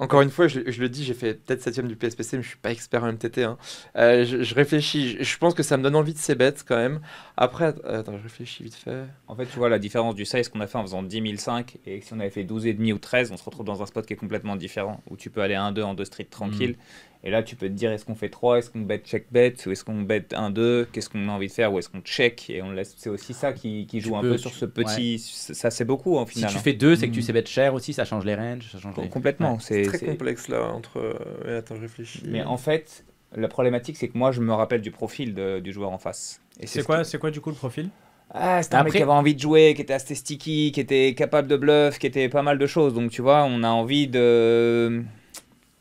encore une fois, je, le dis, j'ai fait peut-être septième du PSPC, mais je suis pas expert en MTT. Hein. Euh, je, réfléchis, je, pense que ça me donne envie de ces bêtes quand même. Après, euh, attends, je réfléchis vite fait. En fait, tu vois la différence du size qu'on a fait en faisant 10 005 et si on avait fait 12,5 ou 13, on se retrouve dans un spot qui est complètement différent où tu peux aller 1-2 en 2 street tranquille. Mm. Et là, tu peux te dire est-ce qu'on fait 3, est-ce qu'on bet check bet, ou est-ce qu'on bet 1, 2, qu'est-ce qu'on a envie de faire, ou est-ce qu'on check Et on laisse... c'est aussi ça qui, joue un peu sur ce petit. Ça, c'est beaucoup en hein, final. Si tu fais 2, c'est que tu hein. sais bet cher aussi, ça change les ranges. Ça change Complètement. C'est très complexe là, entre. attends, réfléchis. Mais en fait, la problématique, c'est que moi, je me rappelle du profil du joueur en face. c'est quoi, quoi du coup le profil ah, c'était un mec qui avait envie de jouer, qui était assez sticky, qui était capable de bluff, qui était pas mal de choses. Donc tu vois, on a envie de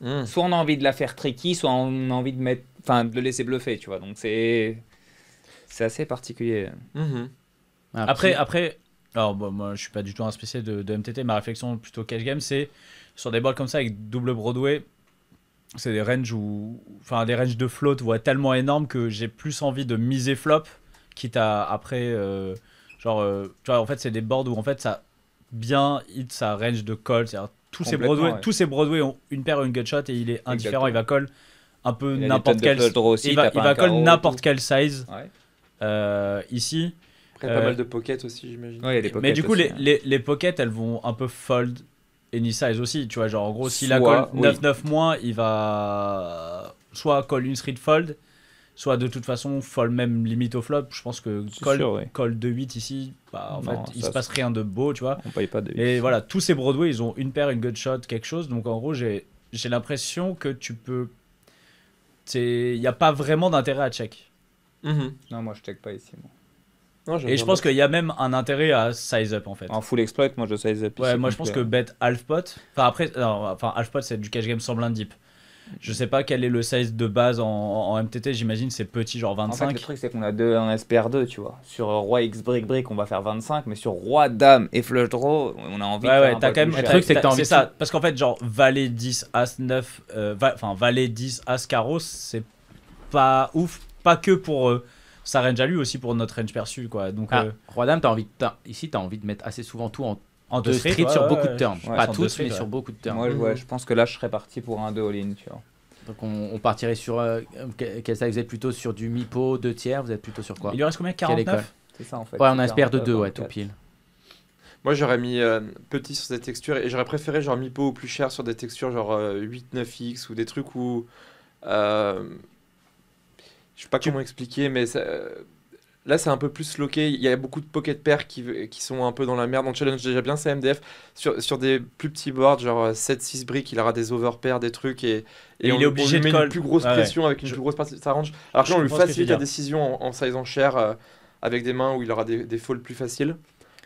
Hmm. Soit on a envie de la faire tricky, soit on a envie de mettre, enfin, de laisser bluffer, tu vois. Donc c'est, c'est assez particulier. Mm-hmm. Après, après, alors moi je suis pas du tout un spécialiste de, MTT. Ma réflexion plutôt cash game, c'est sur des boards comme ça avec double Broadway, c'est des ranges ou enfin, des ranges de float voient tellement énormes que j'ai plus envie de miser flop, quitte à après, euh, genre, euh, tu vois, en fait, c'est des boards où en fait ça bien hit sa range de call, tous ces Broadway, tous ces Broadway ont une paire et une gutshot et il est indifférent, il va coller un peu n'importe quel, aussi, il va, coller n'importe quel size. Ouais. Euh, ici. pas mal euh, de pockets aussi, j'imagine. mais du coup, hein. les, pockets, elles vont un peu fold any size aussi, tu vois, genre en gros, s'il a call 9-9 mois moins, il va soit call une street fold, soit de toute façon folle même limite au flop. Je pense que call, 2-8 ici, bah, en fait, il se passe rien de beau, tu vois. On paye pas 8. Et voilà, tous ces Broadway, ils ont une paire, une good shot, quelque chose. Donc en gros, j'ai l'impression que tu peux. Il n'y a pas vraiment d'intérêt à check. Mm-hmm. Non, moi je check pas ici. et je pense qu'il y a même un intérêt à size up en fait. En full exploit, moi je size up. Ici moi je pense euh, que bet half pot. Enfin après, enfin half pot c'est du cash game semblant deep. Je sais pas quel est le size de base en, MTT, j'imagine c'est petit, genre 25. le truc, c'est qu'on a deux, en SPR2, tu vois. Sur Roi X Brick Brick, on va faire 25, mais sur Roi Dame et Flush Draw, on a envie ouais, de. Ouais, t'as quand même. Le truc, c'est que t'as envie. ça, parce qu'en fait, genre Valet 10, As 9, euh, enfin Valet 10, As Carros, c'est pas ouf, pas que pour. Euh, sa range à lui aussi pour notre range perçu, quoi donc ah. euh, roi dame t'as envie ici t'as envie de mettre assez souvent tout en en deux street, sur beaucoup de termes Pas tous mais sur beaucoup de termes Moi, je pense que là, je serais parti pour un 2 all-in, tu vois. Donc on, partirait sur qu'est-ce euh, que Vous êtes plutôt sur du mipo 2 tiers Vous êtes plutôt sur quoi Il lui reste combien 49 C'est ça en fait. Ouais, on espère de 2, ouais, tout pile. Moi j'aurais mis euh, petit sur des textures et j'aurais préféré genre mipo ou plus cher sur des textures genre 8, euh, 9x ou des trucs où. je sais pas comment expliquer, mais Là, c'est un peu plus loqué. Il y a beaucoup de pocket pairs qui, qui sont un peu dans la merde. On challenge déjà bien ces MDF. Sur, des plus petits boards, genre 7-6 euh, briques, il aura des overpairs, des trucs. Et, on, est obligé lui de met une plus grosse pression avec une plus grosse partie de sa range. Alors que on lui facilite la décision en, en chair euh, avec des mains où il aura des, des plus faciles.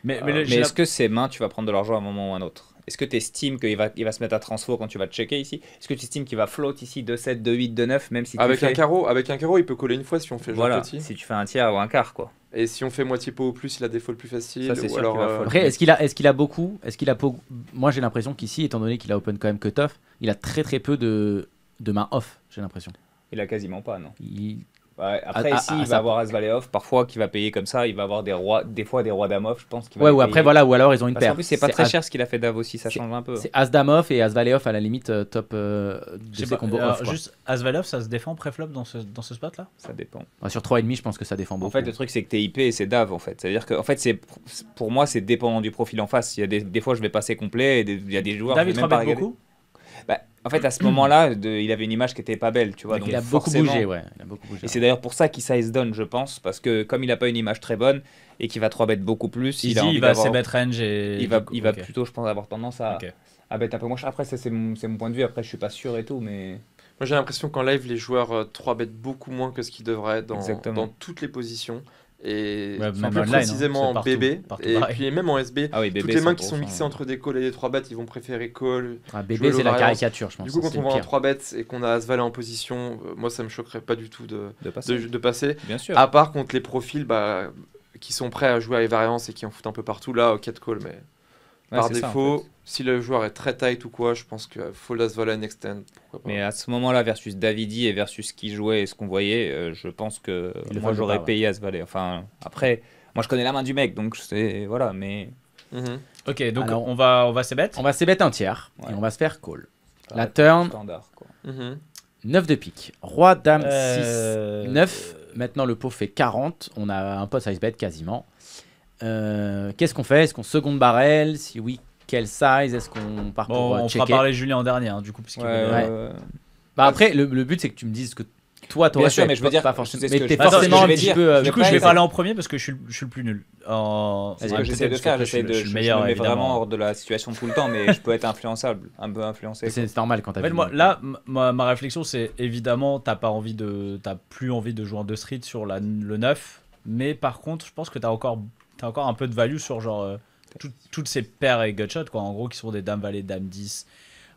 Mais, euh, est-ce que ces mains, tu vas prendre de l'argent à un moment ou à un autre est-ce que tu estimes qu'il va, il va se mettre à transfo quand tu vas checker ici Est-ce que tu estimes qu'il va float ici 2-7, 2-8, 2-9, même si avec un carreau Avec un carreau, il peut coller une fois si on fait voilà, si tu fais un tiers ou un quart, quoi. Et si on fait moitié pot ou plus, il a des folds plus faciles. Ça, euh, Après, est-ce qu'il a, est-ce qu'il a beaucoup Est-ce qu'il a Moi, j'ai l'impression qu'ici, étant donné qu'il a open quand même cut off, il a très très peu de, de main off. J'ai l'impression. Il a quasiment pas, non après, ici, il va avoir Asvaleov, parfois, qui va payer comme ça. Il va avoir des rois, des fois des rois d'Amov, je pense. Va ouais, ou après, voilà, ou alors ils ont une paire. En plus, c'est pas très cher ce qu'il a fait Dave aussi, ça change un peu. C'est as et Asvaleov à la limite euh, top euh, de ses combos off. Quoi. Juste, Asvaleov, ça se défend pré-flop dans ce, dans ce spot là Ça dépend. Ah, sur 3,5, je pense que ça défend beaucoup. En fait, le truc, c'est que t'es IP et c'est Dav, en fait. C'est-à-dire que, en fait, c'est pour moi, c'est dépendant du profil en face. Il y a des, des fois, je vais passer complet et il y a des joueurs. beaucoup bah, en fait, à ce moment-là, il avait une image qui n'était pas belle, tu vois. Donc, il, a beaucoup bougé, ouais. beaucoup bougé, Et c'est d'ailleurs pour ça qu'il qu'Isaïs donne, je pense, parce que comme il n'a pas une image très bonne et qu'il va 3 bêtes beaucoup plus, il, va range Il il plutôt, je pense, avoir tendance à, okay. un peu moins Après, c'est mon, point de vue, après, je suis pas sûr et tout, mais. Moi, j'ai l'impression qu'en live, les joueurs 3 euh, bêtes beaucoup moins que ce qu'ils devraient dans toutes les positions et hein, précisément en BB et puis même en SB. Ah toutes les mains qui sont mixées entre des calls et des 3 bêtes, ils vont préférer call. bébé BB c'est la caricature, je pense. Du coup, quand on voit un 3 bêtes et qu'on a As valet en position, euh, moi ça me choquerait pas du tout de, passer. Bien sûr. À part contre les profils bah, qui sont prêts à jouer à les variances et qui en foutent un peu partout là, 4 calls, call mais par défaut, si le joueur est très tight ou quoi, je pense que faut as Volan Extend. Pas. Mais à ce moment-là, versus Davidi et versus qui jouait et ce qu'on voyait, euh, je pense que moi j'aurais payé à se valet. Enfin, après, moi je connais la main du mec, donc c'est. Voilà, mais. Mhm. Ok, donc on va, on va On va bête un tiers et on va se faire call. la turn. 9 mhm. de pique. Roi, dame, 6, 9. Euh, Maintenant, le pot fait 40. On a un pot size bet quasiment. Euh, qu'est-ce qu'on fait Est-ce qu'on seconde barrel Si oui, quel size Est-ce qu'on part pour checker euh, On fera parler Julien en dernier, hein, du coup. Bah, après, le, but, c'est que tu me dises que toi, tu fait. mais je veux dire, pas forcément. Mais forcément un petit peu. Euh, du coup, je vais parler en premier parce que je suis, le plus nul. C'est j'essaie de faire. J'essaie me vraiment hors de la situation tout le temps, mais je peux être influençable, un peu influencé. C'est normal quand t'as. Moi, là, ma, réflexion, c'est évidemment, t'as pas envie de, plus envie de jouer en deux street sur le 9 mais par contre, je pense que t'as encore encore un peu de value sur genre euh, toutes ces paires et gutshots quoi en gros qui sont des dames valet dame 10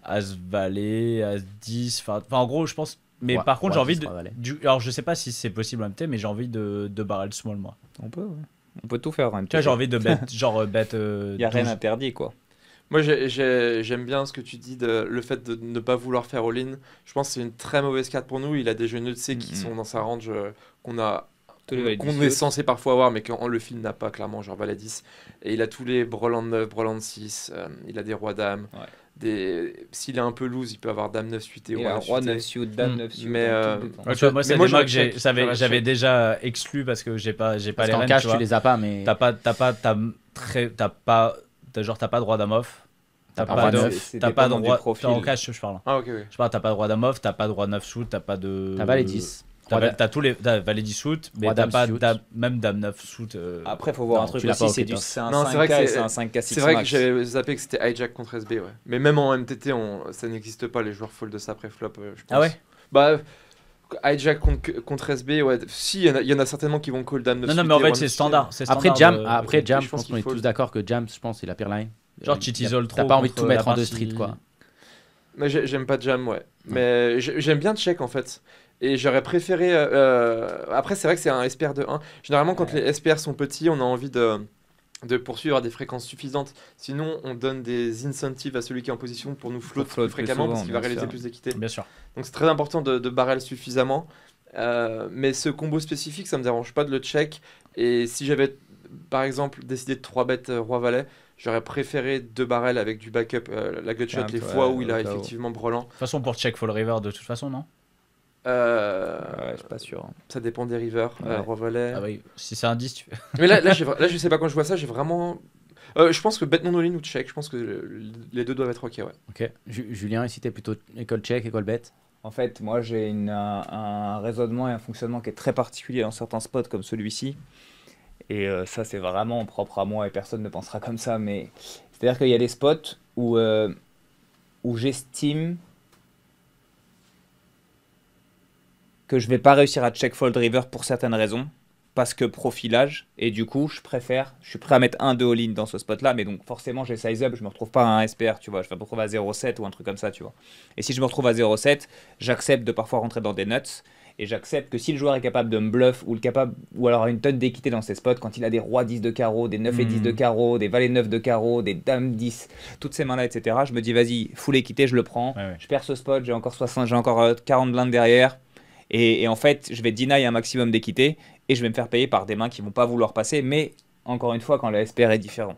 as valet as 10 enfin en gros je pense mais par contre j'ai envie de du, alors je sais pas si c'est possible en MT mais j'ai envie de, de barrel small moi on peut ouais. on peut tout faire en hein, MT j'ai envie de <laughs> bet genre euh, bet il euh, y a rien interdit quoi moi, j'aime bien ce que tu dis, de, le fait de ne pas vouloir faire all-in. Je pense c'est une très mauvaise carte pour nous. Il a des jeux de qui mm-hmm. sont dans sa range qu'on a qu'on est censé parfois avoir, mais que le film n'a pas clairement, genre Valadis. Et il a tous les Broland 9, Broland 6, euh, il a des rois d'âme. S'il est un peu loose, il peut avoir dame 9 suite et, et roi, 9 suite. Dame 9 hmm. suite. Mais euh, ah, moi, c'est moi, que j'avais déjà euh, exclu parce que j'ai pas, j'ai pas parce les cash, tu, les as pas, mais. T'as pas, t'as pas, t'as très, t'as pas, genre t'as pas droit d'âme off. T'as pas, de pas droit. En cash, je parle. Ah, je t'as pas droit d'âme off, t'as pas droit 9 shoot, t'as pas de. T'as pas les 10. T'as tous les as valet 10 suit, mais t'as pas même dame 9 suit Après, Après, faut voir non, un truc aussi, c'est un 5K c'est un 5K C'est vrai que j'avais zappé que c'était hijack contre SB, ouais. Mais même en MTT, on... ça n'existe pas les joueurs fold de ça après flop, euh, je ah pense. Ah ouais Bah. Hijack contre, SB, ouais. Si, il y, y, en a certainement qui vont call Dame 9 Non, non, mais en fait, c'est standard, standard, euh, Après, Jam, après, Jam je pense qu'on est tous d'accord que Jam, je pense, il a line Genre, tu t'isoles trop. T'as pas envie de tout mettre en deux street, quoi. Mais j'aime pas Jam, ouais. Mais j'aime bien check, en fait. Et j'aurais préféré. Euh, euh, après, c'est vrai que c'est un SPR de 1. Généralement, quand les SPR sont petits, on a envie de de poursuivre à des fréquences suffisantes. Sinon, on donne des incentives à celui qui est en position pour nous flotter plus fréquemment parce qu'il va réaliser plus d'équité. Bien sûr. Donc c'est très important de, barrel suffisamment. Euh, mais ce combo spécifique, ça me dérange pas de le check. Et si j'avais, par exemple, décidé de 3 bêtes Roi-Valet, j'aurais préféré deux barrels avec du backup, la gutshot, les fois où il a effectivement brelant. De toute façon, pour check, faut river de toute façon, non euh, je suis pas sûr. Hein. Ça dépend des rivers, euh, Ah bah oui, si c'est un 10, tu... Mais là, <laughs> là, je sais pas, quand je vois ça, j'ai vraiment. Euh, je pense que bet non ou check je pense que les deux doivent être ok, ouais. Ok. Julien, ici, t'es plutôt école check école bet En fait, moi, j'ai un, un, raisonnement et un fonctionnement qui est très particulier dans certains spots comme celui-ci. Et euh, ça, c'est vraiment propre à moi et personne ne pensera comme ça, mais. C'est-à-dire qu'il y a des spots où, où j'estime que je vais pas réussir à check fold river pour certaines raisons, parce que profilage, et du coup, je préfère, je suis prêt à mettre un de all-in dans ce spot-là, mais donc forcément, j'ai size up, je me retrouve pas à un SPR, tu vois, je vais me retrouve à 0,7 ou un truc comme ça, tu vois. Et si je me retrouve à 0,7, j'accepte de parfois rentrer dans des nuts, et j'accepte que si le joueur est capable de me bluff ou, le capable, ou alors une tonne d'équité dans ses spots, quand il a des rois 10 de carreau, des 9 et 10 de hmm. carreau, des valets 9 de carreau, des dames 10, toutes ces mains-là, etc., je me dis vas-y, full équité, je le prends, je perds ce spot, j'ai encore, 60, encore 40 euh, blindes derrière, et, en fait, je vais deny un maximum d'équité et je vais me faire payer par des mains qui vont pas vouloir passer. Mais encore une fois, quand le SPR est différent.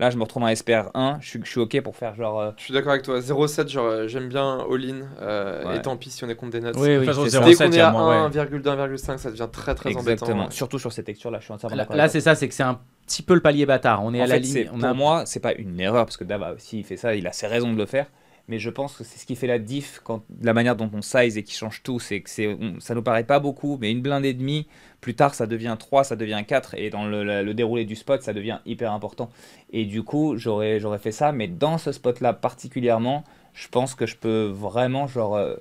Là, je me retrouve en SPR 1, je suis, ok pour faire genre. Euh, je suis d'accord avec toi. 0,7, euh, j'aime bien all-in. Euh, et tant pis si on est contre des notes. Oui, oui, dès qu'on est à 1,2, 1,5, ça devient très très Exactement. Surtout sur ces textures-là, je suis entièrement d'accord. Là, là c'est ça, c'est que c'est un petit peu le palier bâtard. On est à la ligne. on pour a... moi, c'est pas une erreur parce que Dava aussi il fait ça, il a ses raisons de le faire mais je pense que c'est ce qui fait la diff quand la manière dont on size et qui change tout. C'est que c'est, ça nous paraît pas beaucoup, mais une blinde et demie, plus tard ça devient 3, ça devient 4, et dans le, déroulé du spot, ça devient hyper important. Et du coup, j'aurais, j'aurais fait ça, mais dans ce spot-là particulièrement, je pense que je peux vraiment, genre, euh,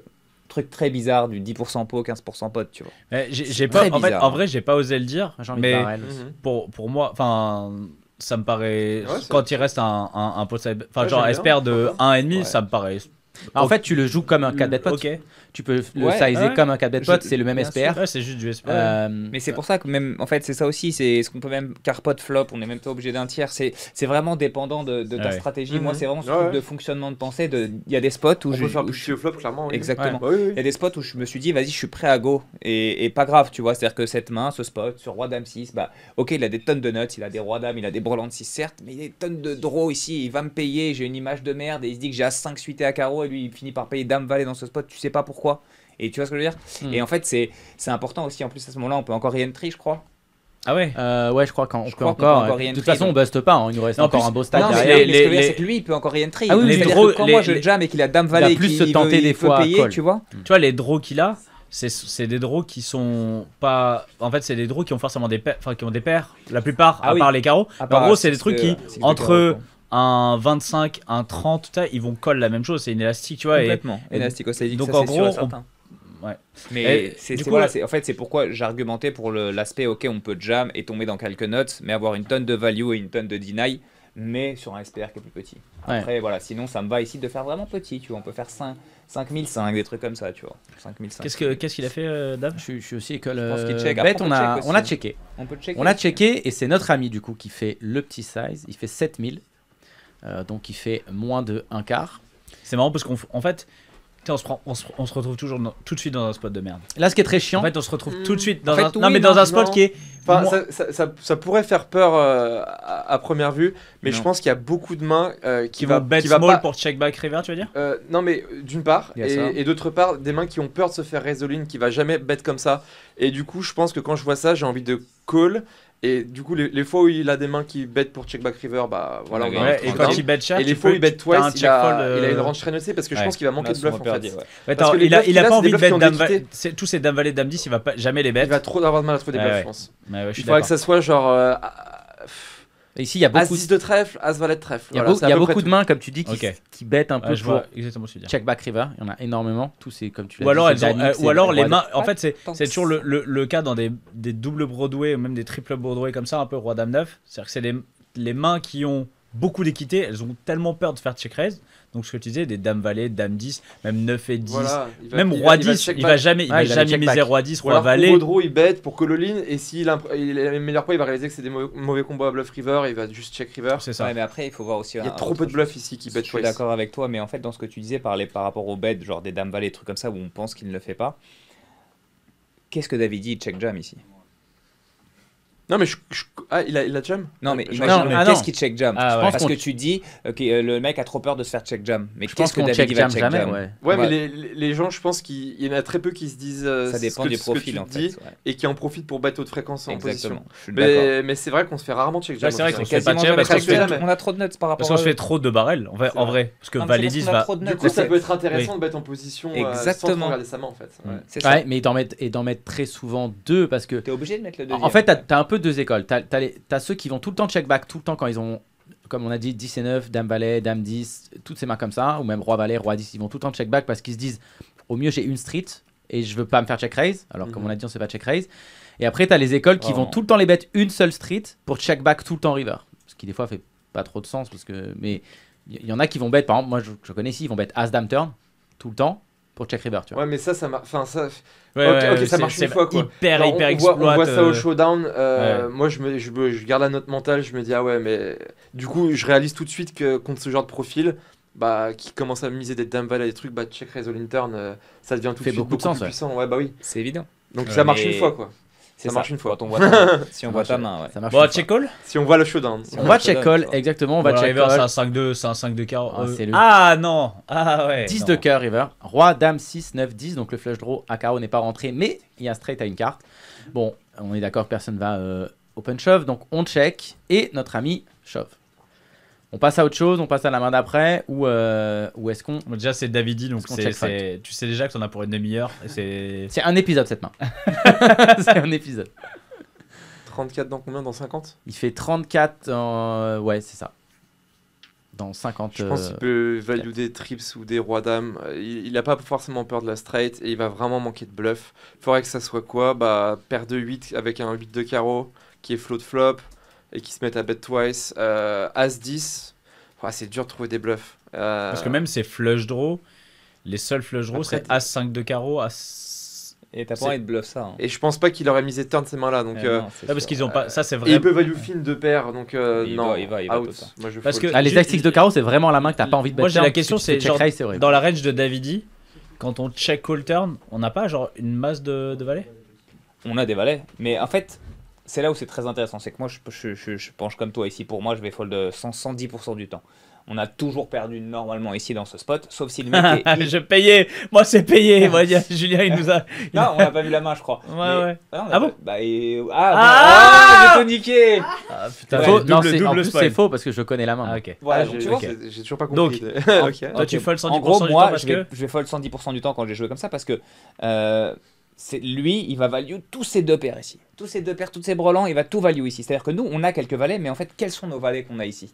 truc très bizarre du 10% pot, 15% pot, tu vois. Mais j'ai, pas, en, fait, en, hein. vrai, j'ai pas osé le dire, j'ai mais pour, pour moi, enfin ça me paraît. quand il reste un, un, un enfin, genre, espère de 1,5, demi ça me paraît en fait, tu le joues comme un 4 bet pot. Tu peux le sizer comme un 4 bet pot, c'est le même SPR. c'est juste du SPR. Euh, mais c'est pour ça que même, en fait, c'est ça aussi, c'est ce qu'on peut même carpot flop, on n'est même pas obligé d'un tiers. C'est vraiment dépendant de, ta stratégie. Mhm. Moi, c'est vraiment ce truc de fonctionnement de pensée. De, il y a des spots où je. flop, clairement. Exactement. Il y a des spots où je me suis dit, vas-y, je suis prêt à go. Et, et pas grave, tu vois. C'est-à-dire que cette main, ce spot, sur Roi Dame 6, bah, ok, il a des tonnes de notes il a des rois dames il a des Brelans 6, certes, mais il a des tonnes de draws ici, il va me payer, j'ai une image de merde et il se dit que j'ai à 5 suité à carreau lui il finit par payer Dame Valet dans ce spot, tu sais pas pourquoi. Et tu vois ce que je veux dire hmm. Et en fait, c'est important aussi. En plus, à ce moment-là, on peut encore rien tri je crois. Ah ouais euh, Ouais, je crois qu'on peut, encore. de toute façon, on buste pas, hein. il nous reste encore un beau stack non, derrière. Mais, ce que c'est que lui, il peut encore rien Ah oui, quand moi je jam et qu'il a Dame Valet, il a plus se tenter des fois payer, tu vois. Tu vois, les draws qu'il a, c'est des draws qui sont pas. En fait, c'est des draws qui ont forcément des paires, enfin, qui ont des paires, la plupart, ah à part les carreaux. Ah, en bah, gros, c'est des trucs qui, entre un 25, un 30, ils vont coller la même chose, c'est une élastique, tu vois. Complètement. Et, élastique, donc ça, en gros, ouais. Mais c'est voilà, en fait c'est pourquoi j'argumentais pour l'aspect ok on peut jam et tomber dans quelques notes, mais avoir une tonne de value et une tonne de deny, mais sur un SPR qui est plus petit. Après voilà, sinon ça me va ici de faire vraiment petit, tu vois, on peut faire 5 5005, des trucs comme ça, tu vois. 5005. Qu'est-ce qu'il a fait, euh, Dave je, suis aussi école. Euh, on, a, on a checké. On, peut checker on a checké et c'est notre ami du coup qui fait le petit size. Il fait 7000 euh, donc il fait moins de un quart. C'est marrant parce qu'en fait, on se, prend, on, se, retrouve toujours tout de suite dans un spot de merde. Là, ce qui est très chiant. En fait, on se retrouve mm. tout de suite dans un. non, mais dans un spot qui est. ça, pourrait faire peur euh, à, première vue, mais je pense qu'il y a beaucoup de mains euh, qui, qui, va, bet qui small pour check back river, tu veux dire Non, mais d'une part, et, d'autre part, des mains qui ont peur de se faire résoline, qui va jamais bet comme ça. Et du coup, je pense que quand je vois ça, j'ai envie de call et du coup, les, fois où il a des mains qui bet pour check back river, bah voilà. on et quand il bet chat, les il bet twice, il a, une euh, range très notée parce que je pense qu'il va manquer de bluff en fait. Parce que il, a, il pas envie de bet dame tous ces dames valet dame 10, il va jamais les bet. Il va trop avoir de mal à trouver des bluffs, je pense. il faudrait que ça soit genre euh, Ici, il y a beaucoup. As de trèfle, As valet de trèfle. Il y a, beaucoup de mains, comme tu dis, qui, bêtent un peu je pour exactement ce que tu check back river. Il y en a énormément. Tous c'est comme tu Ou alors, euh, ou alors les mains. En fait, c'est toujours le, le, le, cas dans des, des doubles Broadway ou même des triples Broadway comme ça, un peu roi dame neuf. C'est-à-dire que c'est les, les mains qui ont beaucoup d'équité. Elles ont tellement peur de faire check raise donc ce que tu disais, des dames valet, dames 10, même 9 et 10, même roi 10, il va, jamais, il va jamais miser roi 10, roi valet. Rodro il bête pour que le lean et s'il a, il a les meilleurs points, il va réaliser que c'est des mauvais, mauvais combos à bluff river, il va juste check river. C'est ça. Ouais, mais après il faut voir aussi. Il y a hein, trop peu de bluff ici qui bête Je suis d'accord avec toi, mais en fait dans ce que tu disais par, les, par rapport aux bêtes, genre des dames valet, trucs comme ça où on pense qu'il ne le fait pas. Qu'est-ce que David dit check jam ici non, mais ah, il, a, il jam Non, mais imagine, mais- qu'est-ce qui check jam ah, Je Parce pense que tu dis, que euh, le mec a trop peur de se faire check jam. Mais qu'est-ce que qu'on David check va jam check jamais. jam ouais. mais les, gens, je pense qu'il y en a très peu qui se disent euh, Ça dépend que- profils tu et qui en profitent pour battre de fréquence en position. Mais, c'est vrai qu'on se fait rarement check jam. c'est vrai qu'on se fait a trop de notes par rapport Parce qu'on se fait trop de barrels, en vrai, Parce que Non, va. Du coup, ça peut être intéressant de battre en position euh, sans regarder sa main en fait. Ouais. mais d'en mettre, très souvent deux parce que. T'es obligé de mettre le deuxième. En fait, t'as- un peu peu deux écoles. T'as as, ceux qui vont tout le temps check-back, tout le temps quand ils ont, comme on a dit, 10 et 9, Dame Valet, Dame 10, toutes ces mains comme ça, ou même Roi Valet, Roi 10, ils vont tout le temps check-back parce qu'ils se disent, au mieux j'ai une street et je veux pas me faire check-raise. Alors, comme mhm. on a dit, on sait pas check-raise. Et après, t'as les écoles qui vont oh. tout le temps les bêtes une seule street pour check-back tout le temps river. Ce qui, des fois, fait pas trop de sens parce que. Mais il y, en a qui vont bête, par exemple, moi je, connais ici, ils vont bête As-Dame Turn tout le temps pour Jack tu vois. Ouais, mais ça, ça marche. Enfin, ça. Ouais, ok, ça marche une fois quoi. Hyper, hyper on, on voit ça au euh, showdown. Euh, moi, je, je, je, garde la note mentale. Je me dis, ah ouais, mais du coup, je réalise tout de suite que contre ce genre de profil, bah, qui commence à miser des Dame et des trucs, bah, check Resolve Intern, euh, ça devient tout de suite beaucoup, plus puissant. Ouais, bah oui. C'est évident. Donc ça marche une fois, quoi. Ça, marche une fois. Quand on voit ta... si on voit ta main, ouais. Ça marche. Bon, check call Si on voit le showdown. Si on, voit check call, exactement, on va check call. C'est un 5-2, c'est un 5 2 carreau. Ah, euh, ah non Ah ouais. 10 de cœur river. Roi, dame, 6, 9, 10. Donc le flush draw à carreau n'est pas rentré, mais il y a straight à une carte. Bon, on est d'accord, personne va euh, open shove. Donc on check et notre ami shove on passe à autre chose, on passe à la main d'après, ou, euh, est-ce qu'on. déjà, c'est Davidi, donc tu sais déjà que t'en as pour une demi-heure. C'est <laughs> C'est un épisode cette main. <laughs> <laughs> c'est un épisode. 34 dans combien Dans 50 Il fait 34 en. Euh, ouais, c'est ça. Dans 50. Je pense euh, qu'il peut value des trips ou des rois dames. Il n'a pas forcément peur de la straight et il va vraiment manquer de bluff. Il Faudrait que ça soit quoi Bah, paire de 8 avec un 8 de carreau qui est flot de flop et qui se mettent à bet twice. Euh, as 10, c'est dur de trouver des bluffs. Euh, parce que même ces flush draw, les seuls flush draw, c'est As 5 de carreau, As et t'as pas de bluff ça. Hein. Et je pense pas qu'il aurait misé turn ces mains-là. Donc, eh euh, parce qu'ils ont pas. Ça, c'est vrai. Et il peut value fin de paire. Donc, non. il va, il va out. Moi, je parce que ah, les tactiques de carreau, c'est vraiment la main que t'as pas envie de battre. Moi, j'ai la question c'est genre, dans la range de Davidi, quand on check call turn, on n'a pas genre une masse de, de valets On a des valets. Mais en fait, c'est là où c'est très intéressant. C'est que moi, je, penche comme toi ici. Pour moi, je vais fold 110% euh, du temps. On a toujours perdu normalement ici dans ce spot, sauf si le mec est... <laughs> je payais Moi, c'est payé <laughs> moi, Julien, il nous a... non, on n'a pas vu la main, je crois. Ah, ah, bon bah, ah, bah, ah, ah, bon... ah niqué ah, non, c'est faux parce que je connais la main. ok. tu vois, j'ai toujours pas compris. Donc, toi, <laughs> tu fold 110% du temps parce je vais, que... Je vais fold 110% du temps quand j'ai joué comme ça parce que... Euh, c'est lui, il va value tous ces deux paires ici. Tous ces deux paires, tous ces brelans, il va tout value ici. C'est-à-dire que nous, on a quelques valets, mais en fait, quels sont nos valets qu'on a ici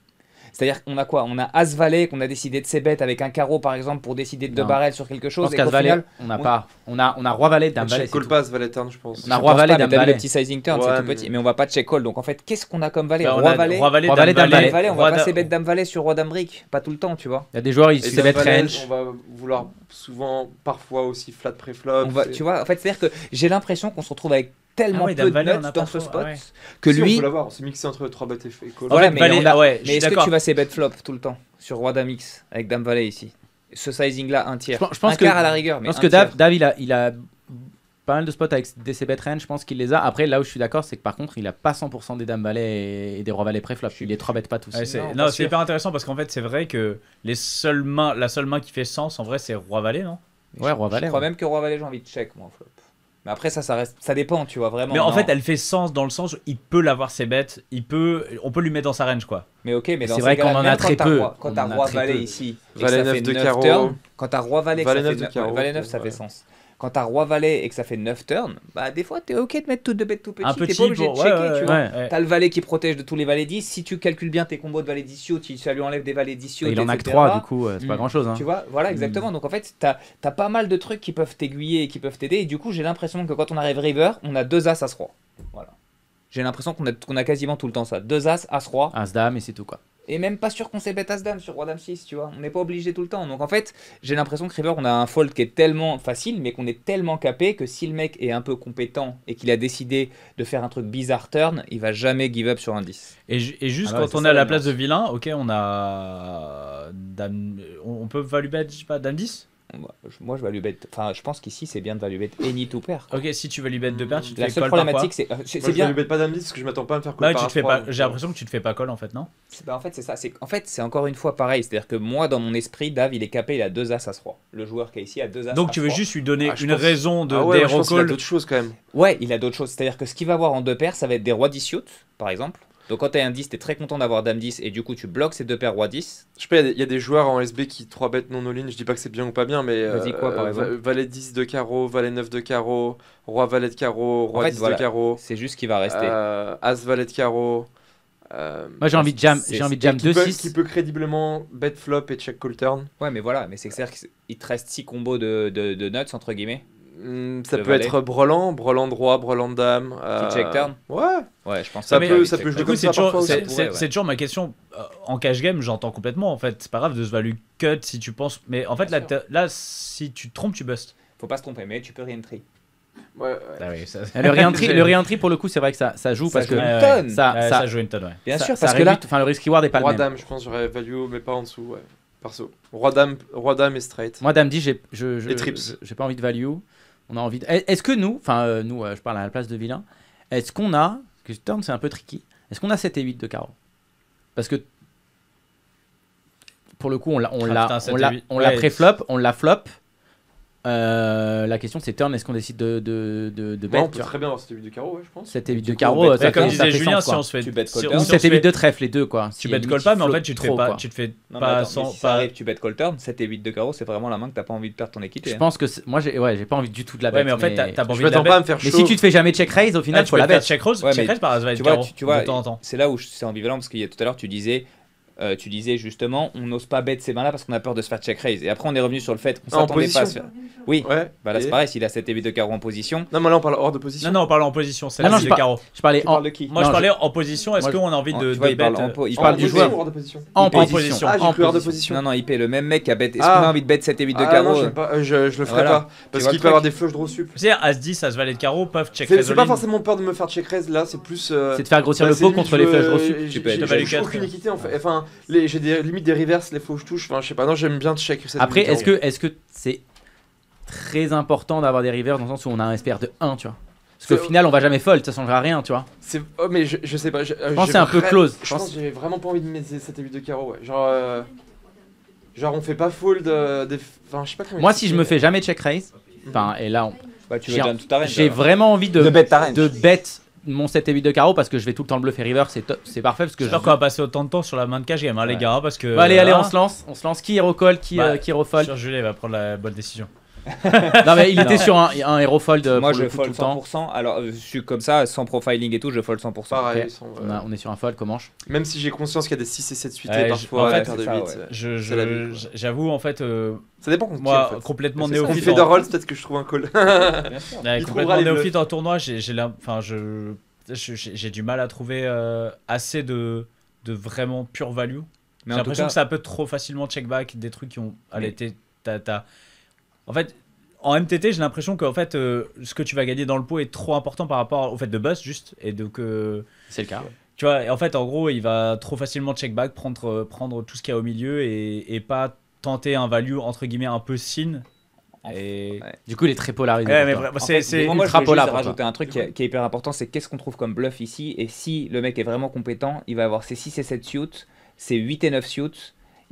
c'est-à-dire qu'on a quoi On a As Valet qu'on a décidé de ses bêtes avec un carreau par exemple pour décider de barrel sur quelque chose. Je As qu'As Valet, on n'a pas. On a, on a Roi Valet, Dame Valet. Check call pas As Valet turn, je pense. On a Roi Valet, Dame Valet. petit sizing turn, c'est tout petit. Mais on ne va pas check call. Donc en fait, qu'est-ce qu'on a comme Valet bah, Roi Valet, Valet, Dame Valet. On va pas ses bêtes Dame Valet sur Roi Dame Brick, pas tout le temps, tu vois. Il y a des joueurs, ils se mettent range. On va vouloir souvent, parfois aussi flat pré-flop. Tu vois, en fait, c'est-à-dire que j'ai l'impression qu'on se retrouve avec tellement ah peu de nuts dans ce spot que lui. On se l'avoir, mixé entre trois bêtes et mais, ouais, mais est-ce que tu vas ces bêtes flop tout le temps sur Roi Damix avec Dame Valet ici Ce sizing là, un tiers. Je, pense un que, quart à la rigueur. parce je pense que Dave, il a. pas mal de spots avec des CB range, je pense qu'il les a. Après, là où je suis d'accord, c'est que par contre, il a pas 100% des dames valets et des rois valets préflop. Il les trois bêtes pas tous. non, c'est hyper intéressant parce qu'en fait, c'est vrai que les seules mains, la seule main qui fait sens en vrai, c'est roi valet, non Ouais, roi valet. Je crois même que roi valet, j'ai envie de check moi mais après, ça, ça, reste, ça dépend, tu vois, vraiment. Mais en fait, elle fait sens dans le sens où il peut l'avoir ses bêtes, il peut, on peut lui mettre dans sa range, quoi. Mais ok, mais c'est vrai qu'on en a très peu. Quand t'as Roi Valet ici, Valet 9 de carreau. Quand t'as Roi Valet, Valet 9 ça fait sens. Quand t'as roi valet et que ça fait 9 turns, bah des fois t'es ok de mettre toutes de bêtes tout petit, t'es pas obligé de checker, tu vois. T'as le valet qui protège de tous les valets 10. Si tu calcules bien tes combos de valets 10 tu, ça lui enlève des valets 10 Il en a que 3 du coup, euh, c'est pas mm. grand chose. Hein. Tu vois, voilà mm. exactement. Donc en fait, t'as as pas mal de trucs qui peuvent t'aiguiller et qui peuvent t'aider. Et du coup, j'ai l'impression que quand on arrive river, on a deux as à ce Voilà. J'ai l'impression qu'on a, a quasiment tout le temps ça. Deux as, as roi. As dame et c'est tout quoi et même pas sûr qu'on sait bête As-Dame sur Roi-Dame 6, tu vois. On n'est pas obligé tout le temps. Donc en fait, j'ai l'impression que River, on a un fold qui est tellement facile, mais qu'on est tellement capé que si le mec est un peu compétent et qu'il a décidé de faire un truc bizarre turn, il va jamais give up sur un 10. Et, juste ah quand on est à la place de vilain, ok, on a. Euh, on peut value bet, je sais pas, Dame 10 moi je vais lui bet enfin je pense qu'ici c'est bien de value bet any to pair ok si tu lui bet de pair tu te la fais seule call problématique c'est euh, c'est bien je value bet pas d'amnis parce que je m'attends pas à me faire bah call par j'ai l'impression que tu te fais pas call en fait non bah, en fait c'est ça c'est en fait c'est encore une fois pareil c'est à dire que moi dans mon esprit Dave il est capé il a deux as à roi le joueur qui est ici a deux as donc tu veux juste lui donner ah, une raison de ah ouais, des je pense il a d'autres choses quand même ouais il a d'autres choses c'est à dire que ce qu'il va avoir en deux paires ça va être des rois d'issues par exemple donc quand t'as un 10, t'es très content d'avoir Dame 10 et du coup tu bloques ces deux paires Roi 10. Je sais il y, a des joueurs en SB qui 3 bêtes non all-in, je dis pas que c'est bien ou pas bien, mais. Vas-y quoi par euh, exemple Valet 10 de carreau, Valet 9 de carreau, Roi Valet de carreau, Roi 10 de carreau. C'est juste ce qui va rester. Euh, As Valet de carreau. Euh, Moi j'ai envie de jam, j'ai envie de jam 6 Qui peut crédiblement bet flop et check call turn. Ouais, mais voilà, mais c'est que c'est-à-dire qu'il te reste 6 combos de, de, de, nuts entre guillemets. Hmm, ça peut être brelan, brelan droit, brelan dame. Euh, check turn Ouais. Ouais, je pense ça, ça peut, ça peut jouer comme ça. C'est toujours, toujours, ma question. Euh, en cash game, j'entends complètement. En fait, c'est pas grave de se value cut si tu penses. Mais en fait, là, là, si tu te trompes, tu bustes. Faut pas se tromper, mais tu peux rien tri Ouais, ouais. Ah le rien <laughs> pour le coup, c'est vrai que ça, ça joue parce que Ça, ça, joue une tonne. Bien sûr, parce que là, le risk reward est pas le même. Roi dame, je pense, j'aurais value, mais pas en dessous. Ouais. Perso, roi dame, roi dame et straight. Moi, dame dit, j'ai, je, j'ai pas envie de value on a envie Est-ce que nous, enfin euh, nous, euh, je parle à la place de Vilain, est-ce qu'on a, parce que c'est un peu tricky, est-ce qu'on a 7 et 8 de carreau Parce que pour le coup, on l'a on ah, on l'a floppe. préflop, on la flop, euh, la question c'est turn, est-ce qu'on décide de, de, de, bet, on peut très bien avoir cette 8 de carreau, je pense. 7 et 8 de carreau, euh, ça comme disait Julien, si on se fait. Tu bêtes 7 et 8 de trèfle, les deux quoi. Tu bêtes call pas, mais en fait, tu te fais pas, tu te fais pas sans. si tu bêtes call turn, 7 et 8 de carreau, c'est vraiment la main que t'as pas envie de perdre ton équipe. Je pense que moi j'ai ouais, j'ai pas envie du tout de la bête. mais en fait, t'as pas envie de la bet. Mais si tu te fais jamais check raise, au final, tu faut peux la bet. bête. check rose, check raise par as va tu vois, carreau. De temps en temps. C'est là où c'est ambivalent parce que tout à l'heure, tu disais euh, tu disais justement, on n'ose pas bet ces mains-là parce qu'on a peur de se faire check raise. Et après, on est revenu sur le fait qu'on s'attendait pas à se faire. Oui, ouais, bah là, c'est pareil, s'il a 7 et de carreau en position. Non, mais là, on parle hors de position. Non, non, on parle en position, c'est la de par... carreau. Je parlais en... Moi, je parlais en position. Est-ce qu'on a envie de, de bet Il parle euh, du joueur. Ou position en position. Ah, en position. Non, non, il paye le même mec qui a bet. Est-ce ah. qu'on a envie de bet 7 et de ah, carreau euh Je le ferai pas. Parce qu'il peut avoir des flush draw sup. C'est-à-dire, As-10, se valet de carreau, peuvent check raise. C'est pas forcément peur de me faire check raise là, c'est plus. C'est de faire grossir bah, le pot contre les flush draw sup. Tu peux aucune équité en fait j'ai des limites des reverses, les faux touches. Enfin, je sais pas. Non, j'aime bien check. Après, est-ce que est-ce que c'est très important d'avoir des rivers dans le sens où on a un SPR de 1, tu vois parce qu'au final, on va jamais fold, ça changera rien, tu vois. C'est... Oh, mais je, sais pas. Je, euh, pense que c'est un peu close. Je pense, vraiment pas envie de mettre cette 8 de carreau, ouais. Genre. Euh, genre, on fait pas fold. Euh, des... Enfin, je sais pas comment Moi, si je me fais jamais check raise, enfin, et là, bah, j'ai, vraiment envie de, de bet, mon 7 et 8 de carreau parce que je vais tout le temps le bluffer river, c'est parfait. parce que J'espère qu'on va passer autant de temps sur la main de KGM, hein, les gars, parce que. allez, allez, on se lance, on se lance. Qui recolle, qui, bah, euh, qui refolle Julien va prendre la bonne décision. <laughs> non mais il était sur un, un hero fold euh, fold 100%. Alors euh, je suis comme ça, sans profiling et tout, je fold 100%. on, est sur un fold je Même si j'ai conscience qu'il y a des 6 et 7 suites parfois. J'avoue en fait. Euh, ça dépend Moi, complètement néophyte. peut-être que je trouve un call. <laughs> <laughs> complètement néophyte en tournoi, j'ai j'ai du mal à trouver assez de, de vraiment pure value. J'ai l'impression que ça peut trop facilement check back des trucs qui ont. Allez, t'as en fait, en MTT, j'ai l'impression que en fait, euh, ce que tu vas gagner dans le pot est trop important par rapport au fait de bust, juste. Et donc. Euh, c'est le cas. Tu vois, en fait, en gros, il va trop facilement check back, prendre, euh, prendre tout ce qu'il y a au milieu et, pas tenter un value entre guillemets un peu sin. Et... Du coup, il est très polarisé. Ouais, c'est c'est moi, ultra je rajouter un truc qui est, qui est hyper important, c'est qu'est-ce qu'on trouve comme bluff ici. Et si le mec est vraiment compétent, il va avoir ses 6 et 7 suits, ses 8 et 9 suits,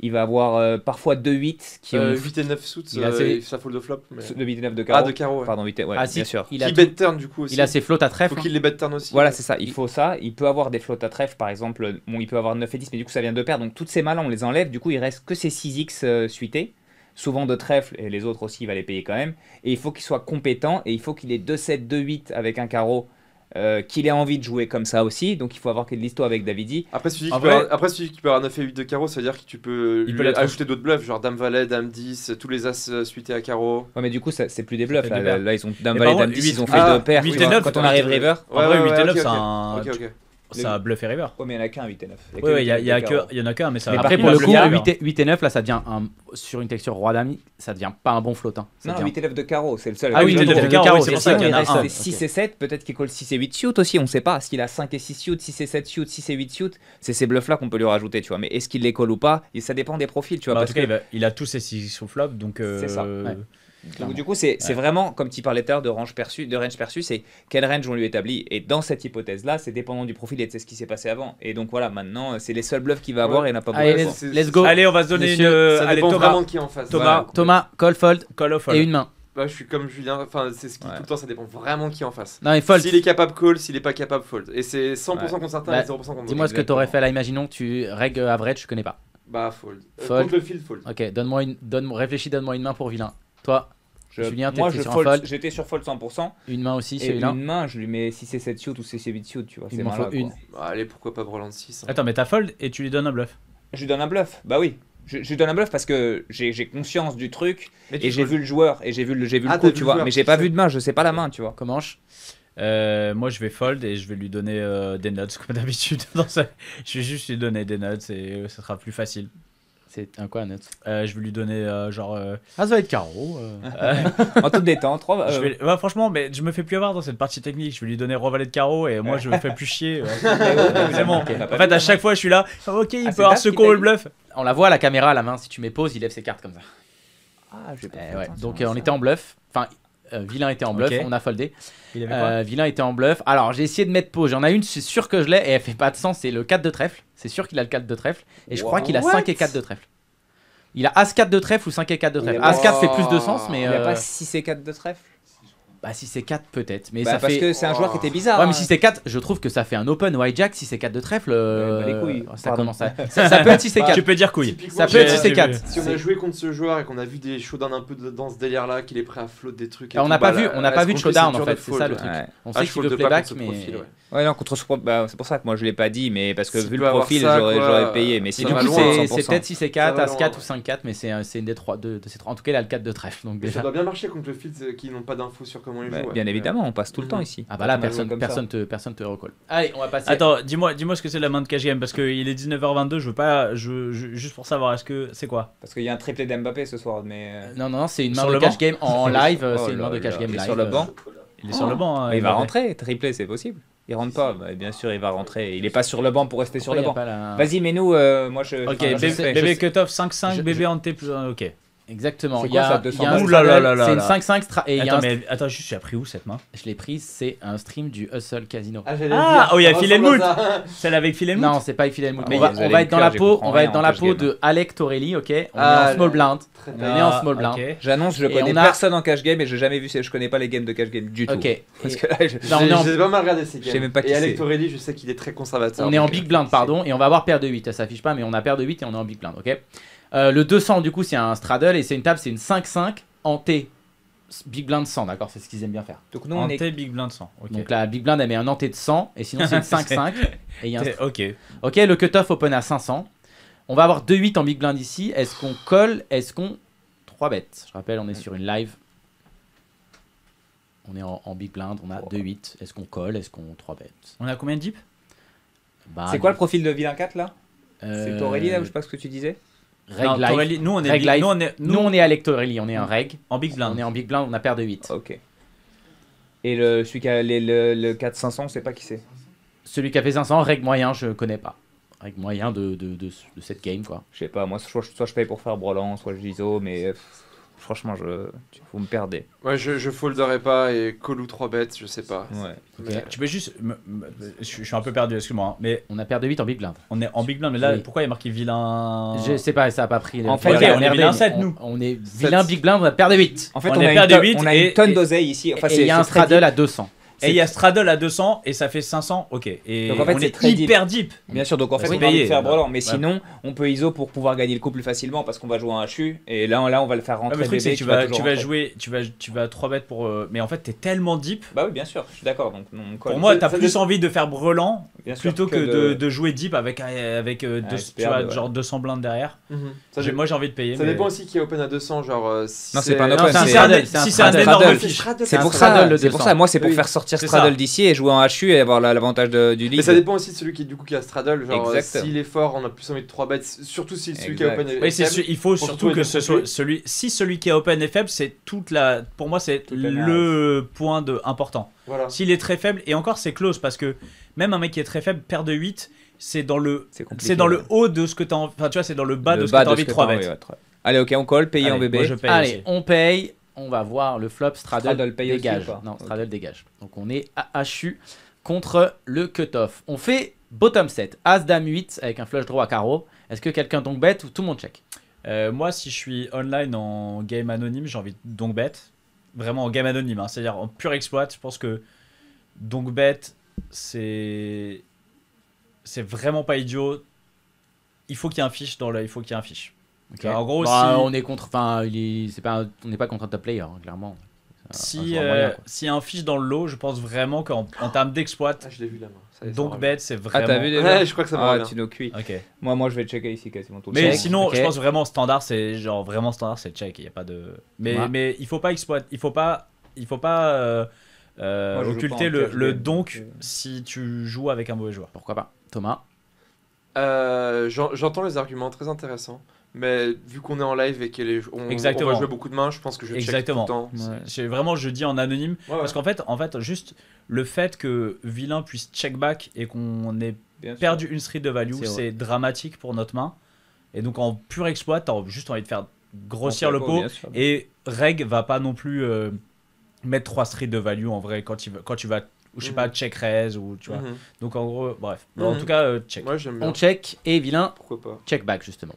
il va avoir euh, parfois 2-8 qui 8 euh, et 9 suits, il ça euh, fold de flop. Mais... 8 et 9 ah, de carreau. Ah, de Pardon, 8 ouais, sûr. Il a bet turn du coup aussi. Il a ses flottes à trèfle. Faut hein. qu'il les bet turn aussi. Voilà, c'est ça. Il faut ça. Il peut avoir des flottes à trèfle, par exemple. Bon, il peut avoir 9 et 10, mais du coup, ça vient de perdre Donc, toutes ces malins, on les enlève. Du coup, il reste que ces 6x euh, suités. Souvent de trèfle, et les autres aussi, il va les payer quand même. Et il faut qu'il soit compétent, et il faut qu'il ait 2-7, 2-8 avec un carreau euh, qu'il ait envie de jouer comme ça aussi. Donc il faut avoir de l'histoire avec Davidi. Après, celui, qui, peut avoir, après, avoir 9 et 8 de carreau, ça veut dire que tu peux, lui ajouter d'autres bluffs, genre Dame Valet, Dame 10, tous les As euh, suités à carreau. Ouais, mais du coup, c'est plus des bluffs. Là, ils ont Dame Valet, Dame 10, ils ont fait deux ah, paires. quand on arrive River. Ouais, en vrai, 8 et 9, c'est un. Ça a bluffé River. Ouais, mais il n'y en a qu'un 8 et 9. Oui, il n'y en a qu'un, mais ça Après, pour le coup, 8 et, 9, là, ça devient un, sur une texture roi d'ami, ça devient pas un bon flottant. Non, 8 et 9 de carreau, c'est le seul. Ah, oui, 8 et 9 de carreau, c'est pour ça qu'il y en a 6 et 7, peut-être qu'il colle 6 et 8 shoot aussi, on ne sait pas. Est-ce qu'il a 5 et 6 shoot, 6 et 7 shoot, 6 et 8 shoot C'est ces bluffs-là qu'on peut lui rajouter, tu vois. Mais est-ce qu'il les colle ou pas Ça dépend des profils, tu vois. Bah, en tout cas, il a tous ses 6 sous flop, donc. C'est ça. Euh, donc, du coup, c'est vraiment, comme tu parlais tout à l'heure de range perçu, de range perçu, c'est quel range on lui établit. Et dans cette hypothèse-là, c'est dépendant du profil et de ce qui s'est passé avant. Et donc voilà, maintenant, c'est les seuls bluffs qu'il va avoir et et n'a pas besoin. let's, go. Allez, on va se donner une. allez, Thomas, qui en face. Thomas, call fold, call fold. et une main. Bah, je suis comme Julien, enfin, c'est ce qui tout le temps, ça dépend vraiment qui est en face. Non, il S'il est capable call, s'il est pas capable fold. Et c'est 100% concernant bah, et 0% contre Dis-moi ce que t'aurais fait là, imaginons tu règles euh, average, je connais pas. Bah, euh, fold. contre le field, fold. Ok, donne-moi une, donne, réfléchis, donne-moi une main pour vilain. Toi je, Julien, moi, je sur j'étais sur fold 100%. Une main aussi, c'est Une main, je lui mets si c'est 7 suit ou 6 c'est 8 suit, tu vois. Il une. Bah, allez, pourquoi pas Breland 6 hein. Attends, mais t'as fold et tu lui donnes un bluff. Je lui donne un bluff, bah oui. Je, lui donne un bluff parce que j'ai conscience du truc et j'ai vu le joueur et j'ai vu le, vu le ah, coup, tu vois. mais j'ai pas vu de main, je sais pas la main, tu vois. Comment je... Euh, moi, je vais fold et je vais lui donner euh, des notes <laughs> comme d'habitude. je vais juste lui donner des notes et ça euh, sera plus facile. C'est un quoi, un euh, autre je vais lui donner euh, genre. Euh, ah, ça va être carreau. <laughs> En tout détente, trois. je franchement, mais je me fais plus avoir dans cette partie technique. Je vais lui donner Revalet de carreau et moi je me fais plus chier. <laughs> En fait, à chaque fois, je suis là. Ah, ok, il ah, peut avoir le bluff. On la voit à la caméra à la main, si tu mets pause, il lève ses cartes comme ça. Ah, je vais pas eh ouais. Donc on était en bluff. Enfin, euh, vilain était en bluff, on a foldé. Euh, vilain était en bluff. Alors j'ai essayé de mettre pause. j'en ai une, c'est sûr que je l'ai et elle fait pas de sens, c'est le 4 de trèfle. C'est sûr qu'il a le 4 de trèfle et je crois qu'il a 5 et 4 de trèfle. Il a As 4 de trèfle ou 5 et 4 de trèfle. As 4 fait plus de sens mais il a pas 6 euh, et 4 de trèfle. Bah, si c'est 4, peut-être. Mais bah, parce que c'est un joueur qui était bizarre. Ouais, mais si hein. c'est 4, je trouve que ça fait un open hijack. Si c'est 4 de trèfle, euh, bah, ça commence à. <laughs> ça, ça, peut être si c'est 4. Tu peux dire couille. Ça peut être si c'est 4. Si on a joué contre ce joueur et qu'on a vu des showdowns un peu dans ce délire-là, qu'il est prêt à flotter des trucs. Et bah, on n'a pas bah, vu, on n'a pas vu de showdown en fait. C'est ça le truc. Ah, on sait qu'il veut playback, mais. Ouais, non, contre c'est pour ça que moi je l'ai pas dit, mais parce que vu le profil, j'aurais payé. Mais c'est peut-être si c'est 4, As 4 ou 5-4, mais c'est une des 3 de ces En tout cas, il a le 4 de trèfle. Donc Ça doit bien marcher contre le field euh, qui n'ont pas d'infos sur bah, bien évidemment, on passe tout le mm-hmm. temps ici. Ah bah là, personne, personne, te, personne te recolle. Allez, on va passer. Attends, dis-moi dis ce que c'est la main de cash game. parce qu'il est 19h22, je veux pas. Je, juste pour savoir, est-ce que c'est quoi Parce qu'il y a un triplé d'Mbappé ce soir, mais. Euh, non, non, c'est une main de cash game en <laughs> oh live. Euh, c'est une main de cash game live. Sur le banc Il est sur le banc. Hein, oh, il va rentrer, triplé, c'est possible. Il rentre pas, bah, bien sûr, il va rentrer. Il est pas sur le banc pour rester sur le banc. Vas-y, mais nous, euh, moi je. Ok, bébé, cutoff 5-5, bébé en T. plus. Ok. Exactement. il y a 200 C'est une 5-5 et y a un mais attends, juste, tu pris où cette main Je l'ai prise, c'est un stream du Hustle Casino. Ah, ah oh, il y a Phil <laughs> Celle avec Phil Hellmuth Non, c'est pas avec Phil Hellmuth. Ah, on, va, être dans la peau, on va être dans la peau de Alec Torelli, ok On est en ah, small blind. On est en small blind. J'annonce, je connais personne en cash game et j'ai jamais vu, je connais pas les games de cash game du tout. Ok. Parce que là, je- sais pas mal regardé ces games. Et Alec Torelli, je sais qu'il est très conservateur. on est en big euh, blind, pardon, et on va avoir paire de 8. Ça s'affiche pas, mais on a paire de 8 et on est en big blind, ok euh, le 200, du coup, c'est un straddle et c'est une table, c'est une 5-5 en T. Big blind 100, d'accord, c'est ce qu'ils aiment bien faire. Donc nous on est big blind 100. Donc la big blind elle met un anté de 100 et sinon c'est une 5-5 <laughs> OK. OK, le cutoff open à 500. On va avoir 2-8 en big blind ici. Est-ce qu'on colle Est-ce qu'on 3 bêtes Je rappelle, on est sur une live. On est en, big blind, on a 2-8. Est-ce qu'on colle Est-ce qu'on 3 bêtes On a combien de deep bah, C'est quoi le profil de vilain 4 là C'est Aurélie euh, là ou je sais pas ce que tu disais Reg Nous, on est Nous, on est, nous, on est à Lectorelli, on est en reg. En big blind. On est en big blind, on a paire de 8. Ok. Et le, celui qui a le, le 4-500, on sait pas qui c'est Celui qui a fait 500, reg moyen, je connais pas. Reg moyen de, de, de, cette game, quoi. Je sais pas, moi, soit, je paye pour faire Brelan, soit je diso, oh, mais. Euh, Franchement, je, vous me perdez. Ouais, je, je folderai pas et call ou 3 bêtes, je sais pas. Ouais. Euh, tu peux juste. Je, suis un peu perdu, excuse-moi. Hein, mais on a perdu 8 en Big Blind. On est en Big Blind, mais là, pourquoi il y a marqué vilain Je sais pas, ça a pas pris. En fait, on, est vilain nous. On, est vilain Big Blind, on a perdu 8. En fait, on, a, perdu 8. On a une tonne d'oseille ici. Enfin, il y a un straddle à 200. Et il y a Straddle à 200 et ça fait 500, ok. Et donc en fait, c'est hyper deep. Bien sûr, donc en fait, on le faire brelan. Mais sinon, on peut ISO pour pouvoir gagner le coup plus facilement parce qu'on va jouer un HU et là, là on va le faire rentrer. le truc, c'est tu, vas, tu vas jouer, tu vas, tu vas 3 bêtes pour. Euh, mais en fait, t'es tellement deep. Bah oui, bien sûr, je suis d'accord. Donc, pour moi, t'as plus envie de faire brelan plutôt que, de... jouer deep avec, euh, avec euh, ah, tu genre 200 blindes derrière. Mhm. moi, j'ai envie de payer. Ça dépend aussi qui est open à 200. Genre, non, c'est pas un open, c'est un énorme C'est pour ça, moi, c'est pour faire sortir sortir Straddle d'ici et jouer en HU et avoir l'avantage du lead. Mais ça dépend aussi de celui qui, du coup, qui a Straddle. Genre, s'il est fort, on a plus envie de 3 bêtes. Surtout si celui qui a Open est faible. il faut surtout que ce soit celui, si celui qui a Open est faible, c'est toute la. Pour moi, c'est le point de, important. Voilà. S'il est très faible, et encore c'est close parce que même un mec qui est très faible perd de 8, c'est dans le c'est dans le haut de ce que tu enfin tu vois, c'est dans le bas de ce que envie de 3 bêtes. Allez, OK, on colle, payer en bébé. Allez, on paye on va voir le flop Straddle, Straddle dégage. non, Straddle dégage. Donc on est à HU contre le cutoff. On fait bottom set, As Dame 8 avec un flush draw à carreau. Est-ce que quelqu'un donc bête ou tout le monde check euh, Moi, si je suis online en game anonyme, j'ai envie de donc bet. Vraiment en game anonyme, hein. c'est-à-dire en pure exploit. Je pense que donc bête c'est c'est vraiment pas idiot. Il faut qu'il y ait un fiche dans le, il faut qu'il y ait un fiche. En gros, bah, on est contre. Enfin, pas, on n'est pas contre un top player, hein, clairement. Si, euh, y si un fiche dans le lot, je pense vraiment qu'en en termes d'exploit. Ah, je l'ai vu Donc bête, c'est vraiment. Ah, t'as vu les <laughs> Je crois que ça va. Ah, tu Moi, moi, je vais checker ici quasiment tout Mais sinon, je pense vraiment standard, c'est genre vraiment standard, c'est check. Il y a pas de. Mais, mais il faut pas exploiter. Il faut pas. Il faut pas. Euh, euh, occulter le, le donc si tu joues avec un mauvais joueur. Pourquoi pas Thomas J'entends les arguments très intéressants. Mais vu qu'on est en live et qu'on joue va jouer beaucoup de mains, je pense que je check Exactement. tout le temps. vraiment, je dis en anonyme. Parce qu'en fait, en fait, juste le fait que Vilain puisse check back et qu'on ait perdu une street de value, c'est dramatique pour notre main. Et donc en pur exploit, t'as juste envie de faire grossir le pot. et Reg va pas non plus euh, mettre trois streets de value en vrai quand, il, quand tu vas je sais pas, mhm. check raise, ou tu vois. Mhm. Donc en gros, bref. En mhm. tout cas, euh, check. bien. On check et vilain, Pourquoi pas. check back justement.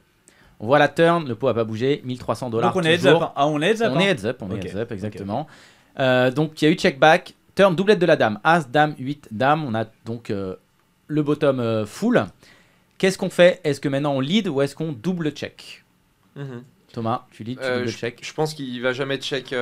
On voit la turn, le pot n'a pas bougé, 1300 dollars. Donc on est heads up. Hein. Ah, on est heads up. On est hein. heads up, exactement. Euh, donc il y a eu check back, turn, doublette de la dame, as, dame, 8, dame. On a donc euh, le bottom euh, full. Qu'est-ce qu'on fait Est-ce que maintenant on lead ou est-ce qu'on double check mhm. Thomas, tu lead, tu double check Je pense qu'il va jamais check,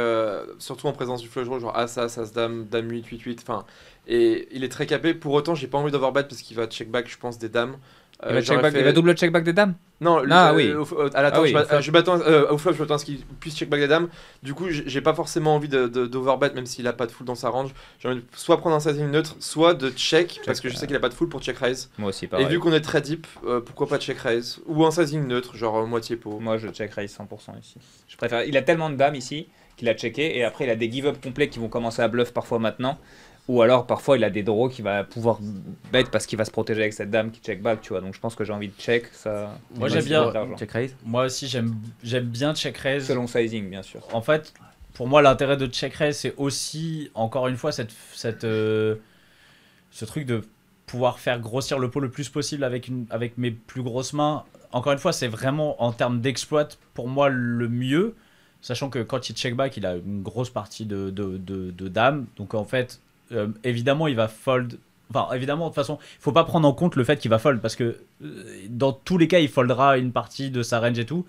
surtout en présence du flush draw, genre as, as, as, dame, dame, 8, 8, 8. Enfin, et il est très capé. Pour autant, j'ai pas envie d'avoir d'overbet parce qu'il va check back, je pense, des dames. Euh, il, va check back, double des dames Non, le, ah, euh, oui. à la ah, je m'attends euh, au flop, je m'attends à ce qu'il puisse back des dames. Du coup, j'ai pas forcément envie d'overbet, de, même s'il a pas de full dans sa range. J'ai envie de soit prendre un sizing neutre, soit de check, parce que je sais qu'il a pas de full pour check raise. Moi aussi, pareil. Et vu qu'on est très deep, pourquoi pas check raise Ou un sizing neutre, genre moitié pot. Moi, je check raise 100% ici. Je préfère. Il a tellement de dames ici qu'il a checké, et après, il a des give-up complets qui vont commencer à bluff parfois maintenant. Ou alors parfois il a des draws qui va pouvoir bête parce qu'il va se protéger avec cette dame qui check back, tu vois. Donc je pense que j'ai envie de check ça. Moi j'aime bien check raise. Moi aussi j'aime j'aime bien check raise. Selon sizing bien sûr. En fait, pour moi l'intérêt de check raise c'est aussi encore une fois cette cette euh, ce truc de pouvoir faire grossir le pot le plus possible avec une avec mes plus grosses mains. Encore une fois, c'est vraiment en termes d'exploit pour moi le mieux. Sachant que quand il check back, il a une grosse partie de, de, de, de dames. Donc en fait, euh, évidemment, il va fold. Enfin, évidemment, de toute façon, il faut pas prendre en compte le fait qu'il va fold parce que euh, dans tous les cas, il foldera une partie de sa range et tout.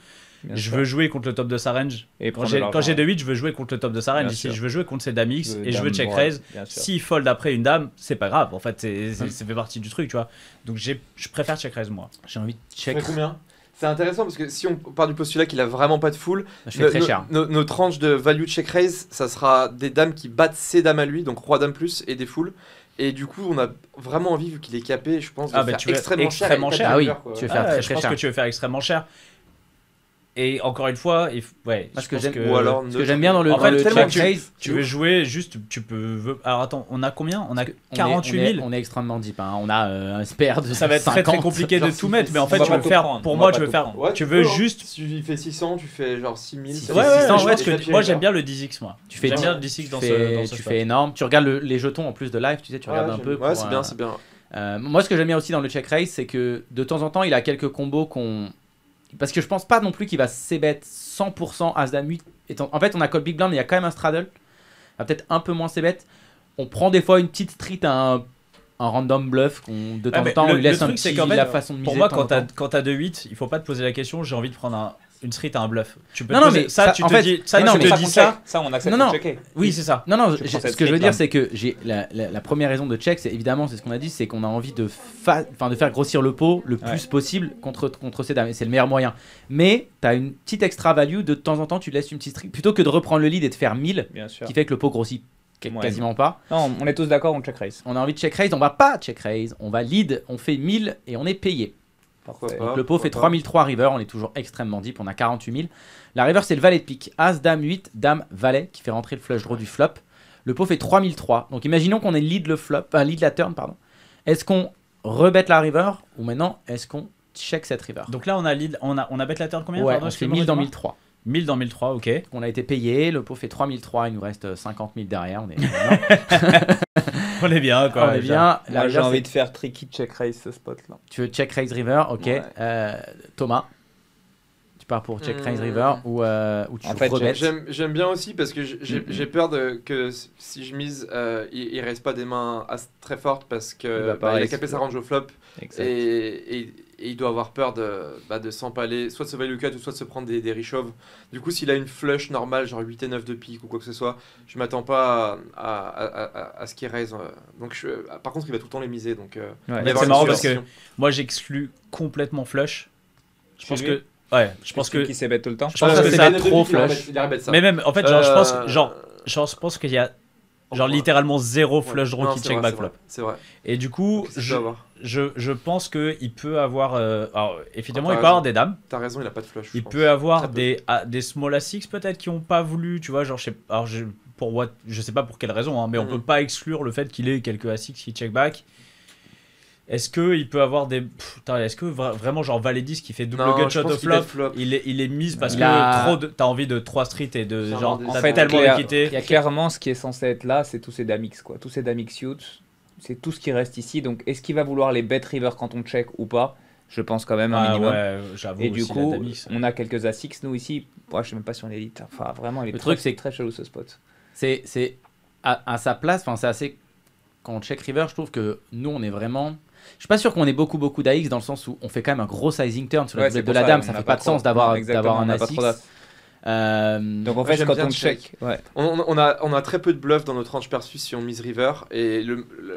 je veux jouer contre le top de sa range. Et quand j'ai 2-8, je veux jouer contre le top de sa range. Ici, je veux jouer contre ses dames X et je veux check raise. S'il fold après une dame, c'est pas grave. En fait, c'est, hum. ça fait partie du truc, tu vois. Donc, je préfère check raise moi. J'ai envie de check. combien c'est intéressant parce que si on part du postulat qu'il a vraiment pas de foule, notre très de value check raise, ça sera des dames qui battent ces dames à lui, donc roi dame plus et des foules. Et du coup, on a vraiment envie, vu qu'il est capé, je pense, de ah, bah, faire extrêmement, cher. Ah oui, tu veux faire je pense que tu veux faire extrêmement cher. Et encore une fois, ce ouais, parce que j'aime j'aime bien dans le, check Race, tu, veux jouer juste, tu peux. Alors attends, on a combien On a 48 000. On est, extrêmement deep. Hein. On a euh, un spare Ça va être très compliqué de tout mettre, mais en fait, tu veux faire. Pour moi, tu veux faire. tu veux juste. Si tu fais 600, tu fais genre 6000. ouais, 600, moi, j'aime bien le 10x. Moi, tu fais bien 10x dans Tu fais énorme. Tu regardes les jetons en plus de live. Tu sais, tu regardes un peu. Ouais, c'est euh, bien, c'est bien. Euh, moi, ce que j'aime bien aussi dans le check race, c'est que de temps en temps, il a quelques combos qu'on parce que je pense pas non plus qu'il va bête 100% As Dame 8. En fait, on a Cold Big Blind, mais il y a quand même un straddle. va peut-être un peu moins bête. On prend des fois une petite street un random bluff qu'on de temps en temps on lui laisse un petit, la façon de Pour moi, quand t'as 2-8, il faut pas te poser la question j'ai envie de prendre un, une street à un bluff. Tu peux non, non, mais ça, tu te dis ça, non, ça, on accepte de checker. Oui, c'est ça. Non, non, ce que je veux dire, hein. c'est que j'ai la, première raison de check, c'est évidemment, c'est ce qu'on a dit, c'est qu'on a envie de, de faire grossir le pot le plus possible contre, contre ces dames, c'est le meilleur moyen. Mais tu as une petite extra value, de temps en temps, tu laisses une petite street, plutôt que de reprendre le lead et de faire 1000, qui fait que le pot grossit quasiment pas. Non, on est tous d'accord, on check raise. On a envie de check raise, on va pas check raise, on va lead, on fait 1000 et on est payé le pot fait 3003 river, on est toujours extrêmement deep, on a 48 La river c'est le valet de pique, as, dame 8, dame, valet qui fait rentrer le flush draw du flop. Le pot fait 3003. Donc imaginons qu'on ait lead le flop, lead la turn pardon. Est-ce qu'on rebête la river ou maintenant est-ce qu'on check cette river Donc là on a lead, on a on a bet la turn combien on fait 1000 dans 1003. 1000 dans 1003, ok. On a été payé, le pot fait 3003, il nous reste 50 euh, 000 derrière. On est, <laughs> on est bien, quoi. On est bien. Moi, j'ai envie de faire tricky check raise ce spot là. Tu veux check raise river, ok. Euh, Thomas, tu pars pour check raise euh. river ou, euh, ou tu en fait, J'aime bien aussi parce que mm-hmm. j'ai peur de, que si je mise, il, ne reste pas des mains très fortes parce que les bah, il range au flop. et et il doit avoir peur de, bah, de s'empaler, soit de se value cut ou soit de se prendre des, des Du coup, s'il a une flush normale, genre 8 et 9 de pique ou quoi que ce soit, je m'attends pas à, à, ce qu'il raise. Euh. Donc, je, euh, par contre, il va tout le temps les miser. Donc, euh, c'est marrant parce que moi, j'exclus complètement flush. Je pense que Ouais, je pense que. Qui tout le temps Je pense ah, que c'est trop flush. Mais même, en fait, genre, je pense, genre, je pense qu'il y a genre littéralement zéro flush draw qui check backflop. C'est vrai. Et du coup, je, je, je pense qu'il peut avoir. alors, évidemment, il peut avoir euh, ah, des dames. T'as raison, il a pas de flush. Il peut avoir des, ah, des small a peut-être qui ont pas voulu, tu vois, genre, je sais, pour je sais pas pour quelle raison, hein, mais on on mm. peut pas exclure le fait qu'il ait quelques A6 qui check back. Est-ce qu'il peut avoir des. Est-ce que vraiment, genre Valet qui fait double gunshot of flop, Il, est, il est mis parce que t'as envie de 3 street et de. Genre, tellement Il y a clairement ce qui est censé être là, c'est tous ces Damix, quoi. Tous ces Damix suits c'est tout ce qui reste ici. Donc, est-ce qu'il va vouloir les bet river quand on check ou pas Je pense quand même un ah minimum. Ouais, et du coup, on a quelques A6 nous ici. Ouais, je sais même pas si on Enfin, vraiment, le truc, c'est très chelou ce spot. C'est, c'est à, sa place. Enfin, c'est assez. Quand on check river, je trouve que nous, on est vraiment. Je suis pas sûr qu'on ait beaucoup beaucoup d'AX dans le sens où on fait quand même un gros sizing turn sur ouais, de la dame, ça fait pas, de sens d'avoir d'avoir un a euh, Donc en fait, quand on check, on, a, on a très peu de bluff dans notre range perçu si on mise river et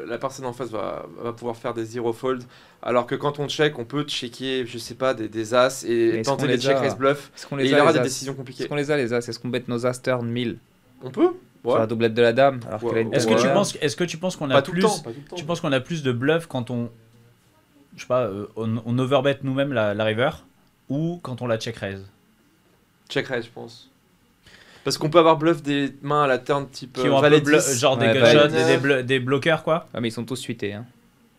la personne en face va, pouvoir faire des zero fold. Alors que quand on check, on peut checker, je sais pas, des, as et tenter les, check raise bluff. et il y aura des décisions compliquées. Est-ce qu'on les a les as Est-ce qu'on bête nos as turn 1000 On peut Ouais. Sur la doublette de la dame. est-ce que tu penses, est que tu penses qu'on a plus, tu penses qu'on a plus de bluff quand on, je sais pas, euh, on, on overbet nous-mêmes la, la river ou quand on la check raise Check raise, je pense. Parce qu'on peut avoir bluff des mains à la turn type. Qui euh, ont peu genre des gunshots, des, bloqueurs quoi. Ah, mais ils sont tous suités. Hein.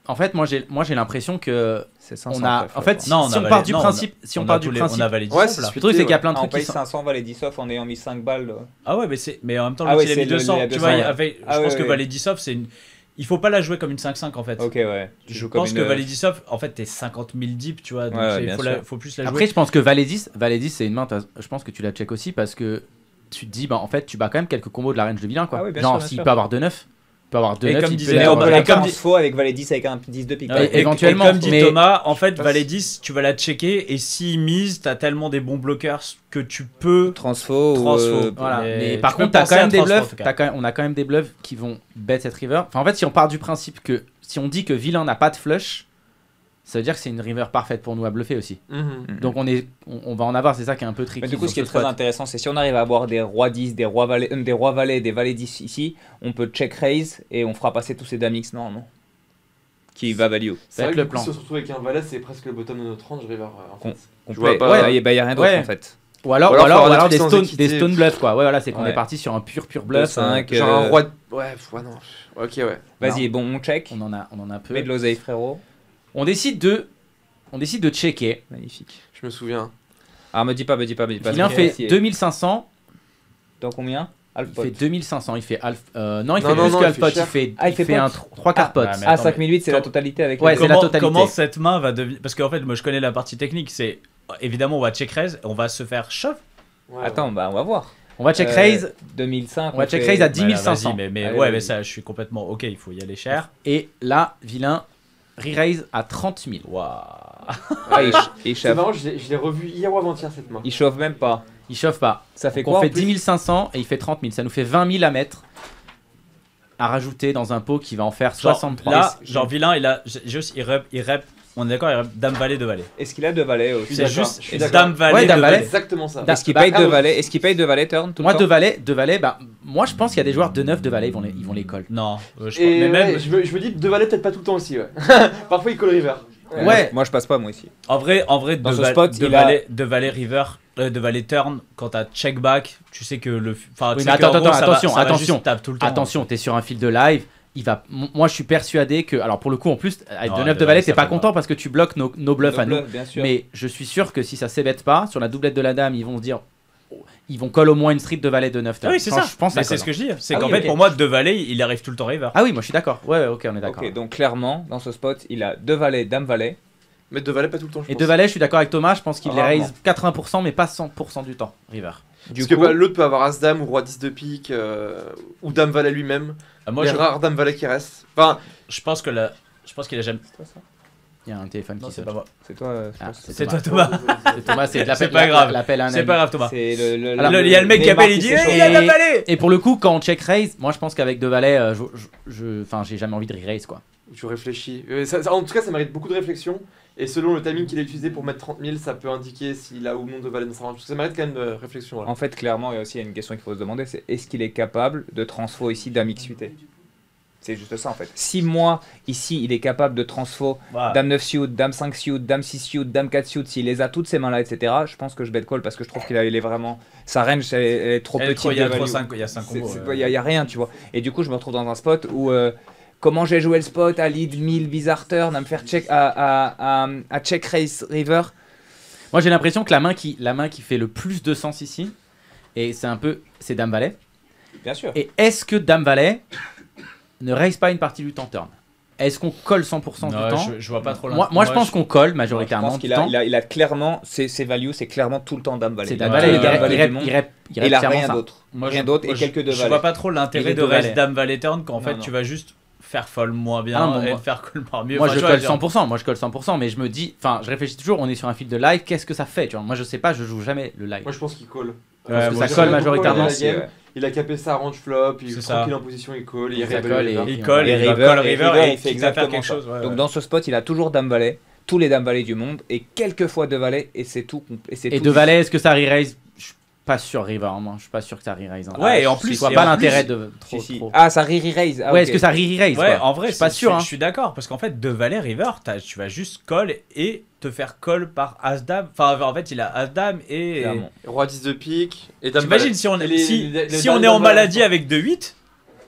En fait, moi j'ai l'impression que c'est 500 on a en fait si on, part du principe si on, part du principe on a validé ouais, le truc c'est qu'il y a plein de trucs on paye Valet 10 off en ayant mis 5 balles. Ah ouais, mais c'est mais en même temps il a mis 200, tu vois, je ah pense que off c'est une il faut pas la jouer comme une 5-5 en fait. Ok, ouais. je joues pense comme une... que euh, en fait, t'es 50 000 deep, tu vois. Donc il faut, plus la jouer. Après, je pense que Valedis, Valedis c'est une main, je pense que tu la check aussi parce que tu te dis, bah, en fait, tu bats quand même quelques combos de la range de vilain, quoi. Non, ah s'il peut avoir 2-9, et comme disait comme dit... faux avec valet 10 avec un 10 de pique. éventuellement, comme dit Thomas, en fait, valet 10, tu vas la checker et si mise, t'as tellement des bons bloqueurs que tu peux transfo. transfo. Euh, voilà. Mais par contre, t'as quand même des bluffs. on a quand même des bluffs qui vont bet cette river. Enfin, en fait, si on part du principe que si on dit que vilain n'a pas de flush, ça veut dire que c'est une river parfaite pour nous à bluffer aussi. Mhm. Mhm. Donc on, est, on, va en avoir, c'est ça qui est un peu tricky. Mais du coup, ce qui est très intéressant, c'est si on arrive à avoir des rois 10, des rois valets, des rois valets, des valets 10 ici, on peut check raise et on fera passer tous ces damix normalement. Qui va value. C'est vrai le plan. Si on se retrouve avec un valet, c'est presque le bottom de notre range river euh, en fait. On, vois pas, il bah, n'y a rien d'autre en fait. Ou alors, alors, ou alors, des, stone, des, bluff quoi. Ouais, voilà, c'est qu'on est parti sur un pur pur bluff. 5, euh, genre un euh, roi. Ouais, ouais, non. Ok, ouais. Vas-y, bon, on check. On en a, on en a peu. Mets de l'oseille, frérot. On décide de, on décide de checker. Magnifique. Je me souviens. Ah, me dis pas, me dis pas, me dis pas. Il fait 2500. Dans combien il fait 2500, il fait euh, non, il fait plus il fait, ah, il fait, un 3 ah, quarts pot. Ah, 5008, ah, c'est la totalité avec ouais, c'est la totalité. comment cette main va devenir. Parce qu'en fait, moi je connais la partie technique, c'est évidemment on va check raise, on va se faire shove. Attends, bah on va voir. On va check euh, raise. 2500. 2005. On, va check raise à 10500. 500. mais, mais ah, ouais, mais ça, je suis complètement ok, il faut y aller cher. Et là, vilain, re-raise à 30 000. Waouh ah, C'est marrant, je l'ai- revu hier ou avant-hier cette main. Il chauffe même pas. Il chauffe pas. Ça fait quoi on fait 10 500 et il fait 30 000. Ça nous fait 20 000 à mettre à rajouter dans un pot qui va en faire 63. Là, genre vilain, il a, juste, il rep, il rep on est d'accord, il y a Dame Valet de Valet. Est-ce qu'il a deux valets aussi C'est juste Dame Valet ouais, Dame Valet. exactement ça. Est-ce qu'il bah, paye deux ah valets Est-ce qu'il paye turn Moi, deux valets, de Valet bah, moi je pense qu'il y a des joueurs de neuf de valets, ils vont les, ils vont les call. Non, euh, je, pense. Mais même... je, me, je dis deux valets peut-être pas tout le temps aussi. <laughs> Parfois ils call river. Ouais. Moi je passe pas moi ici. En vrai, en vrai de, valet, valet river, euh, de valet turn, quand t'as check back, tu sais que le. Enfin, attends, attends, attention, attention. attention, t'es sur un fil de live il va. Moi, je suis persuadé que. Alors, pour le coup, en plus, euh, avec neuf de Valet, t'es pas content parce que tu bloques nos, bluffs à nous. Mais je suis sûr que si ça s'ébête pas, sur la doublette de la dame, ils vont se dire. Oh, ils vont coller au moins une strip de valet de 9 ah Oui, c'est ça. Je pense c'est ce que je dis. C'est ah qu'en fait, pour moi, de valet, il arrive tout le temps river. Ah oui, moi je suis d'accord. Ouais, ok, on est d'accord. donc clairement, dans ce spot, il a deux valets, dame valet. Mais deux valets, pas tout le temps. et deux de je suis d'accord avec Thomas, je pense qu'il les raise 80%, mais pas 100% du temps, river. Du Parce que bah, l'autre peut avoir As-Dame ou Roi 10 de pique euh, ou Dame Valet lui-même. Ah, moi, les je... rares dames valets qui reste. Enfin, je pense que la... je pense qu'il a jamais. ça Il y a un téléphone qui qui sonne. C'est toi. Euh, ah, Thomas. c'est toi Thomas. C'est Thomas. C'est pas grave. L'appel un C'est pas grave Thomas. il y a le mec qui appelle, il dit eh, il a de valet. Et pour le coup, quand on check raise, moi je pense qu'avec deux valets, euh, je, enfin, j'ai jamais envie de re-raise quoi. Je réfléchis. Euh, en tout cas, ça mérite beaucoup de réflexion. Et selon le timing qu'il a utilisé pour mettre 30 000, ça peut indiquer s'il a ou non de dans range. Ça mérite quand même de euh, réflexion. En fait, clairement, il y a aussi une question qu'il faut se demander, c'est est-ce qu'il est capable de transfo ici X-UT c'est juste ça en fait. Si moi, ici, il est capable de transfo Dame 9 suit, Dame 5 suit, Dame 6 suit, Dame 4 suit, s'il les a toutes ces mains-là, etc., je pense que je bet call parce que je trouve qu'il est vraiment. Sa range, elle, est trop petite. Il y, a 5 combos. Il n'y a, rien, tu vois. Et du coup, je me retrouve dans un spot où. Euh, comment j'ai joué le spot à lead 1000 bizarre turn, à me faire check à, check race river. Moi j'ai l'impression que la main qui la main qui fait le plus de sens ici et c'est un peu c'est Dame Valet. Bien sûr. Et est-ce que Dame Valet ne raise pas une partie du temps turn est-ce qu'on colle 100% du temps je, vois pas trop Moi, moi je pense qu'on colle majoritairement. Je pense qu'il a, il a, clairement, ses, ses values, c'est clairement tout le temps Dame Valet. C'est Dame Valet, il, a rien d'autre. Rien d'autre et quelques deux Valet. Je vois pas trop l'intérêt de, reste Dame Valet turn quand en fait tu vas juste faire folle moins bien ah et moi, faire mieux. Moi, je colle 100%, moi je colle 100%, mais je me dis, enfin, je réfléchis toujours, on est sur un fil de live, qu'est-ce que ça fait tu vois Moi, je sais pas, je joue jamais le live. Moi, je pense qu'il colle. Parce que ça colle majoritairement. Il a capé sa range flop, il est tranquille en position, il colle, il, il, il colle, il river, colle, river, et, il fait exactement quelque chose. Donc dans ce spot, il a toujours Dame Valet, tous les Dames Valets du monde et quelques fois De Valet et c'est tout. Et, et tout De Valet, est-ce que ça re-raise pas sûr en moins, je suis pas sûr que ça re-raise. Hein. Ouais, ah, et en plus, je pas l'intérêt de trop, Ah, ça re-raise. Ah, ouais, est-ce que ça re-raise Ouais, en vrai, je suis pas sûr. Hein. Je suis d'accord parce qu'en fait, de valet river, tu vas juste call et te faire call par Asdam. Enfin, en fait, il a Asdam et, roi 10 de pique et dame. si on est si, si on est en maladie avec 2 8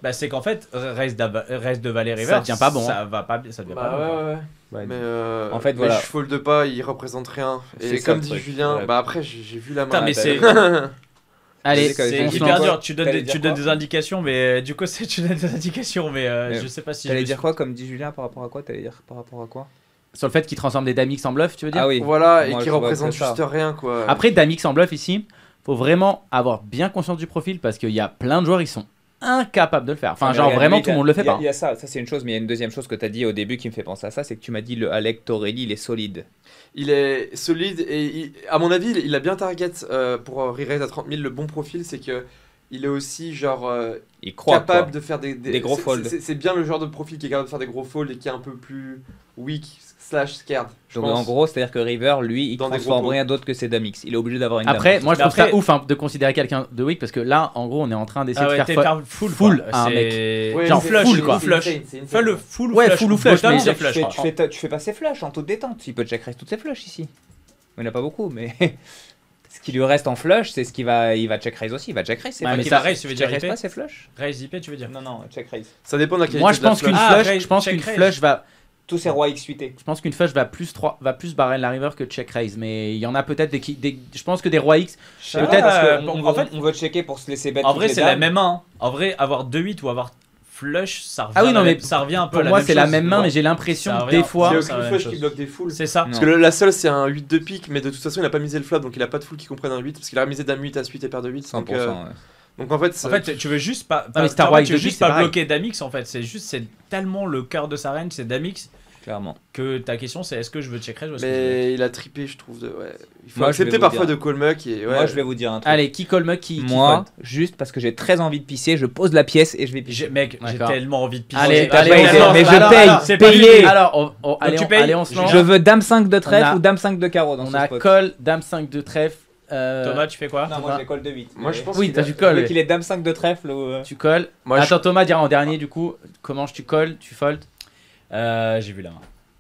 bah, c'est qu'en fait, reste euh, de Valérie River ça tient pas bon. Ça hein. va pas, ça devient bah, pas bon. Ouais. Ouais. Mais euh, en fait, voilà. les de pas, ils représentent rien. Et comme dit Julien, bah après, j'ai vu la main. Putain, mais c'est. <laughs> Allez, c'est hyper dur. Tu donnes, des, euh, <laughs> tu donnes des indications, mais du coup, tu donnes des indications, mais, je sais pas si. T'allais dire quoi, comme dit Julien, par rapport à quoi T'allais dire par rapport à quoi Sur le fait qu'il transforme des Damix en bluff, tu veux dire Ah oui. Voilà, et qui représente juste rien, quoi. Après, Damix en bluff ici, faut vraiment avoir bien conscience du profil parce qu'il y a plein de joueurs, ils sont incapable de le faire. Enfin, genre vraiment, tout le monde le fait pas. Il y a ça, ça c'est une chose, mais il y a une deuxième chose que tu as dit au début qui me fait penser à ça, c'est que tu m'as dit le Alec Torelli, il est solide. Il est solide et à mon avis, il, a bien target euh, pour euh, raise à 30 000. Le bon profil, c'est que il est aussi genre euh, capable de faire des, gros folds. C'est bien le genre de profil qui est capable de faire des gros folds et qui est un peu plus weak slash scared. Donc en gros, c'est-à-dire que River, lui, il ne transforme rien d'autre que ses Damix. Il est obligé d'avoir une Après, moi je trouve ça ouf hein, de considérer quelqu'un de weak parce que là, en gros, on est en train d'essayer ah de faire, full, full à un hein, mec. Genre flush, full quoi. Flush. le full ouais, flush. full ou flush. Mais tu, fais, tu, fais, pas ses flushs en taux de détente. Il peut check raise toutes ses flushs ici. Il n'y en a pas beaucoup, mais. <laughs> ce qui lui reste en flush, c'est ce qu'il va, il va check raise aussi. Il va check raise. mais ça raise, tu veux dire raise pas ses flush Raise IP, tu veux dire Non, non, check raise. Ça dépend de la qualité. Moi, je pense qu'une flush, ah, je pense qu'une flush va tous ces rois X8. Je pense qu'une flush va plus 3, va plus barrer la river que check raise, mais il y en a peut-être des, des, je pense que des rois X. Peut-être. en euh, fait, on veut checker pour se laisser battre. En vrai, c'est la même main. Hein. En vrai, avoir 2 8 ou avoir flush, ça revient. Ah oui, non, mais ça revient un peu. Pour moi, c'est la même main, mais j'ai l'impression que des fois. C'est flush qui bloque des C'est ça. Parce que la seule, c'est un 8 de pique, mais de toute façon, il n'a pas misé le flop, donc il a pas de foule qui comprennent un 8, parce qu'il a misé d'un 8 à 8 et paire de 8. 100%. Donc, euh, donc en fait, en fait, tu veux juste pas, juste pas bloquer Damix en fait. C'est juste, c'est tellement le cœur de sa range c'est Damix. Clairement. Que ta question c'est est-ce que je veux checker Mais il a trippé, je trouve. Il faut accepter parfois de call Et, Moi, je vais vous dire un truc. Allez, qui call qui, qui Moi, juste parce que j'ai très envie de pisser, je pose la pièce et je vais pisser. Mec, j'ai tellement envie de pisser. Allez, mais je paye, payé. Alors, tu payes se lance. Je veux dame 5 de trèfle ou dame 5 de carreau On a call dame 5 de trèfle, euh, Thomas, tu fais quoi Non, moi je colle de 8. Moi je pense Oui, t'as du qu'il est dame 5 de trèfle ou... Euh. Tu colles. Attends, Thomas dira en dernier du coup comment tu colles, tu fold euh, J'ai vu la main.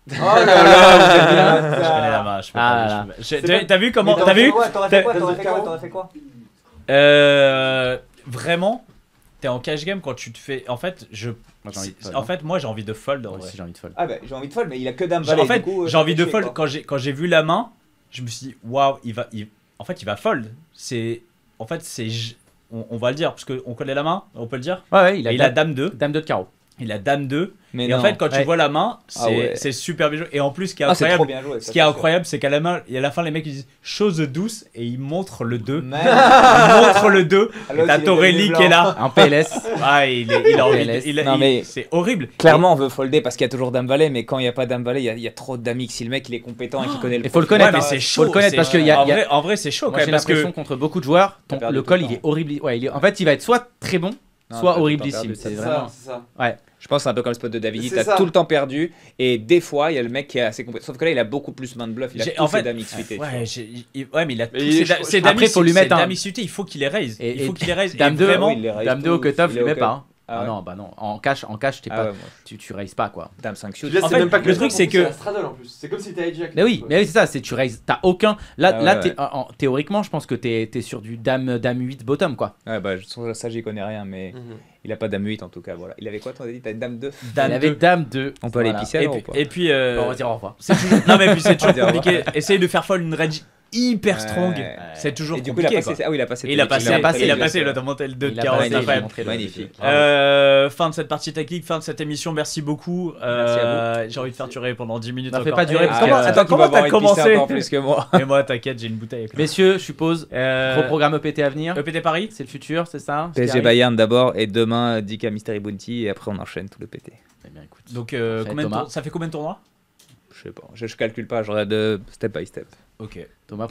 Oh là là, <laughs> vous la main, je ah pas... T'as vu comment T'as vu T'aurais fait quoi quoi Vraiment T'es en cash game quand tu te fais. En fait, je. Moi, en fait, j'ai envie de fold. aussi, j'ai envie de fold. Ah bah j'ai envie de fold, mais il a que dame 5. En fait, j'ai envie de fold quand j'ai vu la main. Je me suis dit, waouh, il va, en fait, il va fold. C'est, en fait, c'est, on, va le dire, parce qu'on connaît la main, on peut le dire. Ouais, ouais il a, il a dame 2. Dame 2 de carreau. Il a dame 2. Mais et en fait, quand tu vois la main, ah c'est super bien joué. Et en plus, ce qui est ah, incroyable, c'est qu'à la main, à la fin, les mecs ils disent chose douce et il montre le 2. Il le 2. la <laughs> Torelli qui est là. Un PLS. <laughs> Ah, il il c'est horrible. Clairement, on veut folder parce qu'il y a toujours Dame Valet, mais quand il n'y a pas Dame Valet, il y, a, y a trop d'amis Si le mec il est compétent et qu'il oh. connaît le. Il faut le connaître. mais hein. c'est chaud. Faut le connaître parce que en, vrai, c'est chaud. Moi, j'ai l'impression que... contre beaucoup de joueurs, le col il est horrible. Ouais, en fait, il va être soit très bon, soit horriblissime, C'est vraiment. Ouais. Je pense que c'est un peu comme le spot de il T'as tout le temps perdu. Et des fois, il y a le mec qui est assez compétent. Sauf que là, il a beaucoup plus main de bluff. Il a en fait, dames suité. Ouais, ouais, mais il a c'est Après, faut lui mettre un. il faut qu'il les raise. Il faut qu'il les raise. Dame 2, au cutoff, off il les met pas. Hein. Ah, ah non, bah non. En cash, en cash, t'es ah pas, tu, tu raises pas quoi. Dame 5 shoot. En fait, même pas le truc c'est que. C'est straddle en plus. C'est comme si t'avais hijack. Mais oui, mais c'est ça. C'est tu raises. T'as aucun. Là, ah là, théoriquement, je pense que t'es, sur du dame, dame 8 bottom quoi. Ouais, bah ça j'y connais rien, mais mm-hmm. il a pas dame 8 en tout cas. Voilà. Il avait quoi as dit t'as dame 2. il avait dame 2. On peut aller pisser alors, et, puis, et euh, puis, on va dire au revoir. <laughs> non mais puis c'est toujours compliqué. Essaye de faire folle une red hyper strong. C'est toujours compliqué du coup, il a passé, ah oui, il a passé, il a passé, il a passé, le 2 de 40, magnifique. Euh, fin de cette partie technique, fin de cette émission. Merci beaucoup. Euh, j'ai envie de faire durer pendant 10 minutes. Ça fait pas durer. Attends, comment t'as commencé plus que moi. <laughs> Mais moi, t'inquiète, j'ai une bouteille. Messieurs, je suppose. Euh, programme EPT à venir. EPT Paris, c'est le futur, c'est ça. PSG Bayern d'abord et demain Dika Mystery Bounty et après on enchaîne tout le PT. Eh Donc ça fait combien de tournois Je sais pas, je calcule pas, j'aurais de step by step. Ok. Thomas,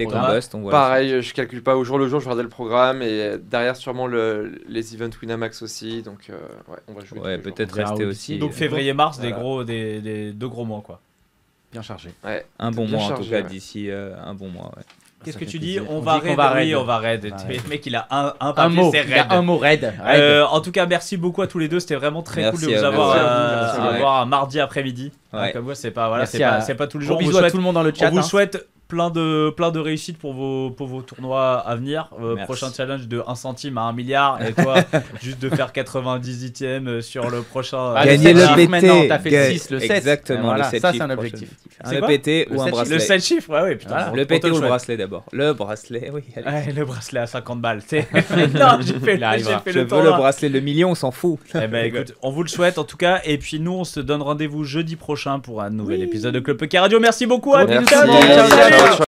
Pareil, je calcule pas au jour le jour, je regardais le programme et derrière sûrement le, les events Winamax aussi, donc euh, ouais, on va jouer. peut-être rester aussi. Donc février-mars, des gros, des, deux gros mois quoi. Bien chargé. Euh, un bon mois en tout cas d'ici un bon mois. Qu'est-ce que tu dis On va raid. on va raid. mec, il a un, un, mot. Raid. un mot raid. Euh, en tout cas, merci beaucoup à tous les deux. C'était vraiment très cool de vous avoir, un mardi après-midi. Comme moi c'est pas, voilà, c'est pas, tous tout le monde dans le chat. On vous hein. souhaite plein de, plein de réussites pour vos, pour vos tournois à venir. Euh, prochain challenge de 1 centime à 1 milliard. Et toi, <laughs> juste de faire 98 e euh, sur le prochain. Ah, Gagner euh, le pété Maintenant, t'as fait le 6, le 7. Exactement, le 7 ça, c'est un objectif. Un pété ou un bracelet. Le 7 chiffres, ouais, oui, putain. Le PT ou le bracelet d'abord. Le bracelet, oui. le bracelet à 50 balles. <laughs> <laughs> non, j'ai fait, le fait Je veux le bracelet, le million, on s'en fout. Eh ben, écoute, on vous le souhaite en tout cas. Et puis nous, on se donne rendez-vous jeudi prochain pour un nouvel épisode de Club Poker Radio. Merci beaucoup à tous. yeah.